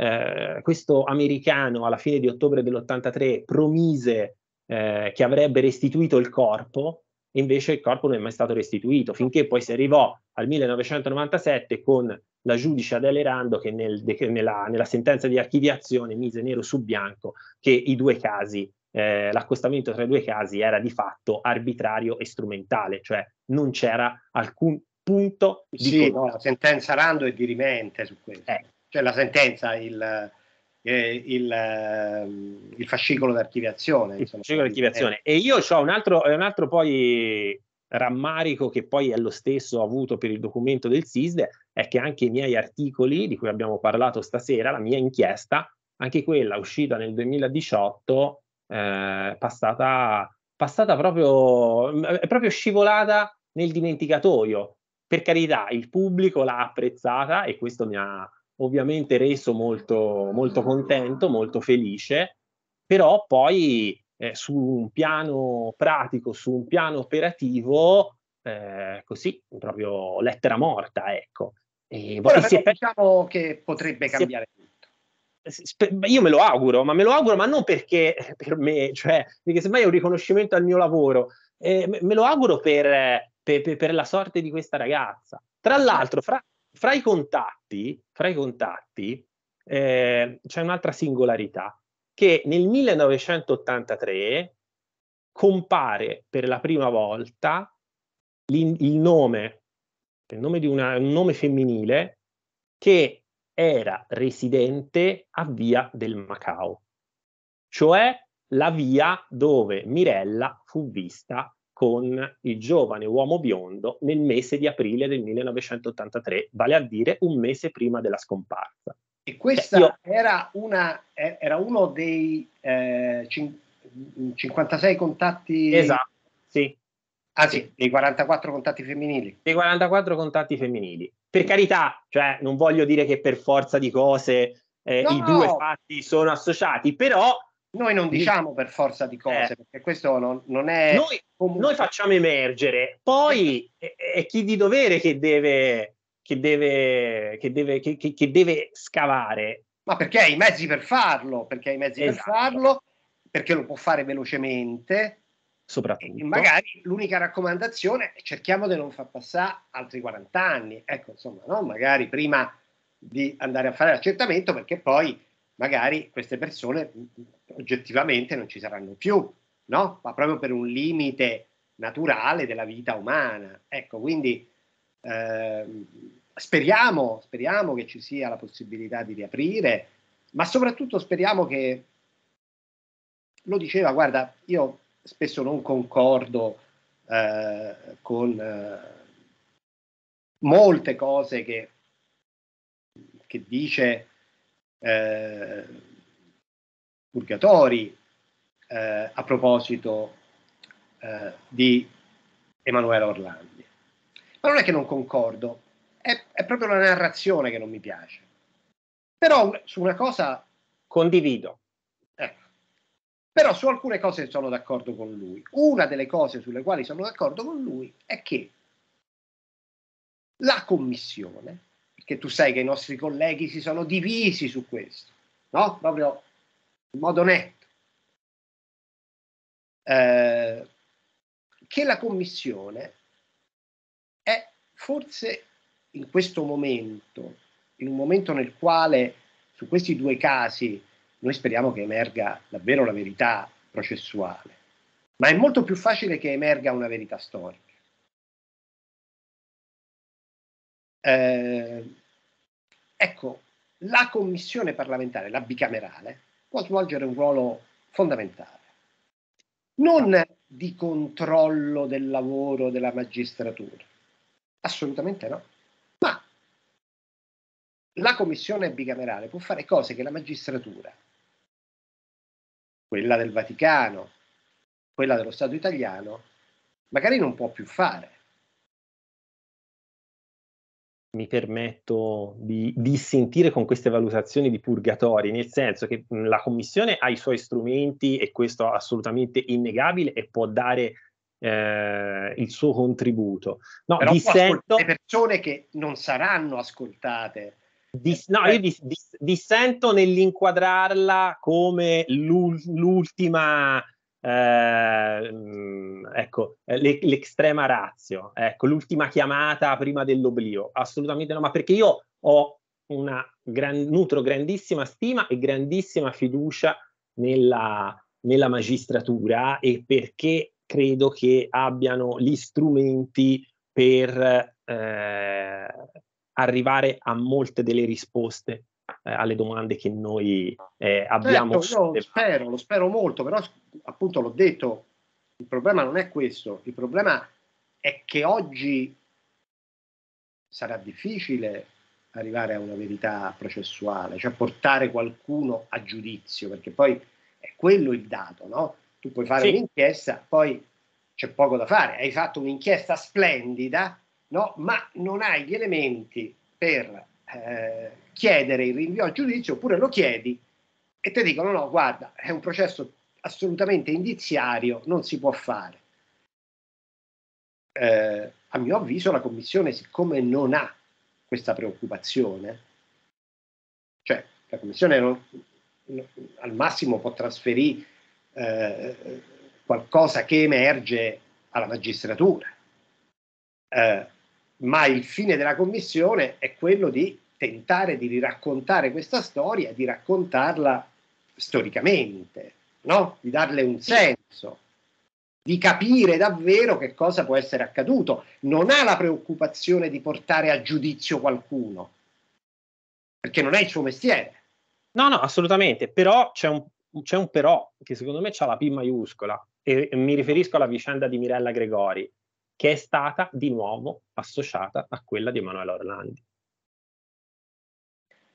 eh, questo americano alla fine di ottobre dell'83 promise eh, che avrebbe restituito il corpo, invece il corpo non è mai stato restituito, finché poi si arrivò al 1997 con la giudice Adele Rando che nel, de, nella, nella, sentenza di archiviazione mise nero su bianco che i due casi, eh, l'accostamento tra i due casi era di fatto arbitrario e strumentale, cioè non c'era alcun punto di... Sì, no, la sentenza Rando è dirimente su questo. Eh, cioè la sentenza, il, eh, il, il, eh, il fascicolo d'archiviazione. Il fascicolo d'archiviazione. Eh. E io ho un altro, un altro poi rammarico che poi è lo stesso avuto per il documento del SISD, è che anche i miei articoli, di cui abbiamo parlato stasera, la mia inchiesta, anche quella uscita nel 2018, eh, passata, passata proprio, è proprio scivolata nel dimenticatoio. Per carità, il pubblico l'ha apprezzata e questo mi ha, ovviamente reso molto, molto contento, molto felice, però poi eh, su un piano pratico, su un piano operativo, eh, così, proprio lettera morta, ecco. E Ora, però, per... Diciamo che potrebbe cambiare se... tutto. Eh, io me lo auguro, ma me lo auguro, ma non perché [LAUGHS] per me, cioè, perché semmai è un riconoscimento al mio lavoro, eh, me lo auguro eh, per, per, per la sorte di questa ragazza. Tra certo. l'altro, fra, fra i contatti, fra i contatti eh, c'è un'altra singolarità, che nel 1983 compare per la prima volta il nome, il nome di una, un nome femminile che era residente a Via del Macao, cioè la via dove Mirella fu vista con il giovane uomo biondo nel mese di aprile del 1983, vale a dire un mese prima della scomparsa. E questa cioè, io... era, una, era, uno dei eh, 56 mm, contatti. Esatto, sì. Ah sì, dei 44 contatti femminili. Dei 44 contatti femminili. Per carità, cioè, non voglio dire che per forza di cose eh, no, i due no. fatti sono associati, però noi non diciamo per forza di cose, eh. perché questo non, non è... Noi, comunque... noi, facciamo emergere, poi è, è, chi di dovere che deve, che deve, che deve, che, che deve scavare. Ma perché ha i mezzi per farlo, perché ha i mezzi esatto. per farlo, perché lo può fare velocemente. Soprattutto. E magari l'unica raccomandazione è cerchiamo di non far passare altri 40 anni. Ecco, insomma, no? magari prima di andare a fare l'accertamento, perché poi magari queste persone mm, mm, oggettivamente non ci saranno più, no? Ma proprio per un limite naturale della vita umana. Ecco, quindi eh, speriamo, speriamo che ci sia la possibilità di riaprire, ma soprattutto speriamo che, lo diceva, guarda, io spesso non concordo eh, con eh, molte cose che, che dice eh, Purgatori, eh, a proposito eh, di Emanuele Orlandi. Ma non è che non concordo, è, è proprio la narrazione che non mi piace. Però su una cosa... Condivido. Ecco. Però su alcune cose sono d'accordo con lui. Una delle cose sulle quali sono d'accordo con lui è che la Commissione che tu sai che i nostri colleghi si sono divisi su questo, no? Proprio in modo netto. Eh, che la Commissione è forse in questo momento, in un momento nel quale su questi due casi noi speriamo che emerga davvero la verità processuale, ma è molto più facile che emerga una verità storica. Eh, ecco, la commissione parlamentare, la bicamerale, può svolgere un ruolo fondamentale, non di controllo del lavoro della magistratura, assolutamente no, ma la commissione bicamerale può fare cose che la magistratura, quella del Vaticano, quella dello Stato italiano, magari non può più fare mi permetto di dissentire con queste valutazioni di purgatori, nel senso che mhmm, la Commissione ha i suoi strumenti e questo è assolutamente innegabile e può dare eh, il suo contributo. No, Però dissento... le persone che non saranno ascoltate. Dis, no, io dissento nell'inquadrarla come l'ultima eh, mm, ecco, eh, l'estrema razio, ecco, l'ultima chiamata prima dell'oblio, assolutamente no, ma perché io ho una gran, nutro grandissima stima e grandissima fiducia nella, nella magistratura e perché credo che abbiano gli strumenti per eh, arrivare a molte delle risposte eh, alle domande che noi eh, abbiamo. Certo, lo spero, lo spero molto, però appunto l'ho detto, il problema non è questo, il problema è che oggi sarà difficile arrivare a una verità processuale, cioè portare qualcuno a giudizio, perché poi è quello il dato, no? Tu puoi fare sì. un'inchiesta, poi c'è poco da fare, hai fatto un'inchiesta splendida, no? ma non hai gli elementi per eh, chiedere il rinvio a giudizio oppure lo chiedi e ti dicono no, guarda, è un processo assolutamente indiziario, non si può fare. Eh, a mio avviso la Commissione, siccome non ha questa preoccupazione, cioè la Commissione non, non, al massimo può trasferire eh, qualcosa che emerge alla magistratura, eh, ma il fine della Commissione è quello di tentare di riraccontare questa storia, di raccontarla storicamente, no? di darle un senso, di capire davvero che cosa può essere accaduto. Non ha la preoccupazione di portare a giudizio qualcuno, perché non è il suo mestiere. No, no, assolutamente, però c'è un, c'è un però che secondo me ha la P maiuscola e, e mi riferisco alla vicenda di Mirella Gregori, che è stata di nuovo associata a quella di Emanuele Orlandi.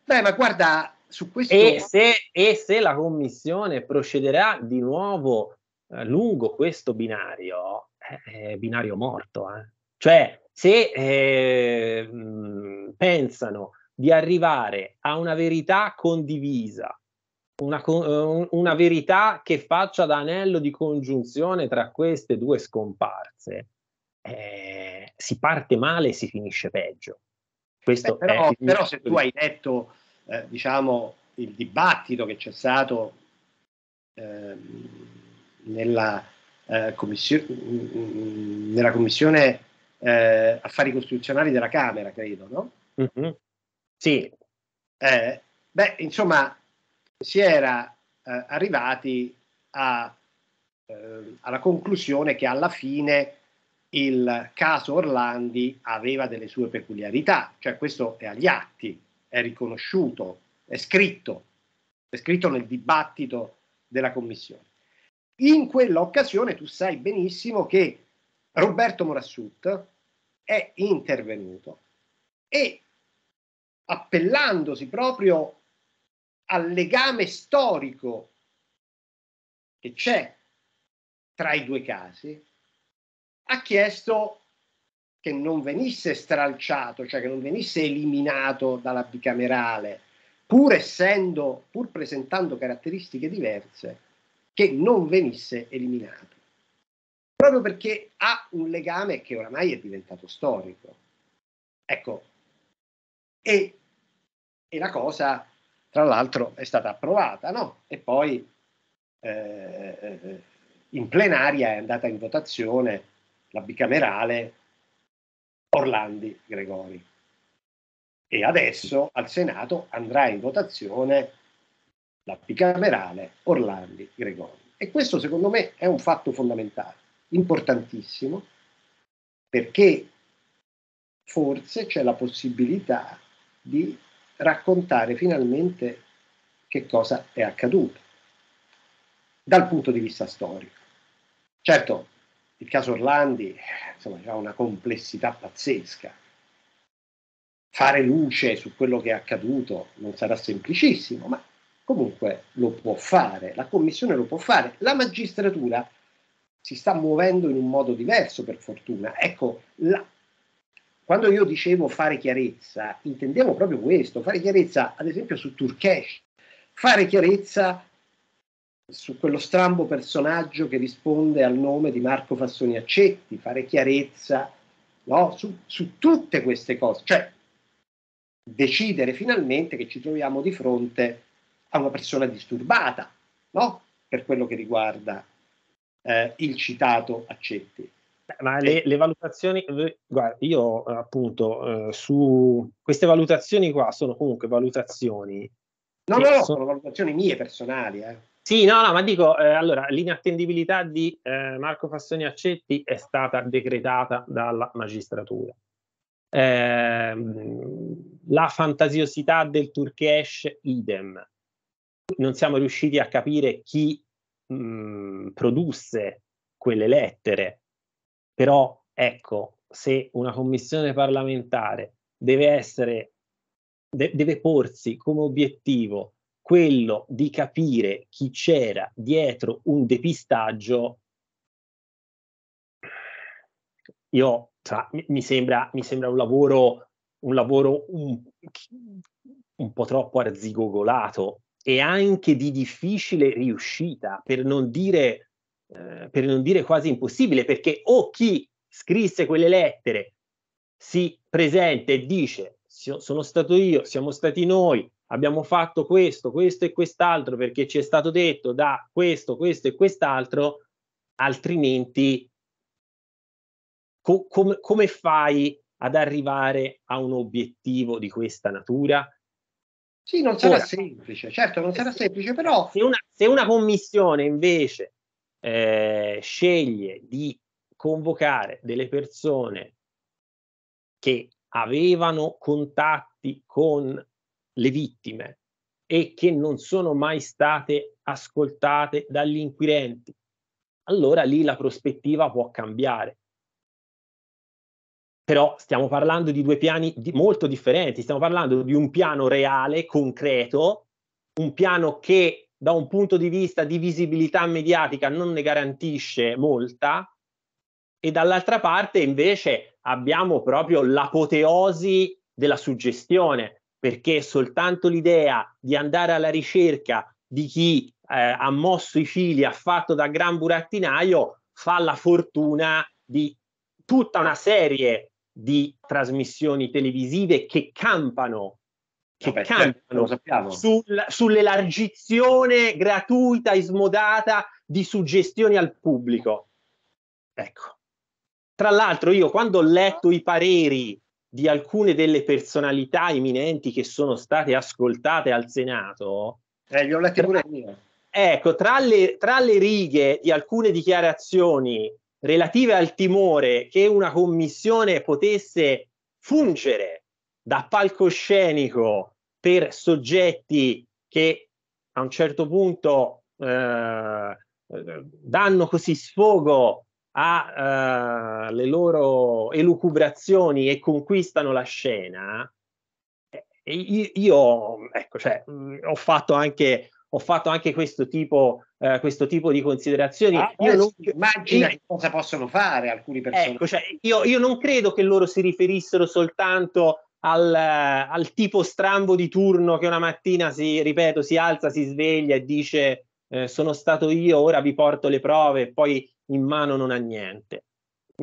Beh, ma guarda, su questo... E se, e se la Commissione procederà di nuovo eh, lungo questo binario, eh, eh binario morto, eh. cioè se eh, mm, pensano di arrivare a una verità condivisa, una, eh, una, verità che faccia da anello di congiunzione tra queste due scomparse, eh, si parte male e si finisce peggio. Questo Beh, però, però se tu hai letto eh, diciamo, il dibattito che c'è stato eh, nella, eh, commission- nella, commissione eh, affari costituzionali della Camera, credo, no? Mm-hmm. Sì. Eh, beh, insomma, si era eh, arrivati a, ehm, alla conclusione che alla fine il caso Orlandi aveva delle sue peculiarità, cioè questo è agli atti, è riconosciuto, è scritto, è scritto nel dibattito della commissione. In quell'occasione tu sai benissimo che Roberto Morassut è intervenuto e appellandosi proprio al legame storico che c'è tra i due casi, ha chiesto che non venisse stralciato, cioè che non venisse eliminato dalla bicamerale, pur essendo, pur presentando caratteristiche diverse, che non venisse eliminato. Proprio perché ha un legame che oramai è diventato storico. Ecco, e, e la cosa, tra l'altro, è stata approvata, no? E poi eh, in plenaria è andata in votazione la bicamerale Orlandi Gregori. E adesso al Senato andrà in votazione la bicamerale Orlandi Gregori. E questo secondo me è un fatto fondamentale, importantissimo, perché forse c'è la possibilità di raccontare finalmente che cosa è accaduto dal punto di vista storico. Certo, il caso Orlandi eh, insomma, ha una complessità pazzesca. Fare luce su quello che è accaduto non sarà semplicissimo, ma comunque lo può fare, la commissione lo può fare, la magistratura si sta muovendo in un modo diverso per fortuna. Ecco, la, quando io dicevo fare chiarezza, intendevo proprio questo, fare chiarezza ad esempio su Turkish, fare chiarezza su quello strambo personaggio che risponde al nome di Marco Fassoni Accetti, fare chiarezza no? su, su tutte queste cose, cioè decidere finalmente che ci troviamo di fronte a una persona disturbata no? per quello che riguarda eh, il citato Accetti. Eh, ma le, le, valutazioni, guarda, io appunto eh, su queste valutazioni qua sono comunque valutazioni. No, no, sono, sono valutazioni mie personali. Eh. Sì, no, no, ma dico, eh, allora, l'inattendibilità di eh, Marco Fassoni Accetti è stata decretata dalla magistratura. Eh, la fantasiosità del Turkish idem. Non siamo riusciti a capire chi mh, mm, produsse quelle lettere, però ecco, se una commissione parlamentare deve essere, de- deve porsi come obiettivo quello di capire chi c'era dietro un depistaggio, io, tra, cioè, mi, sembra, mi, sembra, un lavoro, un, lavoro un, un po' troppo arzigogolato e anche di difficile riuscita, per non dire, eh, per non dire quasi impossibile, perché o chi scrisse quelle lettere si presenta e dice sono stato io, siamo stati noi, abbiamo fatto questo, questo e quest'altro perché ci è stato detto da questo, questo e quest'altro, altrimenti co- com- come fai ad arrivare a un obiettivo di questa natura? Sì, non sarà Ora, semplice, certo non eh, sarà semplice, però... Se una, se una commissione invece eh, sceglie di convocare delle persone che avevano contatti con le vittime e che non sono mai state ascoltate dagli inquirenti, allora lì la prospettiva può cambiare. Però stiamo parlando di due piani di molto differenti, stiamo parlando di un piano reale, concreto, un piano che da un punto di vista di visibilità mediatica non ne garantisce molta, e dall'altra parte invece abbiamo proprio l'apoteosi della suggestione, perché soltanto l'idea di andare alla ricerca di chi eh, ha mosso i fili, ha fatto da gran burattinaio, fa la fortuna di tutta una serie di trasmissioni televisive che campano, che Vabbè, certo, campano certo, sul, sull'elargizione gratuita e smodata di suggestioni al pubblico. Ecco. Tra l'altro io quando ho letto i pareri di alcune delle personalità eminenti che sono state ascoltate al Senato. Eh, li ho letti pure io. Ecco, tra le, tra le righe di alcune dichiarazioni relative al timore che una commissione potesse fungere da palcoscenico per soggetti che a un certo punto eh, eh danno così sfogo ha uh, le loro elucubrazioni e conquistano la scena, eh, io, ecco, cioè, mm, ho, fatto anche, ho fatto anche questo tipo, uh, questo tipo di considerazioni. Ah, io non... Immagina in... cosa possono fare alcuni personaggi. Ecco, cioè, io, io non credo che loro si riferissero soltanto al, al, tipo strambo di turno che una mattina si, ripeto, si alza, si sveglia e dice eh, sono stato io, ora vi porto le prove, poi in mano non ha niente.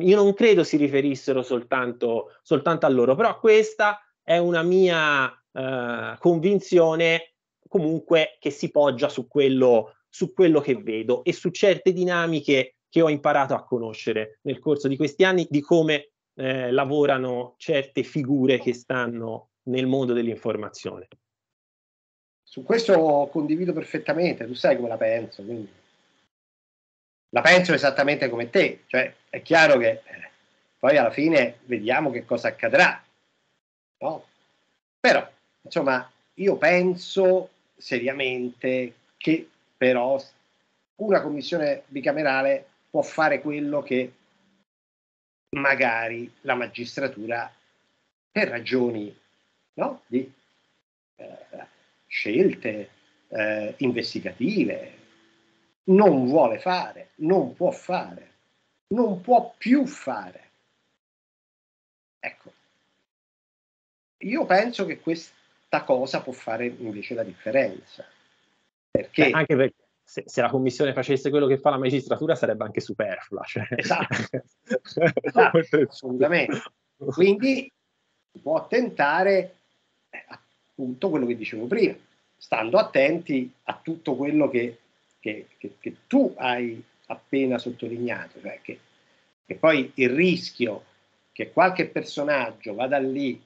Io non credo si riferissero soltanto, soltanto a loro, però questa è una mia eh, convinzione comunque che si poggia su quello, su quello che vedo e su certe dinamiche che ho imparato a conoscere nel corso di questi anni di come eh, lavorano certe figure che stanno nel mondo dell'informazione. Su questo condivido perfettamente, tu sai come la penso, quindi la penso esattamente come te, cioè è chiaro che eh, poi alla fine vediamo che cosa accadrà. No? Però, insomma, io penso seriamente che però una commissione bicamerale può fare quello che magari la magistratura per ragioni no? di eh, scelte eh, investigative, non vuole fare, non può fare, non può più fare. Ecco, io penso che questa cosa può fare invece la differenza. Perché? Beh, anche perché se, se, la commissione facesse quello che fa la magistratura sarebbe anche superflua. Cioè. Esatto, [LAUGHS] esatto assolutamente. Quindi può tentare eh, appunto quello che dicevo prima, stando attenti a tutto quello che che, che, che tu hai appena sottolineato, cioè che, che, poi il rischio che qualche personaggio vada lì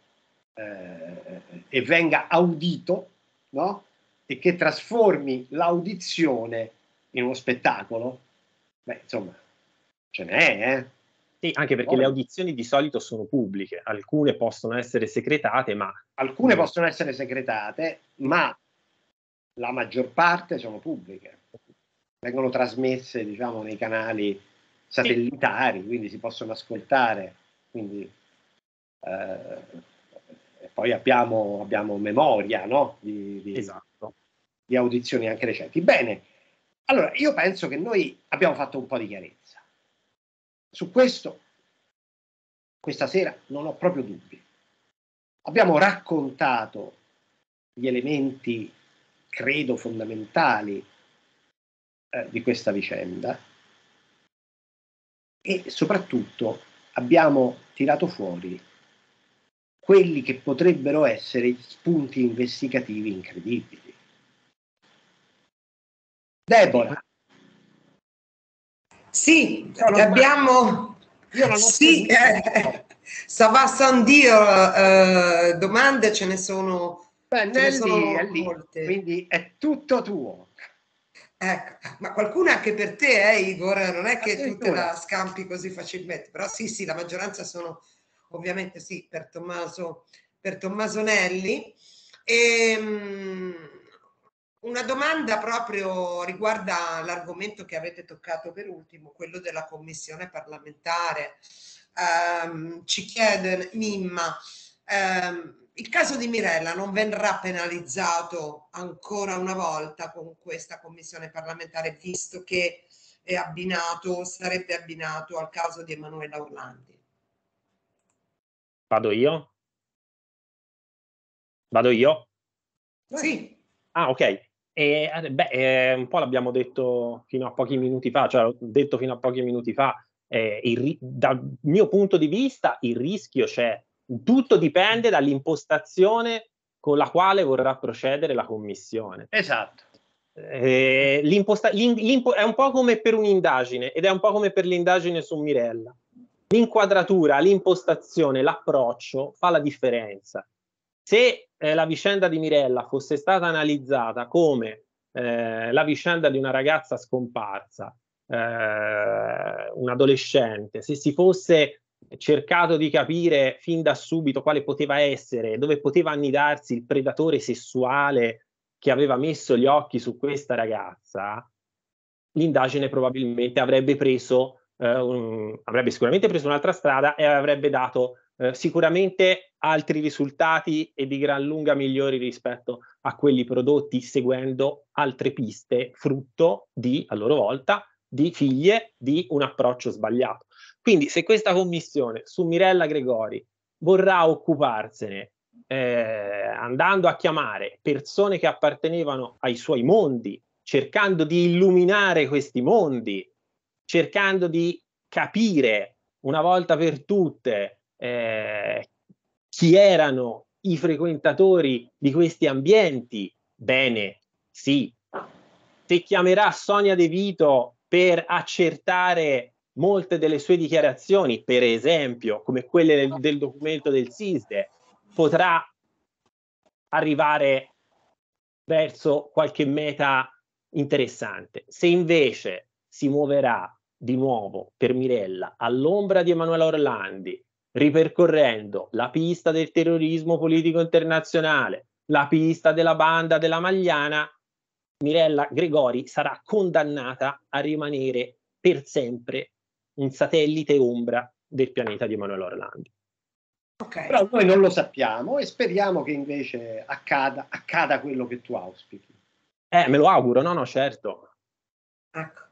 eh, e venga audito, no? E che trasformi l'audizione in uno spettacolo, beh, insomma, ce n'è, eh? Sì, anche perché oh, le audizioni di solito sono pubbliche, alcune possono essere segretate, ma... Alcune possono essere segretate, ma la maggior parte sono pubbliche vengono trasmesse diciamo, nei canali satellitari, sì. quindi si possono ascoltare. Quindi, eh, poi abbiamo, abbiamo memoria no? di, di, esatto. di, audizioni anche recenti. Bene, allora io penso che noi abbiamo fatto un po' di chiarezza. Su questo, questa sera non ho proprio dubbi. Abbiamo raccontato gli elementi, credo, fondamentali eh, di questa vicenda e soprattutto abbiamo tirato fuori quelli che potrebbero essere gli spunti investigativi incredibili. Debora. Sì, abbiamo... Sì, eh, Savà Sandio, eh, domande ce ne sono, Beh, ce ne sono lì, molte. Quindi è tutto tuo. Ecco, ah, ma qualcuno anche per te, eh, Igor, non è che tu te la scampi così facilmente, però sì, sì, la maggioranza sono ovviamente sì per Tommaso, per Tommasonelli. E, um, una domanda proprio riguarda l'argomento che avete toccato per ultimo, quello della commissione parlamentare. Um, ci chiede Mimma, um, il caso di Mirella non verrà penalizzato ancora una volta con questa commissione parlamentare, visto che è abbinato, sarebbe abbinato al caso di Emanuela Orlandi. Vado io? Vado io? Sì. Ah, ok. E, eh, beh, eh, un po' l'abbiamo detto fino a pochi minuti fa, cioè ho detto fino a pochi minuti fa, eh, il, dal mio punto di vista il rischio c'è tutto dipende dall'impostazione con la quale vorrà procedere la commissione. Esatto. Eh, l'imposta- è un po' come per un'indagine ed è un po' come per l'indagine su Mirella. L'inquadratura, l'impostazione, l'approccio fa la differenza. Se eh, la vicenda di Mirella fosse stata analizzata come eh, la vicenda di una ragazza scomparsa, eh, un adolescente, se si fosse cercato di capire fin da subito quale poteva essere, dove poteva annidarsi il predatore sessuale che aveva messo gli occhi su questa ragazza, l'indagine probabilmente avrebbe preso, eh, un, avrebbe sicuramente preso un'altra strada e avrebbe dato eh, sicuramente altri risultati e di gran lunga migliori rispetto a quelli prodotti seguendo altre piste, frutto di, a loro volta, di figlie di un approccio sbagliato. Quindi se questa commissione su Mirella Gregori vorrà occuparsene eh, andando a chiamare persone che appartenevano ai suoi mondi, cercando di illuminare questi mondi, cercando di capire una volta per tutte eh, chi erano i frequentatori di questi ambienti. Bene, sì. Se chiamerà Sonia De Vito per accertare molte delle sue dichiarazioni, per esempio, come quelle del, del documento del SISDE, potrà arrivare verso qualche meta interessante. Se invece si muoverà di nuovo per Mirella all'ombra di Emanuela Orlandi, ripercorrendo la pista del terrorismo politico internazionale, la pista della banda della Magliana, Mirella Gregori sarà condannata a rimanere per sempre un satellite ombra del pianeta di Emanuele Orlando. Okay. Però noi non lo sappiamo e speriamo che invece accada, accada quello che tu auspichi. Eh, me lo auguro, no, no, certo. Ecco.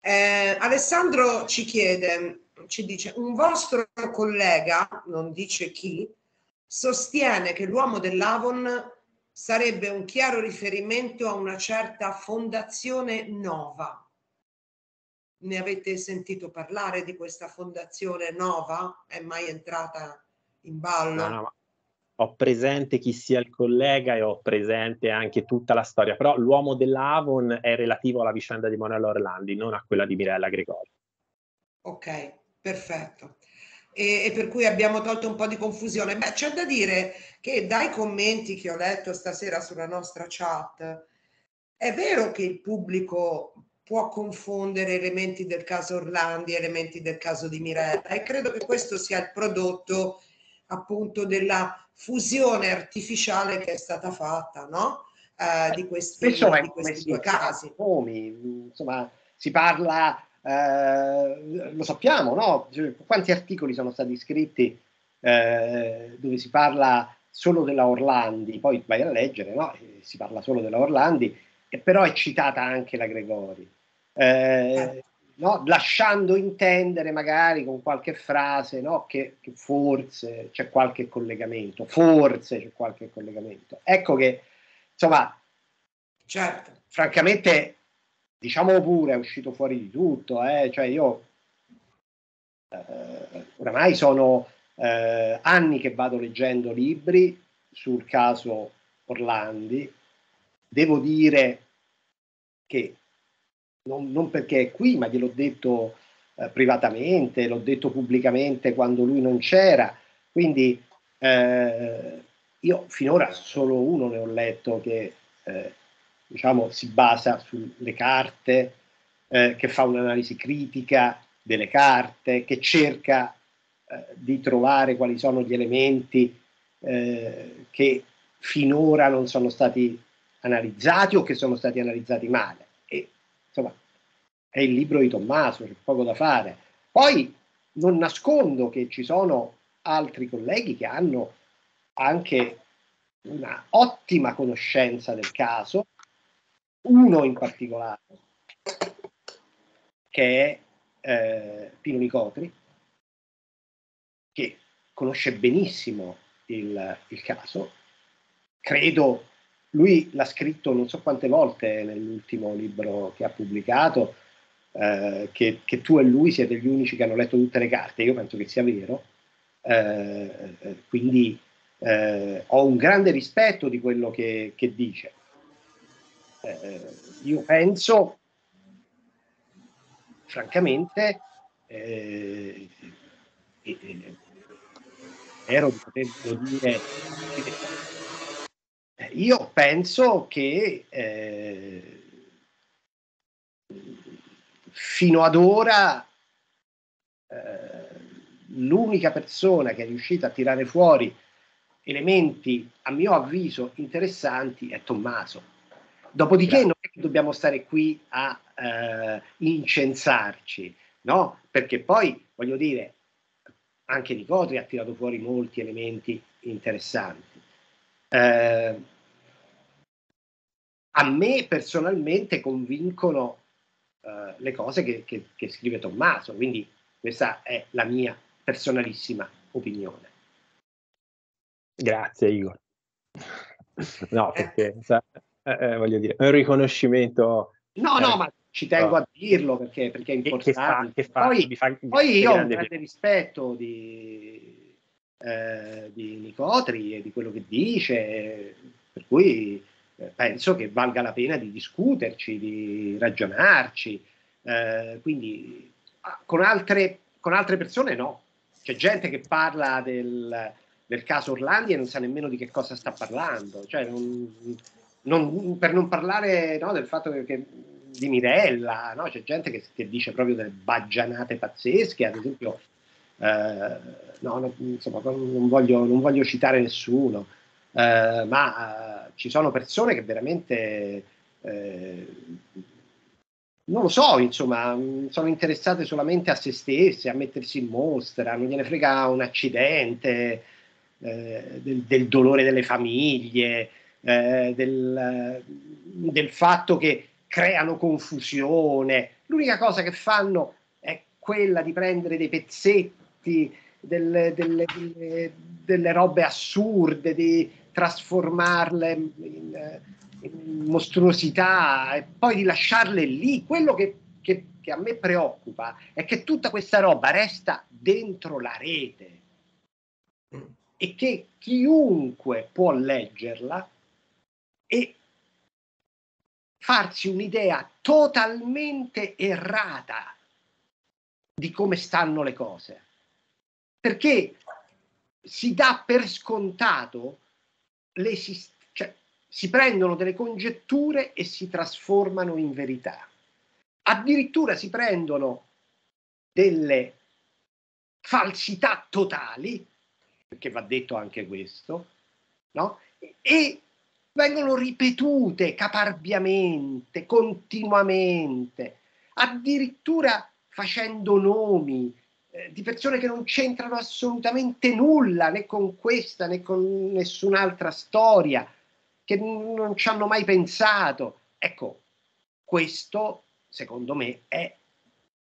Eh, Alessandro ci chiede, ci dice, un vostro collega, non dice chi, sostiene che l'uomo dell'Avon sarebbe un chiaro riferimento a una certa fondazione Nova. Ne avete sentito parlare di questa fondazione Nova? È mai entrata in ballo? No, no, ho presente chi sia il collega e ho presente anche tutta la storia, però l'uomo dell'Avon è relativo alla vicenda di Manuela Orlandi, non a quella di Mirella Gregori. Ok, perfetto. E, e, per cui abbiamo tolto un po' di confusione. Beh, c'è da dire che dai commenti che ho letto stasera sulla nostra chat, è vero che il pubblico può confondere elementi del caso Orlandi, elementi del caso di Mirella e credo che questo sia il prodotto appunto della fusione artificiale che è stata fatta, no? Eh, di questi, di questi due casi. Nomi, insomma, si parla, eh, lo sappiamo, no? quanti articoli sono stati scritti eh, dove si parla solo della Orlandi, poi vai a leggere, no? si parla solo della Orlandi, e però è citata anche la Gregori eh, no? lasciando intendere magari con qualche frase no? che, che, forse c'è qualche collegamento, forse c'è qualche collegamento. Ecco che, insomma, certo. francamente, diciamo pure, è uscito fuori di tutto, eh? cioè io eh, oramai sono eh, anni che vado leggendo libri sul caso Orlandi, devo dire che non, non perché è qui, ma gliel'ho detto eh, privatamente, l'ho detto pubblicamente quando lui non c'era. Quindi eh, io finora solo uno ne ho letto che eh, diciamo, si basa sulle carte, eh, che fa un'analisi critica delle carte, che cerca eh, di trovare quali sono gli elementi eh, che finora non sono stati analizzati o che sono stati analizzati male è il libro di Tommaso, c'è poco da fare. Poi non nascondo che ci sono altri colleghi che hanno anche una ottima conoscenza del caso, uno in particolare, che è eh, Pino Nicotri, che conosce benissimo il, il caso, credo lui l'ha scritto non so quante volte nell'ultimo libro che ha pubblicato, eh, che, che, tu e lui siete gli unici che hanno letto tutte le carte, io penso che sia vero, eh, quindi eh, ho un grande rispetto di quello che, che dice. Eh, io penso, francamente, eh, spero di poterlo dire. Io penso che eh, fino ad ora eh, l'unica persona che è riuscita a tirare fuori elementi, a mio avviso, interessanti è Tommaso. Dopodiché Grazie. non è che dobbiamo stare qui a eh, incensarci, no? Perché poi, voglio dire, anche Nicotri ha tirato fuori molti elementi interessanti. Eh, a me personalmente convincono eh, le cose che, che, che, scrive Tommaso, quindi questa è la mia personalissima opinione. Grazie Igor. No, eh. perché sa, eh, eh, voglio dire, è un riconoscimento. No, no, ma ci tengo a dirlo perché, perché è importante. Che, fa, fa, poi, fa, poi io ho un grande rispetto di, eh, di Nicotri e di quello che dice, per cui eh, penso che valga la pena di discuterci, di ragionarci. Eh, quindi ah, con altre, con altre, persone no. C'è gente che parla del, del, caso Orlandi e non sa nemmeno di che cosa sta parlando. Cioè, non, non, per non parlare no, del fatto che, che di Mirella, no? c'è gente che, che, dice proprio delle baggianate pazzesche, ad esempio, eh, no, no, insomma, non voglio, non voglio citare nessuno eh, ma eh, ci sono persone che veramente, eh, non lo so, insomma, mm, sono interessate solamente a se stesse, a mettersi in mostra, non gliene frega un accidente, eh, del, del, dolore delle famiglie, eh, del, del fatto che creano confusione. L'unica cosa che fanno è quella di prendere dei pezzetti delle, delle, delle, delle robe assurde, di trasformarle in, eh, in, mostruosità e poi di lasciarle lì. Quello che, che, che a me preoccupa è che tutta questa roba resta dentro la rete e che chiunque può leggerla e farsi un'idea totalmente errata di come stanno le cose perché si dà per scontato l'esistenza, cioè, si prendono delle congetture e si trasformano in verità. Addirittura si prendono delle falsità totali, perché va detto anche questo, no? e vengono ripetute caparbiamente, continuamente, addirittura facendo nomi eh, di persone che non c'entrano assolutamente nulla né con questa né con nessun'altra storia, che non ci hanno mai pensato. Ecco, questo secondo me è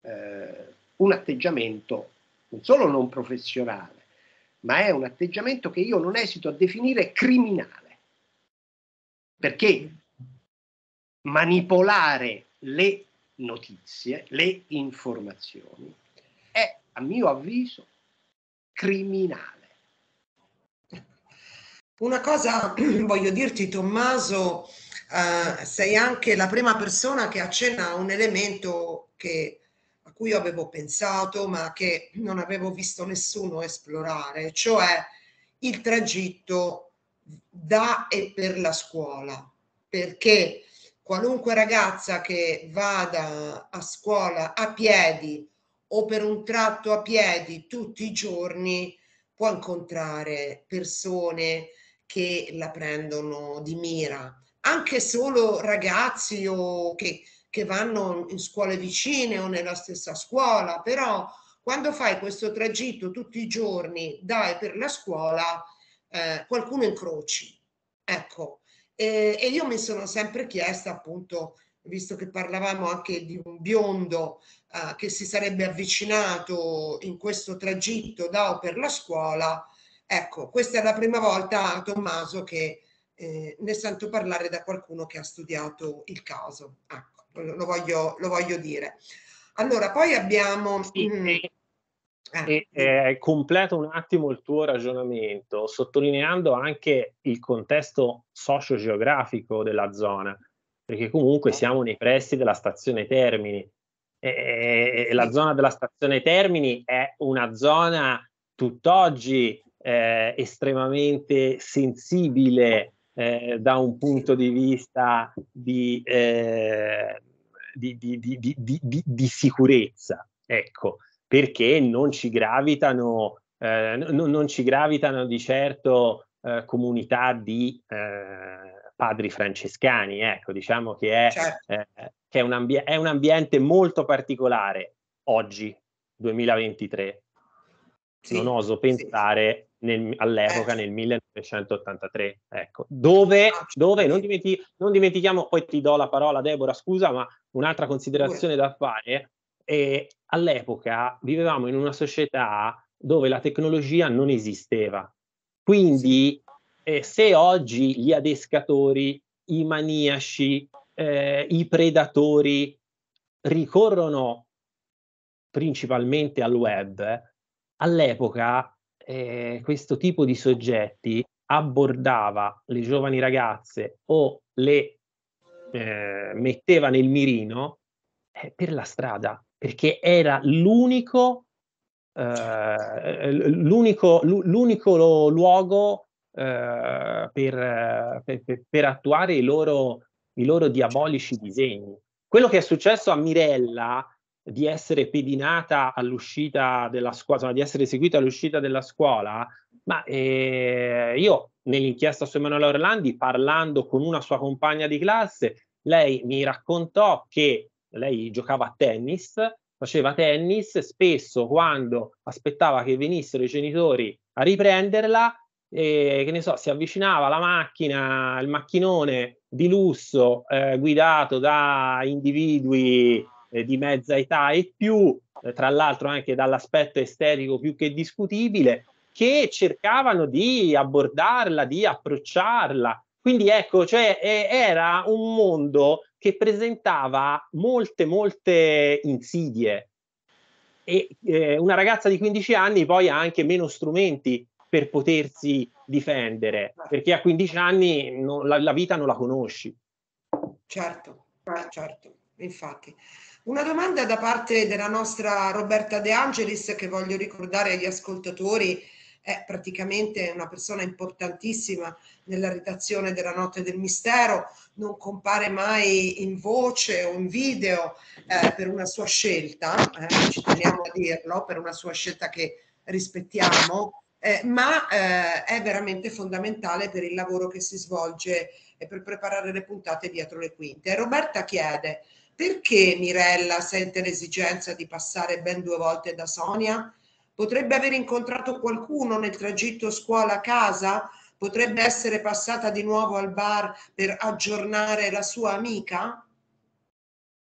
eh, un atteggiamento non solo non professionale, ma è un atteggiamento che io non esito a definire criminale. Perché manipolare le notizie, le informazioni, è a mio avviso, criminale. Una cosa [CLEARS THROAT] voglio dirti, Tommaso, eh, sei anche la prima persona che accenna a un elemento che, a cui avevo pensato, ma che non avevo visto nessuno esplorare, cioè il tragitto da e per la scuola, perché qualunque ragazza che vada a scuola a piedi, o per un tratto a piedi tutti i giorni può incontrare persone che la prendono di mira, anche solo ragazzi o che, che vanno in scuole vicine o nella stessa scuola, però quando fai questo tragitto tutti i giorni dai per la scuola, eh, qualcuno incroci. Ecco, e, e io mi sono sempre chiesta appunto visto che parlavamo anche di un biondo eh, che si sarebbe avvicinato in questo tragitto da o per la scuola, ecco, questa è la prima volta, Tommaso, che eh, ne sento parlare da qualcuno che ha studiato il caso. Ecco, lo voglio, lo voglio dire. Allora, poi abbiamo... Sì, mh, mm, eh, eh, completo un attimo il tuo ragionamento, sottolineando anche il contesto socio-geografico della zona perché comunque siamo nei pressi della stazione Termini e, la zona della stazione Termini è una zona tutt'oggi eh, estremamente sensibile eh, da un punto di vista di, eh, di, di, di sicurezza, ecco, perché non ci gravitano, eh, non, non, ci gravitano di certo eh, comunità di eh, padri francescani, ecco, diciamo che è, certo. eh, che è, un, ambi- è un ambiente molto particolare oggi, 2023. Sì, non oso pensare sì. nel, all'epoca, eh. nel 1983, ecco, dove, dove non, dimenti, non, dimentichiamo, poi ti do la parola Deborah, scusa, ma un'altra considerazione da fare, e all'epoca vivevamo in una società dove la tecnologia non esisteva, quindi eh, se oggi gli adescatori, i maniaci, eh, i predatori ricorrono principalmente al web, all'epoca eh, questo tipo di soggetti abbordava le giovani ragazze o le eh, metteva nel mirino eh, per la strada, perché era l'unico, eh, l'unico, l'unico luogo eh, eh, per, per, per, attuare i loro, i loro diabolici disegni. Quello che è successo a Mirella di essere pedinata all'uscita della scuola, insomma, di essere seguita all'uscita della scuola, ma eh, io nell'inchiesta su Emanuele Orlandi, parlando con una sua compagna di classe, lei mi raccontò che lei giocava a tennis, faceva tennis, spesso quando aspettava che venissero i genitori a riprenderla, e, che ne so, si avvicinava la macchina, il macchinone di lusso eh, guidato da individui eh, di mezza età e più, eh, tra l'altro anche dall'aspetto estetico più che discutibile, che cercavano di abbordarla, di approcciarla. Quindi ecco, cioè, era un mondo che presentava molte, molte insidie. E eh, una ragazza di 15 anni poi ha anche meno strumenti per potersi difendere, perché a 15 anni non, la, la, vita non la conosci. Certo, ah, certo, infatti. Una domanda da parte della nostra Roberta De Angelis che voglio ricordare agli ascoltatori, è praticamente una persona importantissima nella redazione della Notte del Mistero, non compare mai in voce o in video eh, per una sua scelta, eh, ci teniamo a dirlo, per una sua scelta che rispettiamo, eh, ma eh, è veramente fondamentale per il lavoro che si svolge e per preparare le puntate dietro le quinte. Roberta chiede perché Mirella sente l'esigenza di passare ben due volte da Sonia? Potrebbe aver incontrato qualcuno nel tragitto scuola-casa? Potrebbe essere passata di nuovo al bar per aggiornare la sua amica?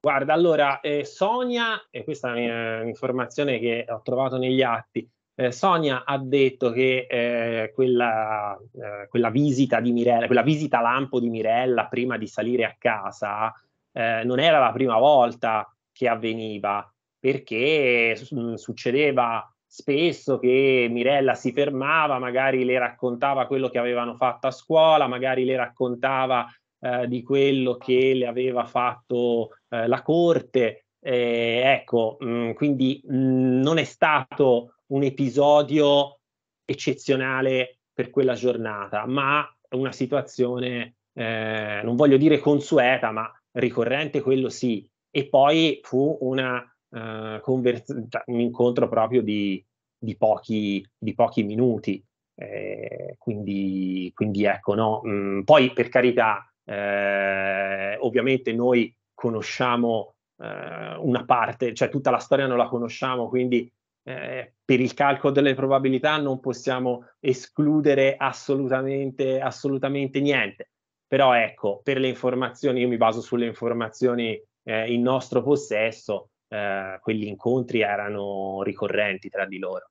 Guarda, allora, eh, Sonia, e questa è un'informazione che ho trovato negli atti, eh, Sonia ha detto che eh, quella, eh, quella, visita di Mirella, quella visita lampo di Mirella prima di salire a casa eh, non era la prima volta che avveniva, perché mh, mm, succedeva spesso che Mirella si fermava, magari le raccontava quello che avevano fatto a scuola, magari le raccontava eh, di quello che le aveva fatto eh, la corte, eh, ecco, mh, mm, quindi mh, mm, non è stato un episodio eccezionale per quella giornata, ma una situazione, eh, non voglio dire consueta, ma ricorrente, quello sì. E poi fu una, uh, convers- cioè, un incontro proprio di, di, pochi, di pochi, minuti. Eh, quindi, quindi, ecco, no? Mm, poi per carità, eh, ovviamente noi conosciamo eh, una parte, cioè tutta la storia non la conosciamo, quindi eh, per il calcolo delle probabilità non possiamo escludere assolutamente, assolutamente niente. Però ecco, per le informazioni, io mi baso sulle informazioni eh, in nostro possesso, eh, quegli incontri erano ricorrenti tra di loro.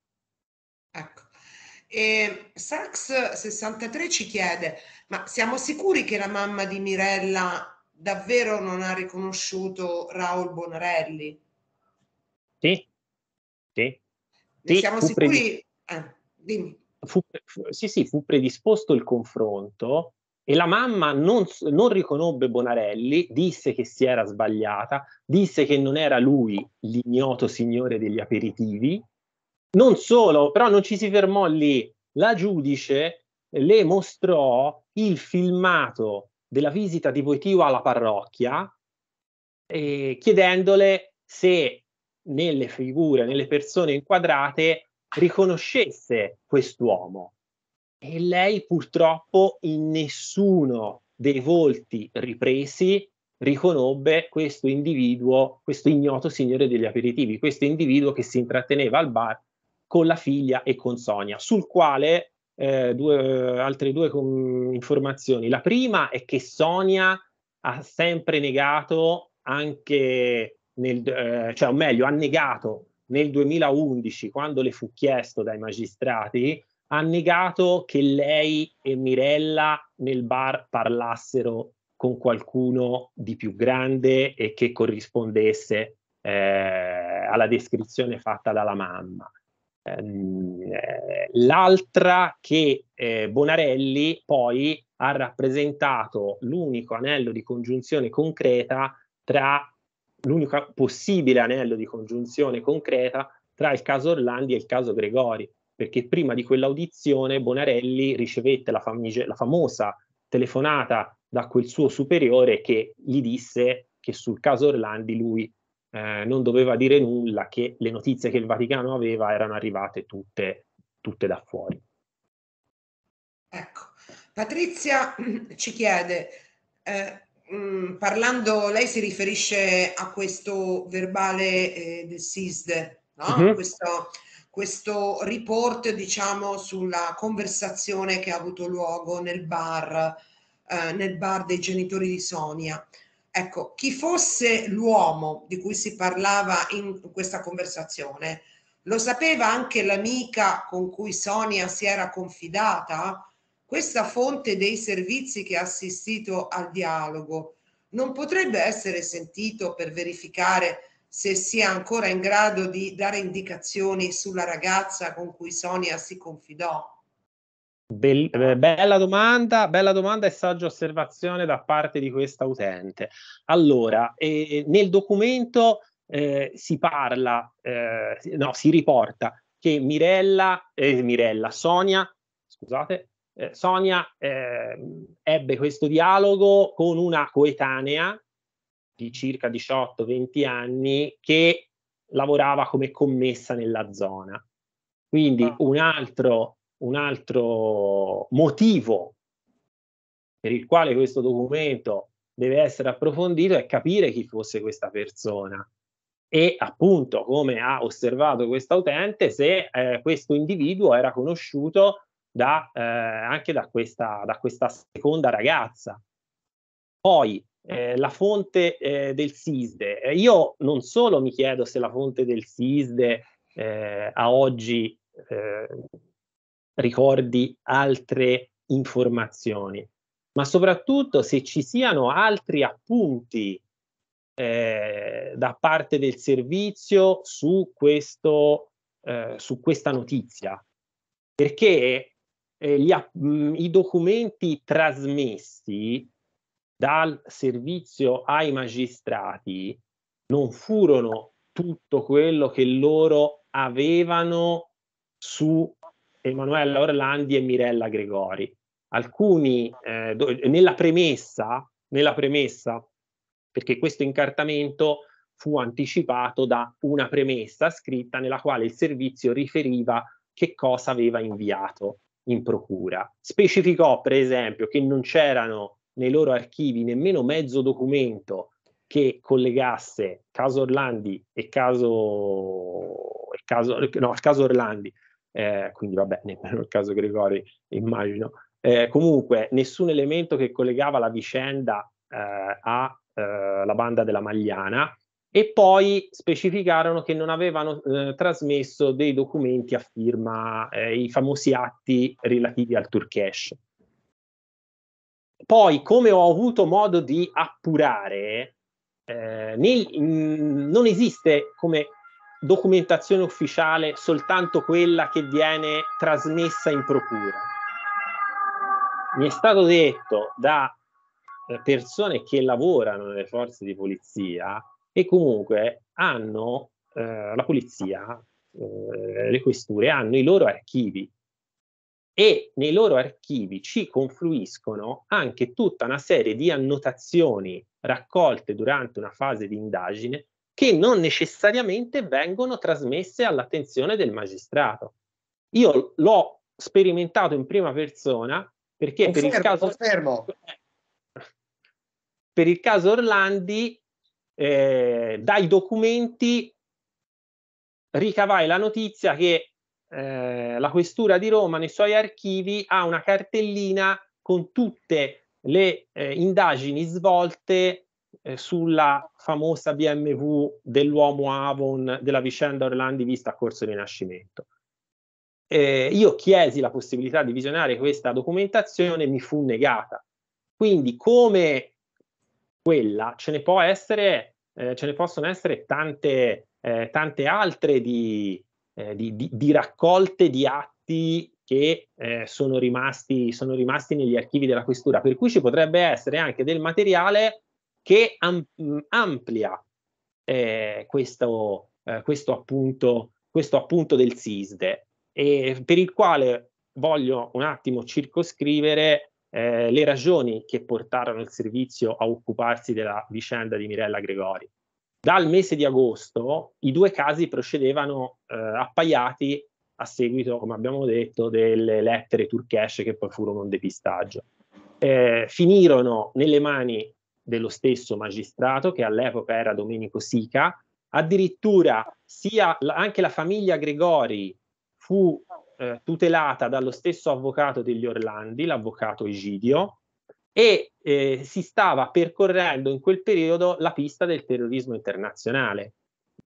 Ecco. E Sax63 ci chiede, ma siamo sicuri che la mamma di Mirella davvero non ha riconosciuto Raul Bonarelli? Sì, sì. Ne sì, siamo sicuri? Predisp- ah, eh, dimmi. Fu, fu, sì, sì, fu predisposto il confronto e la mamma non, non, riconobbe Bonarelli, disse che si era sbagliata, disse che non era lui l'ignoto signore degli aperitivi. Non solo, però non ci si fermò lì. La giudice le mostrò il filmato della visita di Voitiva alla parrocchia, eh, chiedendole se nelle figure, nelle persone inquadrate, riconoscesse quest'uomo. E lei purtroppo in nessuno dei volti ripresi riconobbe questo individuo, questo ignoto signore degli aperitivi, questo individuo che si intratteneva al bar con la figlia e con Sonia, sul quale eh, due, altre due com- informazioni. La prima è che Sonia ha sempre negato anche nel, eh, cioè o meglio, ha negato nel 2011 quando le fu chiesto dai magistrati, ha negato che lei e Mirella nel bar parlassero con qualcuno di più grande e che corrispondesse eh, alla descrizione fatta dalla mamma. Ehm, eh, l'altra che eh, Bonarelli poi ha rappresentato l'unico anello di congiunzione concreta tra l'unico possibile anello di congiunzione concreta tra il caso Orlandi e il caso Gregori, perché prima di quell'audizione Bonarelli ricevette la, famig- la famosa telefonata da quel suo superiore che gli disse che sul caso Orlandi lui eh, non doveva dire nulla che le notizie che il Vaticano aveva erano arrivate tutte, tutte da fuori. Ecco, Patrizia [CLEARS THROAT] ci chiede, eh, mh, mm, parlando, lei si riferisce a questo verbale eh, del SISD, no? Mm-hmm. questo, questo report diciamo sulla conversazione che ha avuto luogo nel bar, eh, nel bar dei genitori di Sonia. Ecco, chi fosse l'uomo di cui si parlava in questa conversazione? Lo sapeva anche l'amica con cui Sonia si era confidata? Questa fonte dei servizi che ha assistito al dialogo non potrebbe essere sentito per verificare se sia ancora in grado di dare indicazioni sulla ragazza con cui Sonia si confidò? Be- eh, bella domanda, bella domanda e saggia osservazione da parte di questa utente. Allora, eh, nel documento eh, si parla, eh, no, si riporta che Mirella, eh, Mirella Sonia, scusate, eh, Sonia ebbe questo dialogo con una coetanea di circa 18-20 anni che lavorava come commessa nella zona. Quindi ah. un altro un altro motivo per il quale questo documento deve essere approfondito è capire chi fosse questa persona e appunto come ha osservato questa utente se eh, questo individuo era conosciuto da, eh, anche da questa, da questa, seconda ragazza. Poi eh, la fonte eh, del SISDE. Eh, io non solo mi chiedo se la fonte del SISDE eh, a oggi ricordi altre informazioni, ma soprattutto se ci siano altri appunti eh, da parte del servizio su, questo, eh, su questa notizia, perché eh, gli, mh, mm, i documenti trasmessi dal servizio ai magistrati non furono tutto quello che loro avevano su Emanuela Orlandi e Mirella Gregori. Alcuni, eh, do, nella, premessa, nella premessa, perché questo incartamento fu anticipato da una premessa scritta nella quale il servizio riferiva che cosa aveva inviato in procura. Specificò, per esempio, che non c'erano nei loro archivi nemmeno mezzo documento che collegasse caso Orlandi e caso, caso, no, caso Orlandi eh, quindi vabbè, nemmeno il caso Gregori immagino. Eh, comunque nessun elemento che collegava la vicenda eh, alla eh, banda della Magliana e poi specificarono che non avevano eh, trasmesso dei documenti a firma, eh, i famosi atti relativi al Turkish. Poi, come ho avuto modo di appurare, eh, nel, mh, mm, non esiste come documentazione ufficiale soltanto quella che viene trasmessa in procura. Mi è stato detto da eh, persone che lavorano nelle forze di polizia e comunque hanno eh, la polizia, eh, le questure, hanno i loro archivi e nei loro archivi ci confluiscono anche tutta una serie di annotazioni raccolte durante una fase di indagine che non necessariamente vengono trasmesse all'attenzione del magistrato. Io l'ho sperimentato in prima persona perché confermo, per, il caso, confermo. Eh, per il caso Orlandi eh, dai documenti ricavai la notizia che eh, la questura di Roma nei suoi archivi ha una cartellina con tutte le eh, indagini svolte eh, sulla famosa BMW dell'uomo Avon della vicenda Orlandi vista a Corso Rinascimento. Eh, io chiesi la possibilità di visionare questa documentazione, mi fu negata. Quindi come quella ce ne, può essere, eh, ce ne possono essere tante, eh, tante altre di, eh, di, di, di, raccolte di atti che eh, sono rimasti, sono, rimasti, negli archivi della questura, per cui ci potrebbe essere anche del materiale che mm, amplia eh, questo, eh, questo, appunto, questo appunto del SISDE e per il quale voglio un attimo circoscrivere eh, le ragioni che portarono il servizio a occuparsi della vicenda di Mirella Gregori. Dal mese di agosto i due casi procedevano eh, appaiati a seguito, come abbiamo detto, delle lettere turchesce che poi furono un depistaggio. Eh, finirono nelle mani dello stesso magistrato, che all'epoca era Domenico Sica, addirittura sia anche la famiglia Gregori fu eh, tutelata dallo stesso avvocato degli Orlandi, l'avvocato Egidio, e eh, si stava percorrendo in quel periodo la pista del terrorismo internazionale,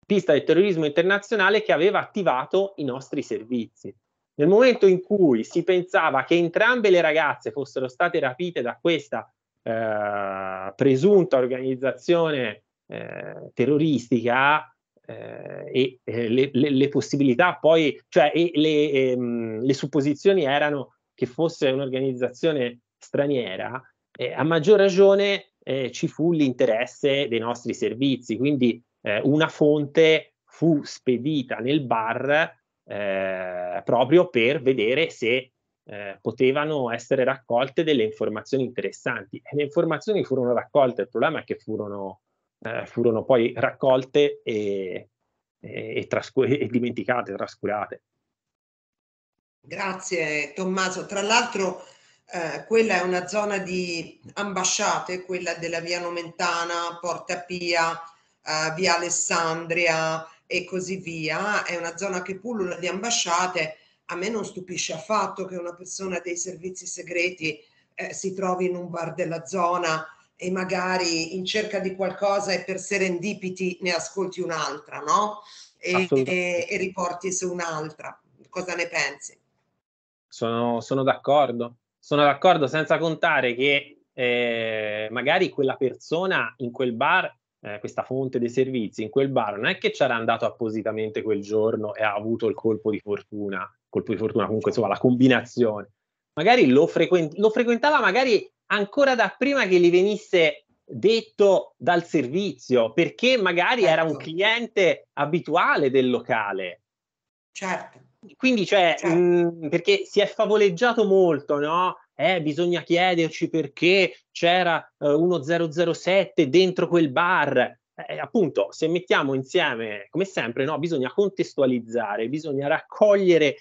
pista del terrorismo internazionale che aveva attivato i nostri servizi. Nel momento in cui si pensava che entrambe le ragazze fossero state rapite da questa eh, presunta organizzazione eh, terroristica eh, e eh, le, le, le, possibilità poi, cioè le, ehm, le, supposizioni erano che fosse un'organizzazione straniera, a maggior ragione eh, ci fu l'interesse dei nostri servizi, quindi una fonte fu spedita nel bar proprio per vedere se eh, potevano essere raccolte delle informazioni interessanti e le informazioni furono raccolte, il problema è che furono, eh, furono poi raccolte e, e, e, trascu- e dimenticate, trascurate. Grazie Tommaso, tra l'altro eh, quella è una zona di ambasciate, quella della via Nomentana, Porta Pia, eh, via Alessandria e così via, è una zona che pullula di ambasciate a me non stupisce affatto che una persona dei servizi segreti eh, si trovi in un bar della zona e magari in cerca di qualcosa e per serendipiti ne ascolti un'altra, no? E, e, e riporti su un'altra. Cosa ne pensi? Sono, sono d'accordo, sono d'accordo senza contare che eh, magari quella persona in quel bar, eh, questa fonte dei servizi in quel bar, non è che c'era andato appositamente quel giorno e ha avuto il colpo di fortuna colpo di fortuna, comunque insomma la combinazione. Magari lo, frequent- lo frequentava magari ancora da prima che gli venisse detto dal servizio, perché magari certo. era un certo. cliente abituale del locale. Certo. Quindi, cioè, certo. mh, mm, perché si è favoleggiato molto, no? Eh, bisogna chiederci perché c'era eh, uno 007 dentro quel bar. Eh, eh, appunto, se mettiamo insieme, come sempre, no? bisogna contestualizzare, bisogna raccogliere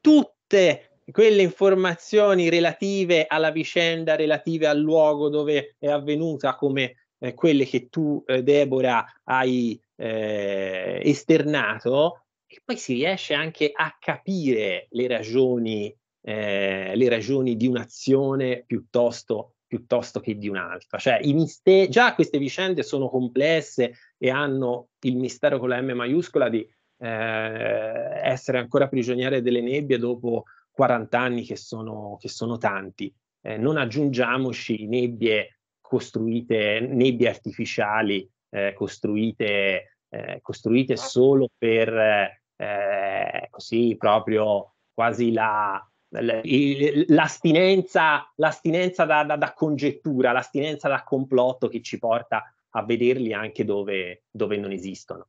tutte quelle informazioni relative alla vicenda, relative al luogo dove è avvenuta, come eh, quelle che tu, eh, Deborah, hai eh, esternato, e poi si riesce anche a capire le ragioni, eh, le ragioni di un'azione piuttosto, piuttosto che di un'altra. Cioè, mister- già queste vicende sono complesse e hanno il mistero con la M maiuscola di eh, essere ancora prigioniere delle nebbie dopo 40 anni che sono, che sono tanti. Eh, non aggiungiamoci nebbie costruite, nebbie artificiali eh, costruite, eh, costruite solo per eh, così proprio quasi la, l'astinenza, l'astinenza da, da, da, congettura, l'astinenza da complotto che ci porta a vederli anche dove, dove non esistono.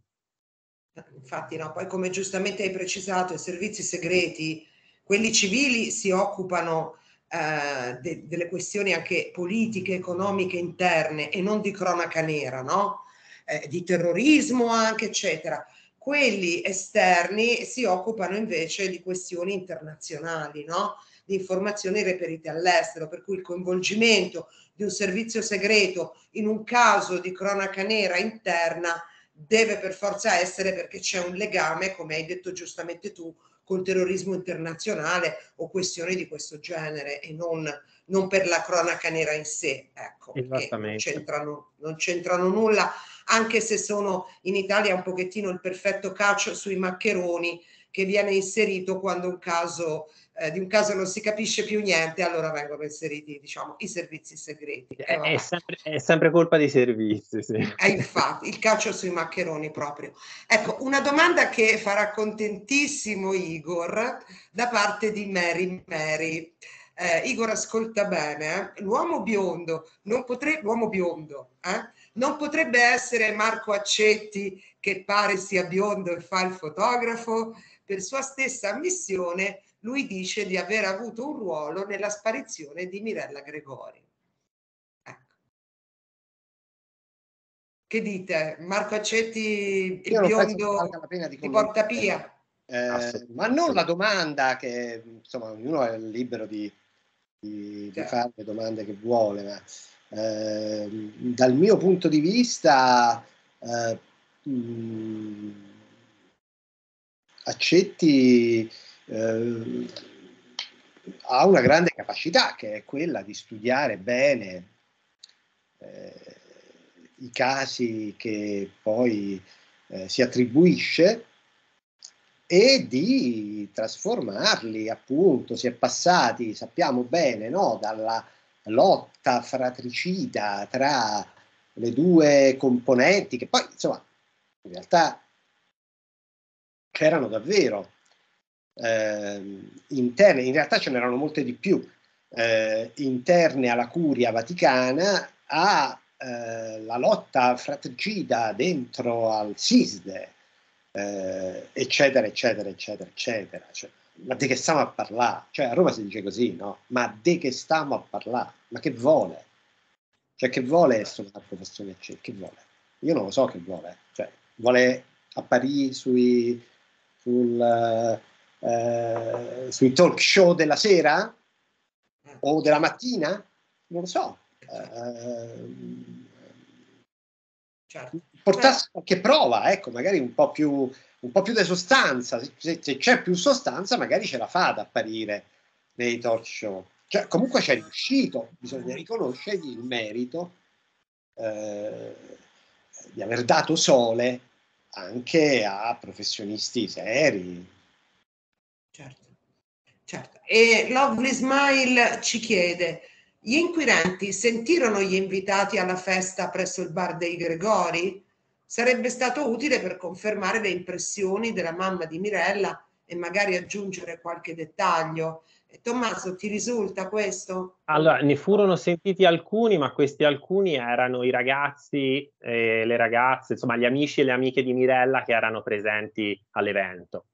Infatti, no, poi come giustamente hai precisato, i servizi segreti, quelli civili, si occupano eh, de- delle questioni anche politiche, economiche, interne e non di cronaca nera, no? Eh, di terrorismo anche, eccetera. Quelli esterni si occupano invece di questioni internazionali, no? di informazioni reperite all'estero, per cui il coinvolgimento di un servizio segreto in un caso di cronaca nera interna deve per forza essere perché c'è un legame, come hai detto giustamente tu, col terrorismo internazionale o questioni di questo genere e non, non per la cronaca nera in sé, ecco, non c'entrano, non c'entrano nulla, anche se sono in Italia un pochettino il perfetto calcio sui maccheroni che viene inserito quando un caso, eh, di un caso non si capisce più niente, allora vengono inseriti diciamo, i servizi segreti. È, è, sempre, è sempre, colpa dei servizi, sì. Eh, infatti, il calcio sui maccheroni proprio. Ecco, una domanda che farà contentissimo Igor da parte di Mary Mary. Eh, Igor ascolta bene, eh? l'uomo biondo, non potre... l'uomo biondo, eh? non potrebbe essere Marco Accetti che pare sia biondo e fa il fotografo? per sua stessa ammissione, lui dice di aver avuto un ruolo nella sparizione di Mirella Gregori. Ecco. Che dite? Marco Accetti, il biondo di, di Portapia? Eh, ma non la domanda che, insomma, ognuno è libero di, di, certo. fare le domande che vuole, ma eh, dal mio punto di vista... Eh, mh, mm, Accetti eh, ha una grande capacità che è quella di studiare bene eh, i casi che poi eh, si attribuisce e di trasformarli, appunto, si è passati, sappiamo bene, no, dalla lotta fratricida tra le due componenti, che poi insomma in realtà che davvero eh, interne, in realtà ce n'erano molte di più, eh, interne alla curia vaticana, alla eh, lotta fratricida dentro al SISDE, eh, eccetera, eccetera, eccetera, eccetera. Cioè, ma di che stiamo a parlare? Cioè, a Roma si dice così, no? Ma di che stiamo a parlare? Ma che vuole? Cioè, che vuole essere una professione? Cioè, che vuole? Io non lo so che vuole. Cioè, vuole apparire sui sul, eh, eh, sui talk show della sera o della mattina? Non lo so. Eh, certo. Portarsi qualche prova, ecco, magari un po' più, un po più di sostanza. Se, se, c'è più sostanza, magari ce la fa ad apparire nei talk show. Cioè, comunque c'è riuscito, bisogna riconoscergli il merito eh, di aver dato sole anche a professionisti seri. Certo, certo. E Lovely Smile ci chiede, gli inquirenti sentirono gli invitati alla festa presso il bar dei Gregori? Sarebbe stato utile per confermare le impressioni della mamma di Mirella e magari aggiungere qualche dettaglio. Eh, Tommaso, ti risulta questo? Allora, ne furono sentiti alcuni, ma questi alcuni erano i ragazzi e eh, le ragazze, insomma gli amici e le amiche di Mirella che erano presenti all'evento.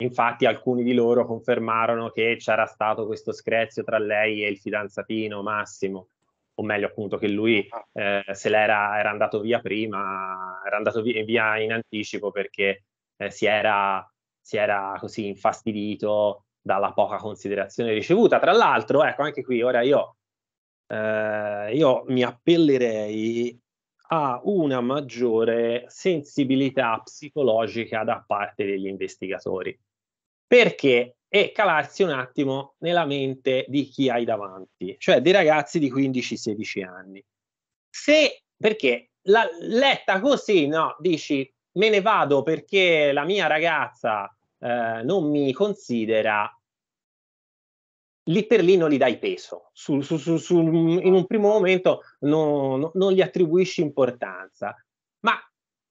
Infatti alcuni di loro confermarono che c'era stato questo screzio tra lei e il fidanzatino Massimo, o meglio appunto che lui ah. eh, se l'era era andato via prima, era andato via in anticipo perché eh, si era si era così infastidito dalla poca considerazione ricevuta. Tra l'altro, ecco anche qui, ora io, eh, io mi appellerei a una maggiore sensibilità psicologica da parte degli investigatori. Perché? E calarsi un attimo nella mente di chi hai davanti, cioè dei ragazzi di 15-16 anni. Se, perché la, letta così, no, dici me ne vado perché la mia ragazza eh, non mi considera lì per lì non gli dai peso, su, su, su, in un primo momento non, non, non gli attribuisci importanza, ma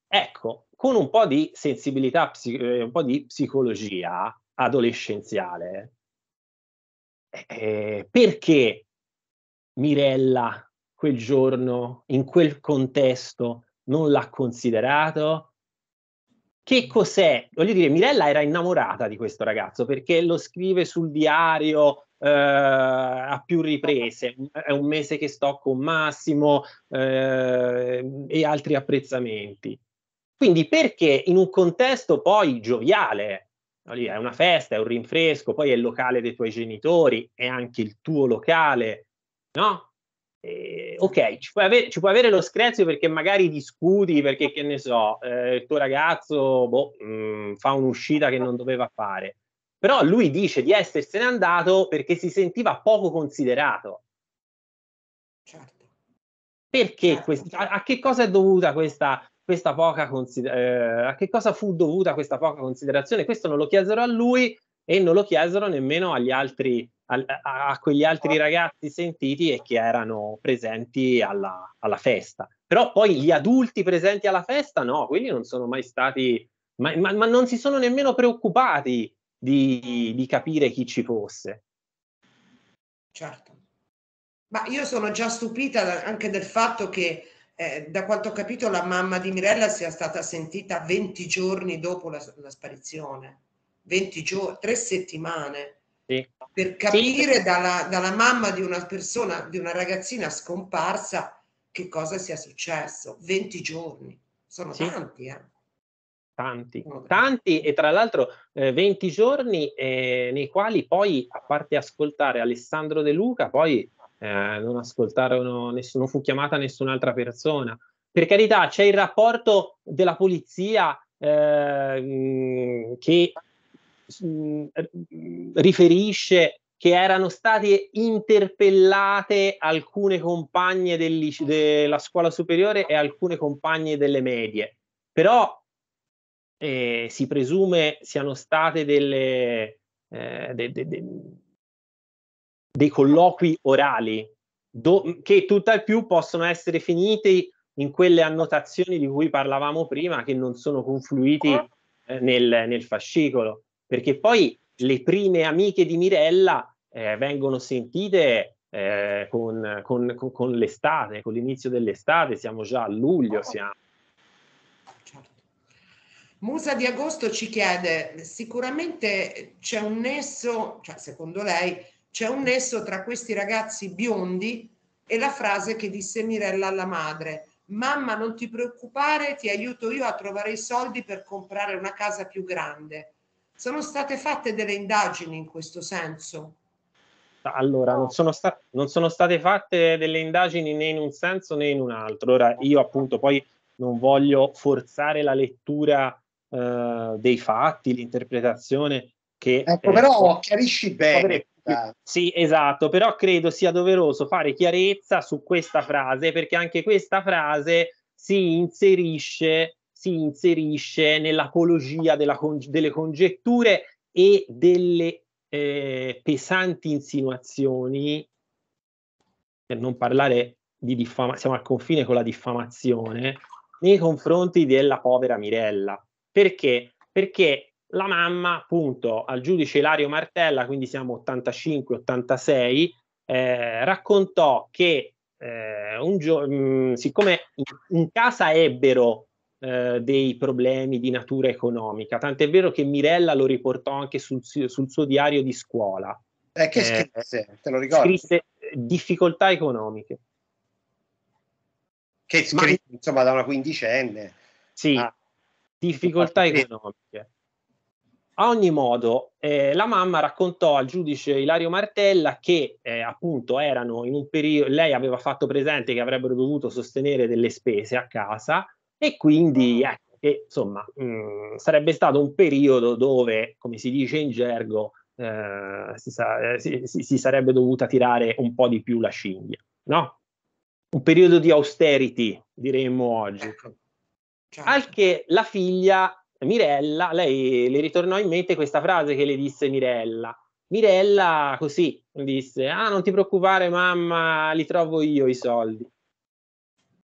ecco, con un po' di sensibilità, eh, un po' di psicologia adolescenziale, eh, eh, perché Mirella quel giorno, in quel contesto, non l'ha considerato che cos'è? Voglio dire, Mirella era innamorata di questo ragazzo perché lo scrive sul diario eh, a più riprese. È un mese che sto con Massimo eh, e altri apprezzamenti. Quindi perché in un contesto poi gioviale, è una festa, è un rinfresco, poi è il locale dei tuoi genitori, è anche il tuo locale, no? eh, ok, ci puoi, avere, ci puoi, avere, lo screzio perché magari discuti, perché che ne so, eh, il tuo ragazzo boh, mh, mm, fa un'uscita che non doveva fare. Però lui dice di essersene andato perché si sentiva poco considerato. Certo. Perché certo. Questa, a, certo. a, che cosa è dovuta questa, questa poca considerazione? Eh, a che cosa fu dovuta questa poca considerazione? Questo non lo chiesero a lui, e non lo chiesero nemmeno agli altri, a, a, quegli altri ah. ragazzi sentiti e che erano presenti alla, alla, festa. Però poi gli adulti presenti alla festa, no, quelli non sono mai stati, ma, ma, ma non si sono nemmeno preoccupati di, di capire chi ci fosse. Certo. Ma io sono già stupita anche del fatto che, eh, da quanto ho capito, la mamma di Mirella sia stata sentita 20 giorni dopo la, la sparizione. 20 giorni, tre settimane sì. per capire sì. dalla, dalla, mamma di una persona, di una ragazzina scomparsa, che cosa sia successo. 20 giorni, sono sì. tanti, eh. Tanti, tanti e tra l'altro eh, 20 giorni eh, nei quali poi, a parte ascoltare Alessandro De Luca, poi eh, non ascoltarono, nessuno, non fu chiamata nessun'altra persona. Per carità, c'è il rapporto della polizia eh, che Mm, riferisce che erano state interpellate alcune compagne della scuola superiore e alcune compagne delle medie, però eh, si presume siano state delle, eh, de, de, de, dei colloqui orali, do, che tutt'al più possono essere finiti in quelle annotazioni di cui parlavamo prima, che non sono confluiti eh, eh nel, nel fascicolo perché poi le prime amiche di Mirella eh, vengono sentite eh, con, con, con, con, l'estate, con l'inizio dell'estate, siamo già a luglio. Certo. Siamo. Certo. Musa di Agosto ci chiede, sicuramente c'è un nesso, cioè secondo lei, c'è un nesso tra questi ragazzi biondi e la frase che disse Mirella alla madre, mamma non ti preoccupare, ti aiuto io a trovare i soldi per comprare una casa più grande. Sono state fatte delle indagini in questo senso? Allora, non sono, sta- non sono, state fatte delle indagini né in un senso né in un altro. Ora, io appunto poi non voglio forzare la lettura eh, dei fatti, l'interpretazione che... Ecco, eh, però chiarisci bene. Eh. Sì, esatto, però credo sia doveroso fare chiarezza su questa frase perché anche questa frase si inserisce si inserisce nell'apologia con- delle congetture e delle eh, pesanti insinuazioni, per non parlare di diffamazione, siamo al confine con la diffamazione, nei confronti della povera Mirella. Perché? Perché la mamma, appunto, al giudice Ilario Martella, quindi siamo 85-86, eh, raccontò che eh, un gio- mh, mm, siccome in casa ebbero eh, dei problemi di natura economica, tant'è vero che Mirella lo riportò anche sul, sul suo diario di scuola. Eh, che eh, scrisse, te lo ricordi? Scrisse eh, difficoltà economiche. Che scrisse, Ma, insomma, da una quindicenne. Sì, ah. difficoltà economiche. A ogni modo, eh, la mamma raccontò al giudice Ilario Martella che eh, appunto erano in un periodo, lei aveva fatto presente che avrebbero dovuto sostenere delle spese a casa e quindi, ah. ecco, che, insomma, mh, mm, sarebbe stato un periodo dove, come si dice in gergo, eh, si, sa, eh, si, si, sarebbe dovuta tirare un po' di più la scinghia, no? Un periodo di austerity, diremmo oggi. Ecco. Certo. Al che la figlia Mirella, lei le ritornò in mente questa frase che le disse Mirella. Mirella così disse: Ah, non ti preoccupare, mamma, li trovo io i soldi.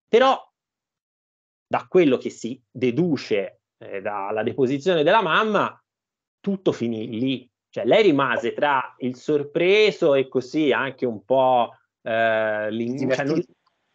Però da quello che si deduce eh, dalla deposizione della mamma, tutto finì lì. Cioè, lei rimase tra il sorpreso e così anche un po' eh, il, cioè,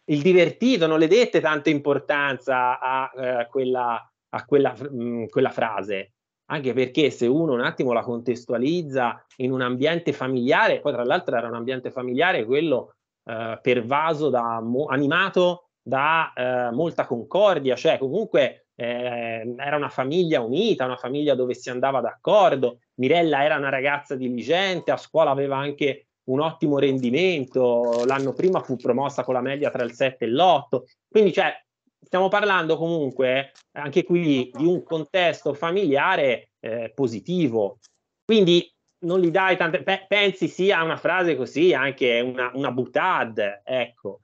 il divertito, non le dette tanta importanza a eh, quella, a quella, mh, mm, quella frase anche perché se uno un attimo la contestualizza in un ambiente familiare, poi tra l'altro era un ambiente familiare quello eh, pervaso da mo- animato da eh, molta concordia, cioè comunque eh, era una famiglia unita, una famiglia dove si andava d'accordo. Mirella era una ragazza diligente, a scuola aveva anche un ottimo rendimento, l'anno prima fu promossa con la media tra il 7 e l'8, quindi cioè, stiamo parlando comunque eh, anche qui di un contesto familiare eh, positivo. Quindi non gli dai tante, pe- pensi sia una frase così, anche una, una butad, ecco.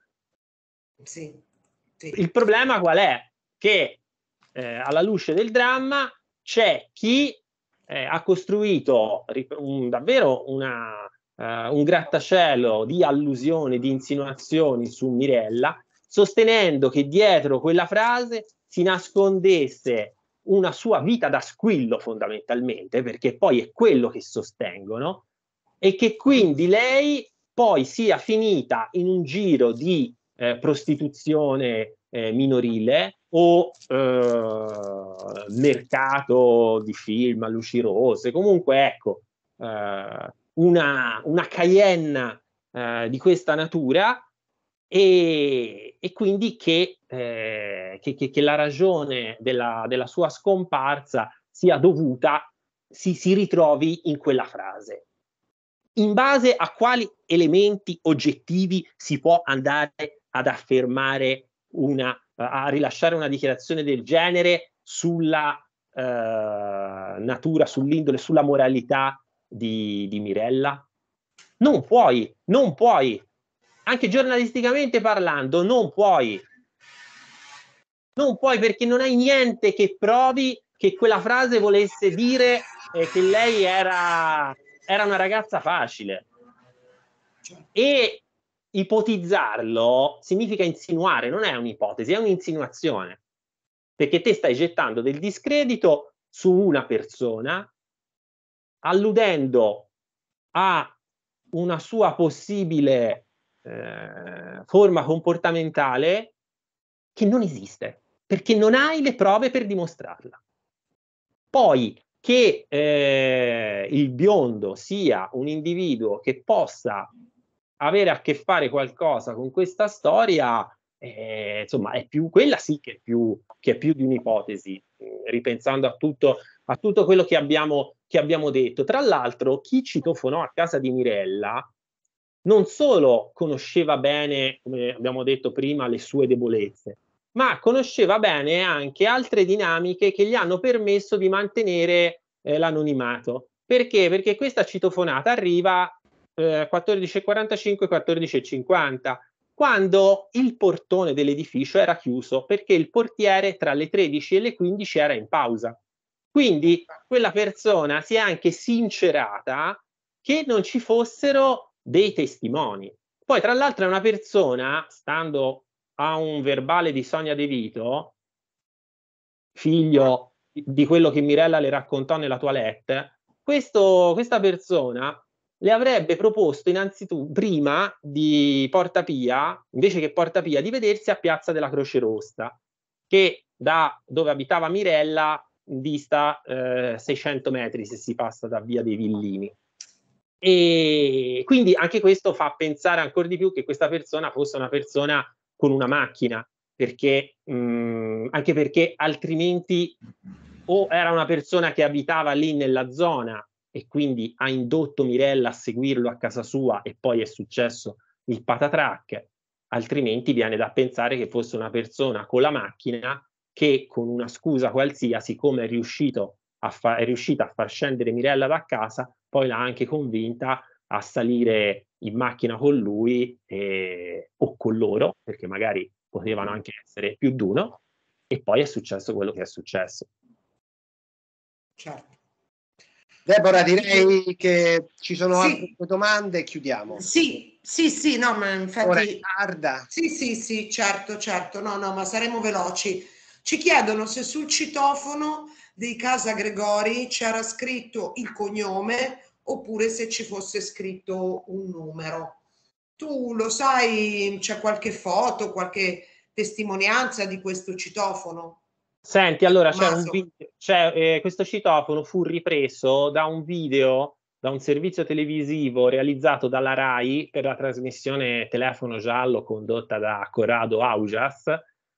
Sì, il problema qual è? Che eh, alla luce del dramma c'è chi eh, ha costruito un, davvero una, uh, un grattacielo di allusioni, di insinuazioni su Mirella, sostenendo che dietro quella frase si nascondesse una sua vita da squillo fondamentalmente, perché poi è quello che sostengono, e che quindi lei poi sia finita in un giro di eh, prostituzione eh, minorile o eh, mercato di film a luci rose. Comunque, ecco, eh, una, una cayenna eh, di questa natura e, e quindi che, eh, che, che, che, la ragione della, della, sua scomparsa sia dovuta, si, si ritrovi in quella frase in base a quali elementi oggettivi si può andare ad affermare una, a rilasciare una dichiarazione del genere sulla eh, natura, sull'indole, sulla moralità di, di Mirella? Non puoi, non puoi, anche giornalisticamente parlando, non puoi. Non puoi perché non hai niente che provi che quella frase volesse dire eh, che lei era, era una ragazza facile. E ipotizzarlo significa insinuare, non è un'ipotesi, è un'insinuazione. Perché te stai gettando del discredito su una persona, alludendo a una sua possibile eh, forma comportamentale che non esiste, perché non hai le prove per dimostrarla. Poi che eh, il biondo sia un individuo che possa avere a che fare qualcosa con questa storia, eh, insomma, è più, quella sì che è più, che è più di un'ipotesi, mm, ripensando a tutto, a tutto quello che abbiamo, che abbiamo detto. Tra l'altro, chi citofonò a casa di Mirella non solo conosceva bene, come abbiamo detto prima, le sue debolezze, ma conosceva bene anche altre dinamiche che gli hanno permesso di mantenere eh, l'anonimato. Perché? Perché questa citofonata arriva eh, 14.45 14.50 quando il portone dell'edificio era chiuso perché il portiere tra le 13 e le 15 era in pausa. Quindi quella persona si è anche sincerata che non ci fossero dei testimoni. Poi, tra l'altro, è una persona, stando a un verbale di Sonia De Vito, figlio di quello che Mirella le raccontò nella toilette, questo, questa persona le avrebbe proposto innanzitutto prima di Porta Pia, invece che Porta Pia, di vedersi a Piazza della Croce Rossa, che da dove abitava Mirella dista eh, 600 metri se si passa da via dei Villini. E quindi anche questo fa pensare ancora di più che questa persona fosse una persona con una macchina, perché, mh, mm, anche perché altrimenti o era una persona che abitava lì nella zona e quindi ha indotto Mirella a seguirlo a casa sua e poi è successo il patatrack, altrimenti viene da pensare che fosse una persona con la macchina che con una scusa qualsiasi, come è, riuscito a fa- è riuscita a far scendere Mirella da casa, poi l'ha anche convinta a salire in macchina con lui eh, o con loro, perché magari potevano anche essere più di uno, e poi è successo quello che è successo. Certo. Deborah, direi che ci sono sì. altre domande e chiudiamo. Sì, sì, sì, no, ma infatti... Ora tarda. Sì, sì, sì, certo, certo, no, no, ma saremo veloci. Ci chiedono se sul citofono di Casa Gregori c'era scritto il cognome oppure se ci fosse scritto un numero. Tu lo sai, c'è qualche foto, qualche testimonianza di questo citofono? Senti, allora c'è un video, c'è, eh, questo citofono fu ripreso da un video, da un servizio televisivo realizzato dalla RAI per la trasmissione Telefono Giallo condotta da Corrado Augias,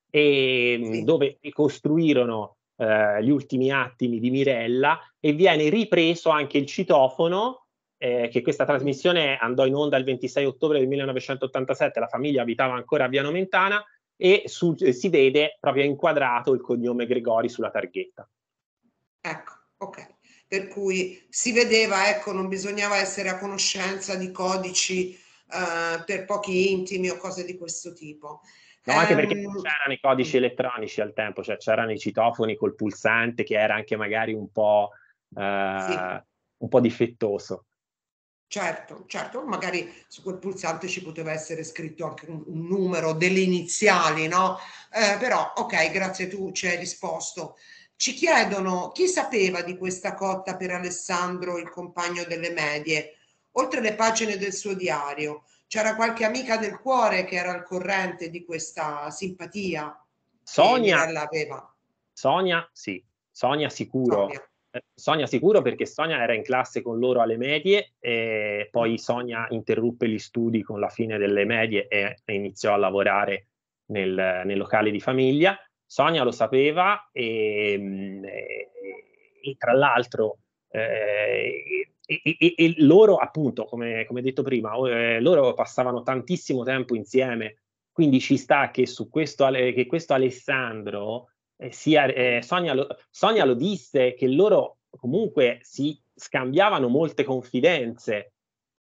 e, mm, sì. dove ricostruirono eh, gli ultimi attimi di Mirella e viene ripreso anche il citofono, eh, che questa trasmissione andò in onda il 26 ottobre del 1987, la famiglia abitava ancora a Via Nomentana, e su, eh, si vede proprio inquadrato il cognome Gregori sulla targhetta. Ecco, ok. Per cui si vedeva, ecco, non bisognava essere a conoscenza di codici eh, per pochi intimi o cose di questo tipo. No, anche perché non ehm, c'erano i codici mm. elettronici al tempo, cioè c'erano i citofoni col pulsante che era anche magari un po', eh, sì. un po difettoso. Certo, certo, magari su quel pulsante ci poteva essere scritto anche un, un numero delle iniziali, no? Eh, però, ok, grazie tu, ci hai risposto. Ci chiedono chi sapeva di questa cotta per Alessandro, il compagno delle medie, oltre le pagine del suo diario. C'era qualche amica del cuore che era al corrente di questa simpatia? Sonia. Sonia, sì, Sonia sicuro. Sonia. Sonia sicuro perché Sonia era in classe con loro alle medie e poi mm. Sonia interruppe gli studi con la fine delle medie e, iniziò a lavorare nel, nel, locale di famiglia. Sonia lo sapeva e, mm, e, e tra l'altro eh, e, loro appunto, come, come detto prima, eh, loro passavano tantissimo tempo insieme, quindi ci sta che, su questo, che questo Alessandro eh, sia, eh, eh, Sonia, lo, Sonia, lo, disse che loro comunque si scambiavano molte confidenze.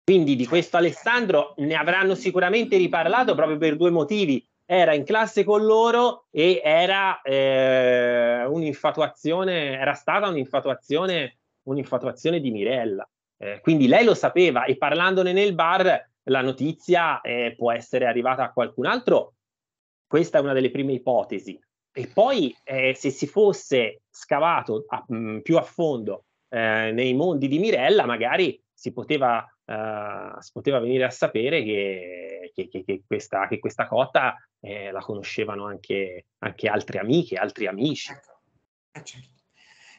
Quindi di questo certo, certo. Alessandro ne avranno sicuramente riparlato proprio per due motivi. Era in classe con loro e era eh, un'infatuazione, era stata un'infatuazione, un'infatuazione di Mirella. Eh, quindi lei lo sapeva e parlandone nel bar la notizia può essere arrivata a qualcun altro. Questa è una delle prime ipotesi e poi eh, se si fosse scavato a, mh, mm, più a fondo eh, nei mondi di Mirella, magari si poteva, eh, si poteva venire a sapere che, che, che, che questa, questa, cotta eh, la conoscevano anche, anche, altre amiche, altri amici. Certo. Eh, certo.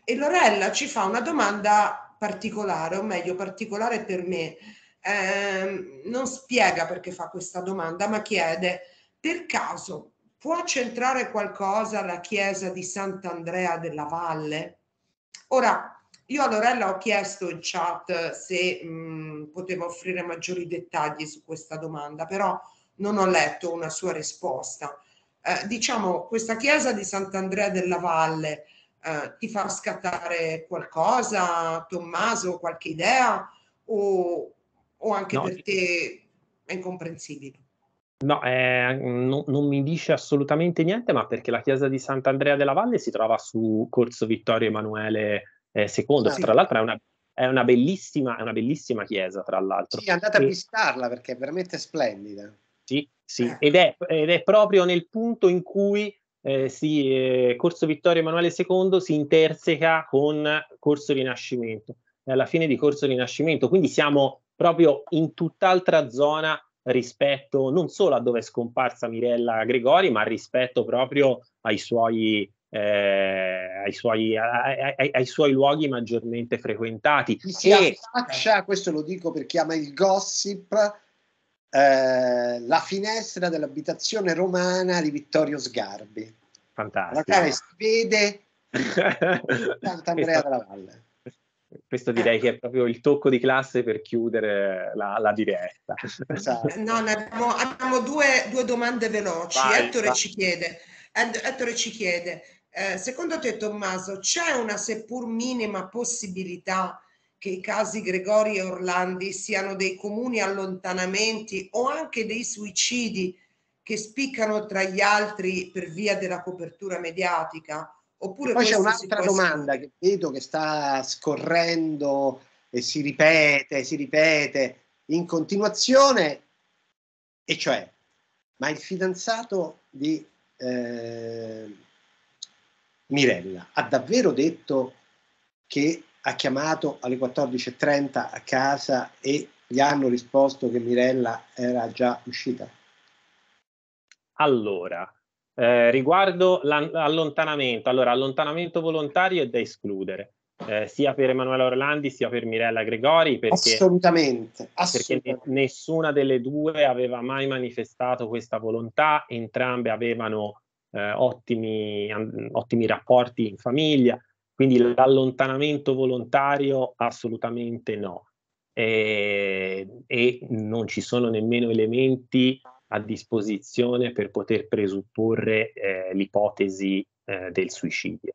E Lorella ci fa una domanda particolare, o meglio particolare per me. Eh, non spiega perché fa questa domanda, ma chiede per caso può centrare qualcosa la chiesa di Sant'Andrea della Valle? Ora, io a Lorella ho chiesto in chat se mh, mm, potevo offrire maggiori dettagli su questa domanda, però non ho letto una sua risposta. Eh, diciamo, questa chiesa di Sant'Andrea della Valle eh, ti fa scattare qualcosa, Tommaso, qualche idea o, o anche no, per te è incomprensibile? No, eh, no- non mi dice assolutamente niente, ma perché la chiesa di Sant'Andrea della Valle si trova su Corso Vittorio Emanuele eh, II, sì. tra l'altro è una, è, una bellissima, è una, bellissima, chiesa, tra l'altro. Sì, andate e... a visitarla perché è veramente splendida. Sì, sì, eh. ed è, ed è proprio nel punto in cui eh, sì, eh, Corso Vittorio Emanuele II si interseca con Corso Rinascimento, è alla fine di Corso Rinascimento, quindi siamo proprio in tutt'altra zona rispetto non solo a dove è scomparsa Mirella Gregori, ma rispetto proprio ai suoi, eh, ai, suoi, ai, ai suoi, luoghi maggiormente frequentati. Chi si e... affaccia, questo lo dico per chi ama il gossip, eh, la finestra dell'abitazione romana di Vittorio Sgarbi. Fantastico. La cara si vede [LAUGHS] Sant'Andrea della Valle. Questo eh. direi che è proprio il tocco di classe per chiudere la, la diretta. Esatto. No, abbiamo, abbiamo due, due, domande veloci. Vai, Ettore, vai. Ci chiede, Ettore ci chiede, eh, secondo te Tommaso c'è una seppur minima possibilità che i casi Gregori e Orlandi siano dei comuni allontanamenti o anche dei suicidi che spiccano tra gli altri per via della copertura mediatica? Oppure poi c'è un'altra domanda essere... che vedo che sta scorrendo e si ripete, si ripete in continuazione, e cioè, ma il fidanzato di eh, Mirella ha davvero detto che ha chiamato alle 14.30 a casa e gli hanno risposto che Mirella era già uscita? Allora, eh, riguardo l'allontanamento, allora allontanamento volontario è da escludere. Eh, sia per Emanuela Orlandi sia per Mirella Gregori perché, assolutamente, assolutamente. perché ne- nessuna delle due aveva mai manifestato questa volontà entrambe avevano eh, ottimi, an- ottimi rapporti in famiglia quindi l'allontanamento volontario assolutamente no e, e non ci sono nemmeno elementi a disposizione per poter presupporre eh, l'ipotesi eh, del suicidio.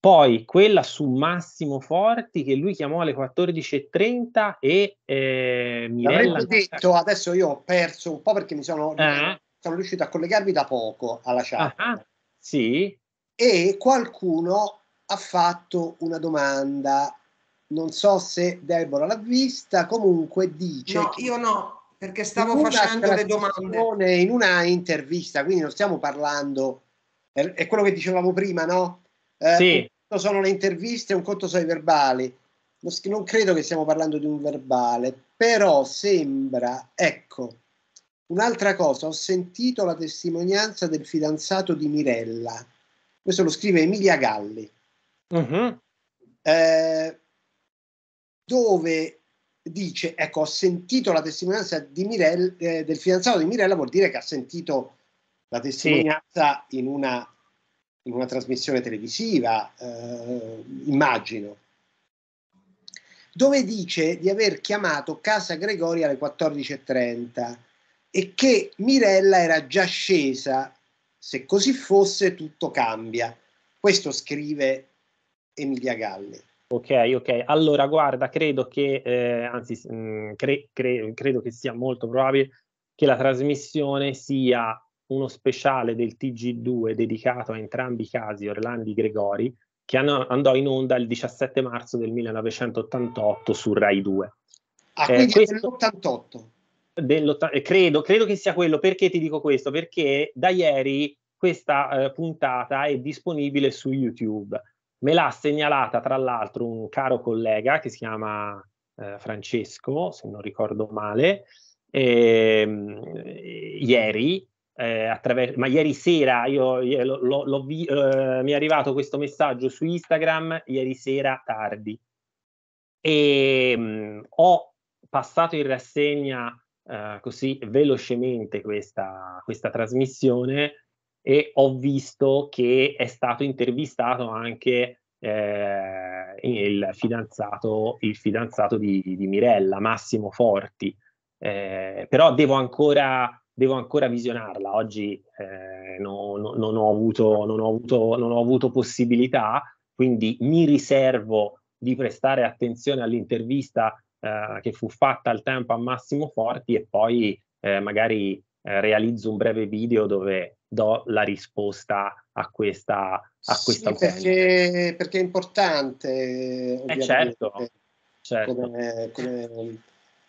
Poi quella su Massimo Forti che lui chiamò alle 14.30 e eh, Mirella... L'avrei detto, adesso io ho perso un po' perché mi sono, ah. sono riuscito a collegarmi da poco alla chat. Ah, ah, sì. E qualcuno ha fatto una domanda, non so se Deborah l'ha vista, comunque dice... No, che... io no, perché stavo facendo le domande. In una intervista, quindi non stiamo parlando, è quello che dicevamo prima, no? Eh, sì. sono le interviste, un conto sono i verbali. Non credo che stiamo parlando di un verbale, però sembra, ecco, un'altra cosa, ho sentito la testimonianza del fidanzato di Mirella, questo lo scrive Emilia Galli, uh-huh. eh, dove dice, ecco, ho sentito la testimonianza di Mirella, eh, del fidanzato di Mirella, vuol dire che ha sentito la testimonianza sì. in, una, in, una, trasmissione televisiva, eh, immagino, dove dice di aver chiamato Casa Gregori alle 14.30 e che Mirella era già scesa. Se così fosse, tutto cambia. Questo scrive Emilia Galli. Ok, ok. Allora, guarda, credo che, eh, anzi, mh, mm, cre- cre- credo che sia molto probabile che la trasmissione sia uno speciale del TG2 dedicato a entrambi i casi Orlandi Gregori, che an- andò in onda il 17 marzo del 1988 su Rai 2. Ah, eh, quindi dell'88. Eh, credo, credo che sia quello. Perché ti dico questo? Perché da ieri questa eh, puntata è disponibile su YouTube Me l'ha segnalata tra l'altro un caro collega che si chiama eh, Francesco, se non ricordo male, eh, ieri, eh, attraver- ma ieri sera io, io lo, lo vi- eh, mi è arrivato questo messaggio su Instagram ieri sera tardi e ehm, mh, ho passato in rassegna eh, così velocemente questa, questa trasmissione e ho visto che è stato intervistato anche eh, il, fidanzato, il fidanzato di, di, Mirella, Massimo Forti, eh, però devo ancora, devo ancora visionarla, oggi eh, no, no, non, ho avuto, non, ho avuto, non ho avuto possibilità, quindi mi riservo di prestare attenzione all'intervista eh, che fu fatta al tempo a Massimo Forti e poi eh, magari eh, realizzo un breve video dove do la risposta a questa, a questa sì, perché, perché, è importante, eh certo, certo. Come, certo. come,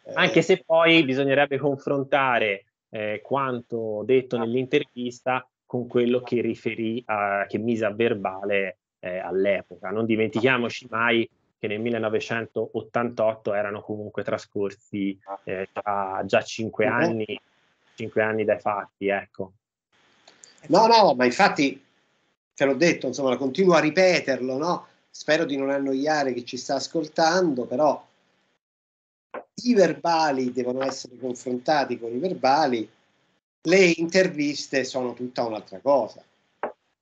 eh. Anche se eh, poi bisognerebbe confrontare eh, quanto detto ah. nell'intervista con quello che riferì, a, che mise a verbale eh, all'epoca. Non dimentichiamoci mai che nel 1988 erano comunque trascorsi ah. eh, già, già cinque anni, cinque anni dai fatti, ecco. No, no, ma infatti te l'ho detto, insomma, continuo a ripeterlo, no? Spero di non annoiare chi ci sta ascoltando, però i verbali devono essere confrontati con i verbali, le interviste sono tutta un'altra cosa.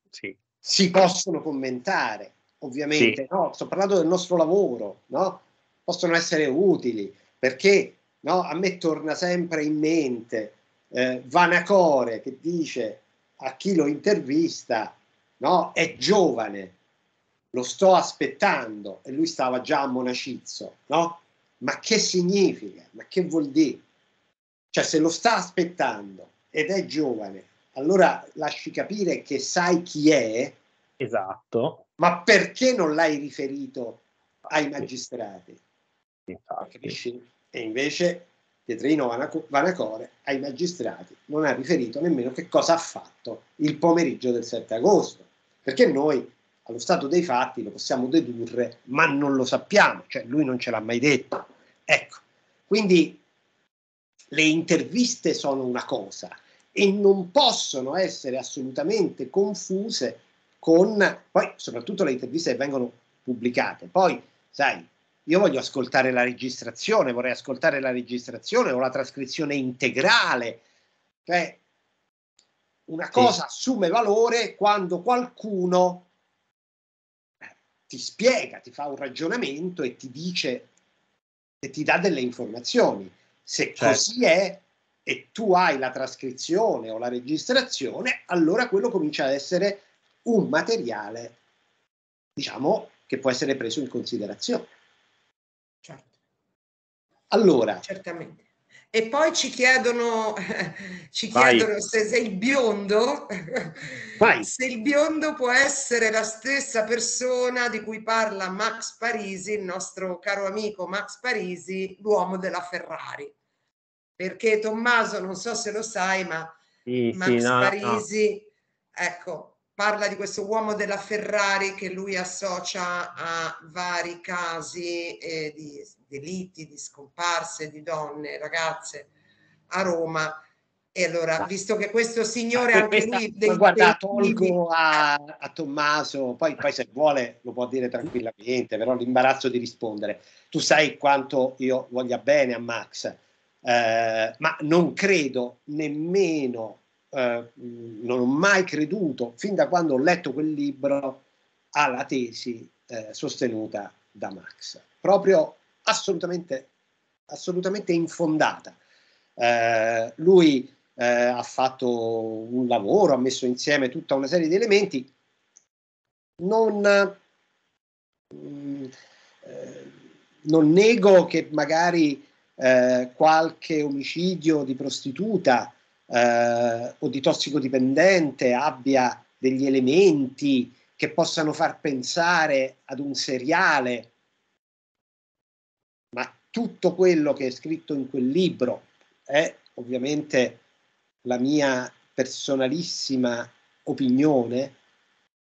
Sì. Si possono commentare, ovviamente, sì. no? Sto parlando del nostro lavoro, no? Possono essere utili, perché no? a me torna sempre in mente eh, Vanacore che dice a chi lo intervista, no? È giovane, lo sto aspettando e lui stava già a Monacizzo, no? Ma che significa? Ma che vuol dire? Cioè se lo sta aspettando ed è giovane, allora lasci capire che sai chi è. Esatto. Ma perché non l'hai riferito ai magistrati? Infatti. Capisci? E invece Pietrino Vanacore ai magistrati non ha riferito nemmeno che cosa ha fatto il pomeriggio del 7 agosto, perché noi allo stato dei fatti lo possiamo dedurre, ma non lo sappiamo, cioè lui non ce l'ha mai detto. Ecco, quindi le interviste sono una cosa e non possono essere assolutamente confuse con, poi soprattutto le interviste che vengono pubblicate, poi sai, io voglio ascoltare la registrazione, vorrei ascoltare la registrazione o la trascrizione integrale. Cioè, una cosa sì. assume valore quando qualcuno eh, ti spiega, ti fa un ragionamento e ti dice e ti dà delle informazioni. Se certo. così è e tu hai la trascrizione o la registrazione, allora quello comincia ad essere un materiale, diciamo, che può essere preso in considerazione. Allora. Certamente. E poi ci chiedono, [LAUGHS] ci chiedono se, se, il biondo, Vai. [LAUGHS] se il biondo può essere la stessa persona di cui parla Max Parisi, il nostro caro amico Max Parisi, l'uomo della Ferrari. Perché Tommaso, non so se lo sai, ma sì, Max sì, no, Parisi, no. ecco, parla di questo uomo della Ferrari che lui associa a vari casi eh, di delitti, di scomparse di donne, ragazze a Roma. E allora, visto che questo signore anche questa, lui... Dei, guarda, tolgo a, a Tommaso, poi, poi, se vuole lo può dire tranquillamente, però l'imbarazzo di rispondere. Tu sai quanto io voglia bene a Max, eh, ma non credo nemmeno eh, non ho mai creduto, fin da quando ho letto quel libro, alla tesi eh, sostenuta da Max, proprio assolutamente, assolutamente infondata. Eh, lui eh, ha fatto un lavoro, ha messo insieme tutta una serie di elementi, non, mh, mm, eh, non nego che magari qualche omicidio di prostituta eh, o di tossicodipendente abbia degli elementi che possano far pensare ad un seriale, ma tutto quello che è scritto in quel libro è ovviamente la mia personalissima opinione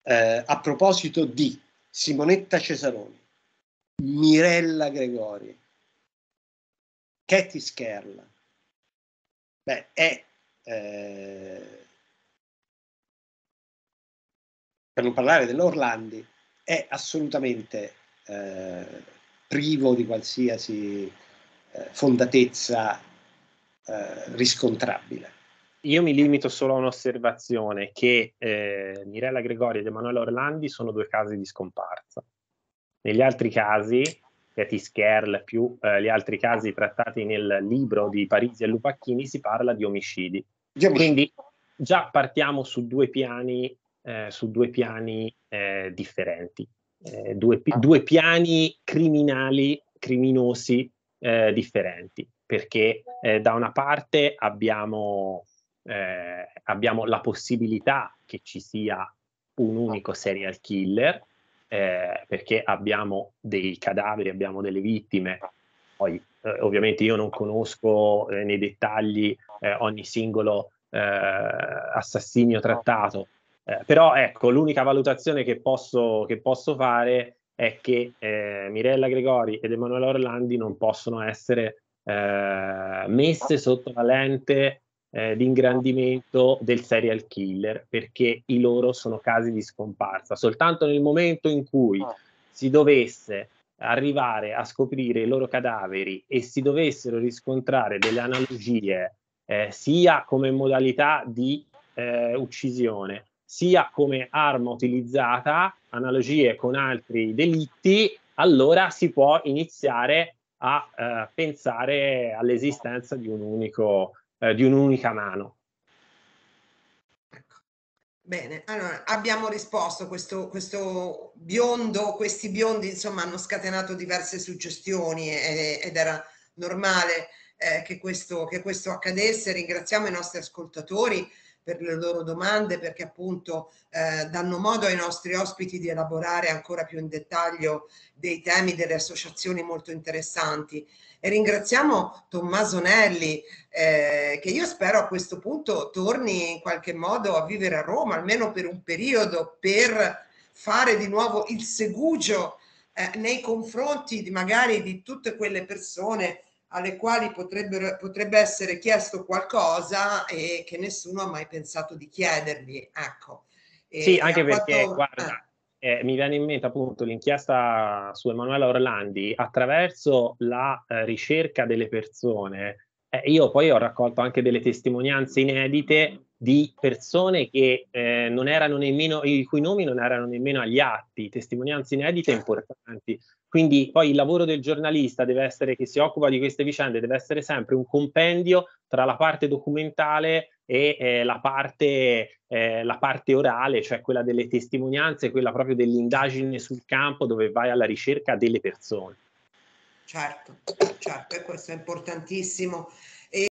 eh, a proposito di Simonetta Cesaroni, Mirella Gregori, Katie Scherla. Beh, è eh, per non parlare dell'Orlandi, è assolutamente eh, privo di qualsiasi eh, fondatezza eh, riscontrabile. Io mi limito solo a un'osservazione che eh, Mirella Gregori ed Emanuele Orlandi sono due casi di scomparsa. Negli altri casi Petit Kerl più eh, gli altri casi trattati nel libro di Parigi e Lupacchini si parla di omicidi. Quindi già partiamo su due piani, eh, su due piani eh, differenti, eh, due, ah. due, piani criminali, criminosi eh, differenti, perché eh, da una parte abbiamo, eh, abbiamo, la possibilità che ci sia un unico serial killer, perché abbiamo dei cadaveri, abbiamo delle vittime, poi ovviamente io non conosco nei dettagli eh, ogni singolo eh, assassinio trattato. Eh, però ecco, l'unica valutazione che posso, che posso fare è che eh, Mirella Gregori ed Emanuele Orlandi non possono essere eh, messe sotto la lente eh, di ingrandimento del serial killer perché i loro sono casi di scomparsa. Soltanto nel momento in cui ah. si dovesse arrivare a scoprire i loro cadaveri e si dovessero riscontrare delle analogie eh, sia come modalità di eh, uccisione, sia come arma utilizzata, analogie con altri delitti, allora si può iniziare a eh, pensare all'esistenza di, un unico, eh, di un'unica mano. Bene, allora abbiamo risposto, questo, questo, biondo, questi biondi insomma hanno scatenato diverse suggestioni ed, ed era normale eh, che, questo, che questo accadesse. Ringraziamo i nostri ascoltatori per le loro domande perché appunto eh, danno modo ai nostri ospiti di elaborare ancora più in dettaglio dei temi delle associazioni molto interessanti. E ringraziamo Tommaso Nelli eh, che io spero a questo punto torni in qualche modo a vivere a Roma, almeno per un periodo, per fare di nuovo il segugio eh, nei confronti di magari di tutte quelle persone alle quali potrebbe essere chiesto qualcosa e che nessuno ha mai pensato di chiedergli. Ecco. E sì, anche perché, fatto... guarda, eh. eh, mi viene in mente appunto l'inchiesta su Emanuela Orlandi attraverso la eh, ricerca delle persone. Eh, io poi ho raccolto anche delle testimonianze inedite di persone che eh, non erano nemmeno, i cui nomi non erano nemmeno agli atti, testimonianze inedite importanti. Quindi poi il lavoro del giornalista deve essere, che si occupa di queste vicende, deve essere sempre un compendio tra la parte documentale e eh, la, parte, eh, la, parte, orale, cioè quella delle testimonianze, quella proprio dell'indagine sul campo dove vai alla ricerca delle persone. Certo, certo, e questo è importantissimo.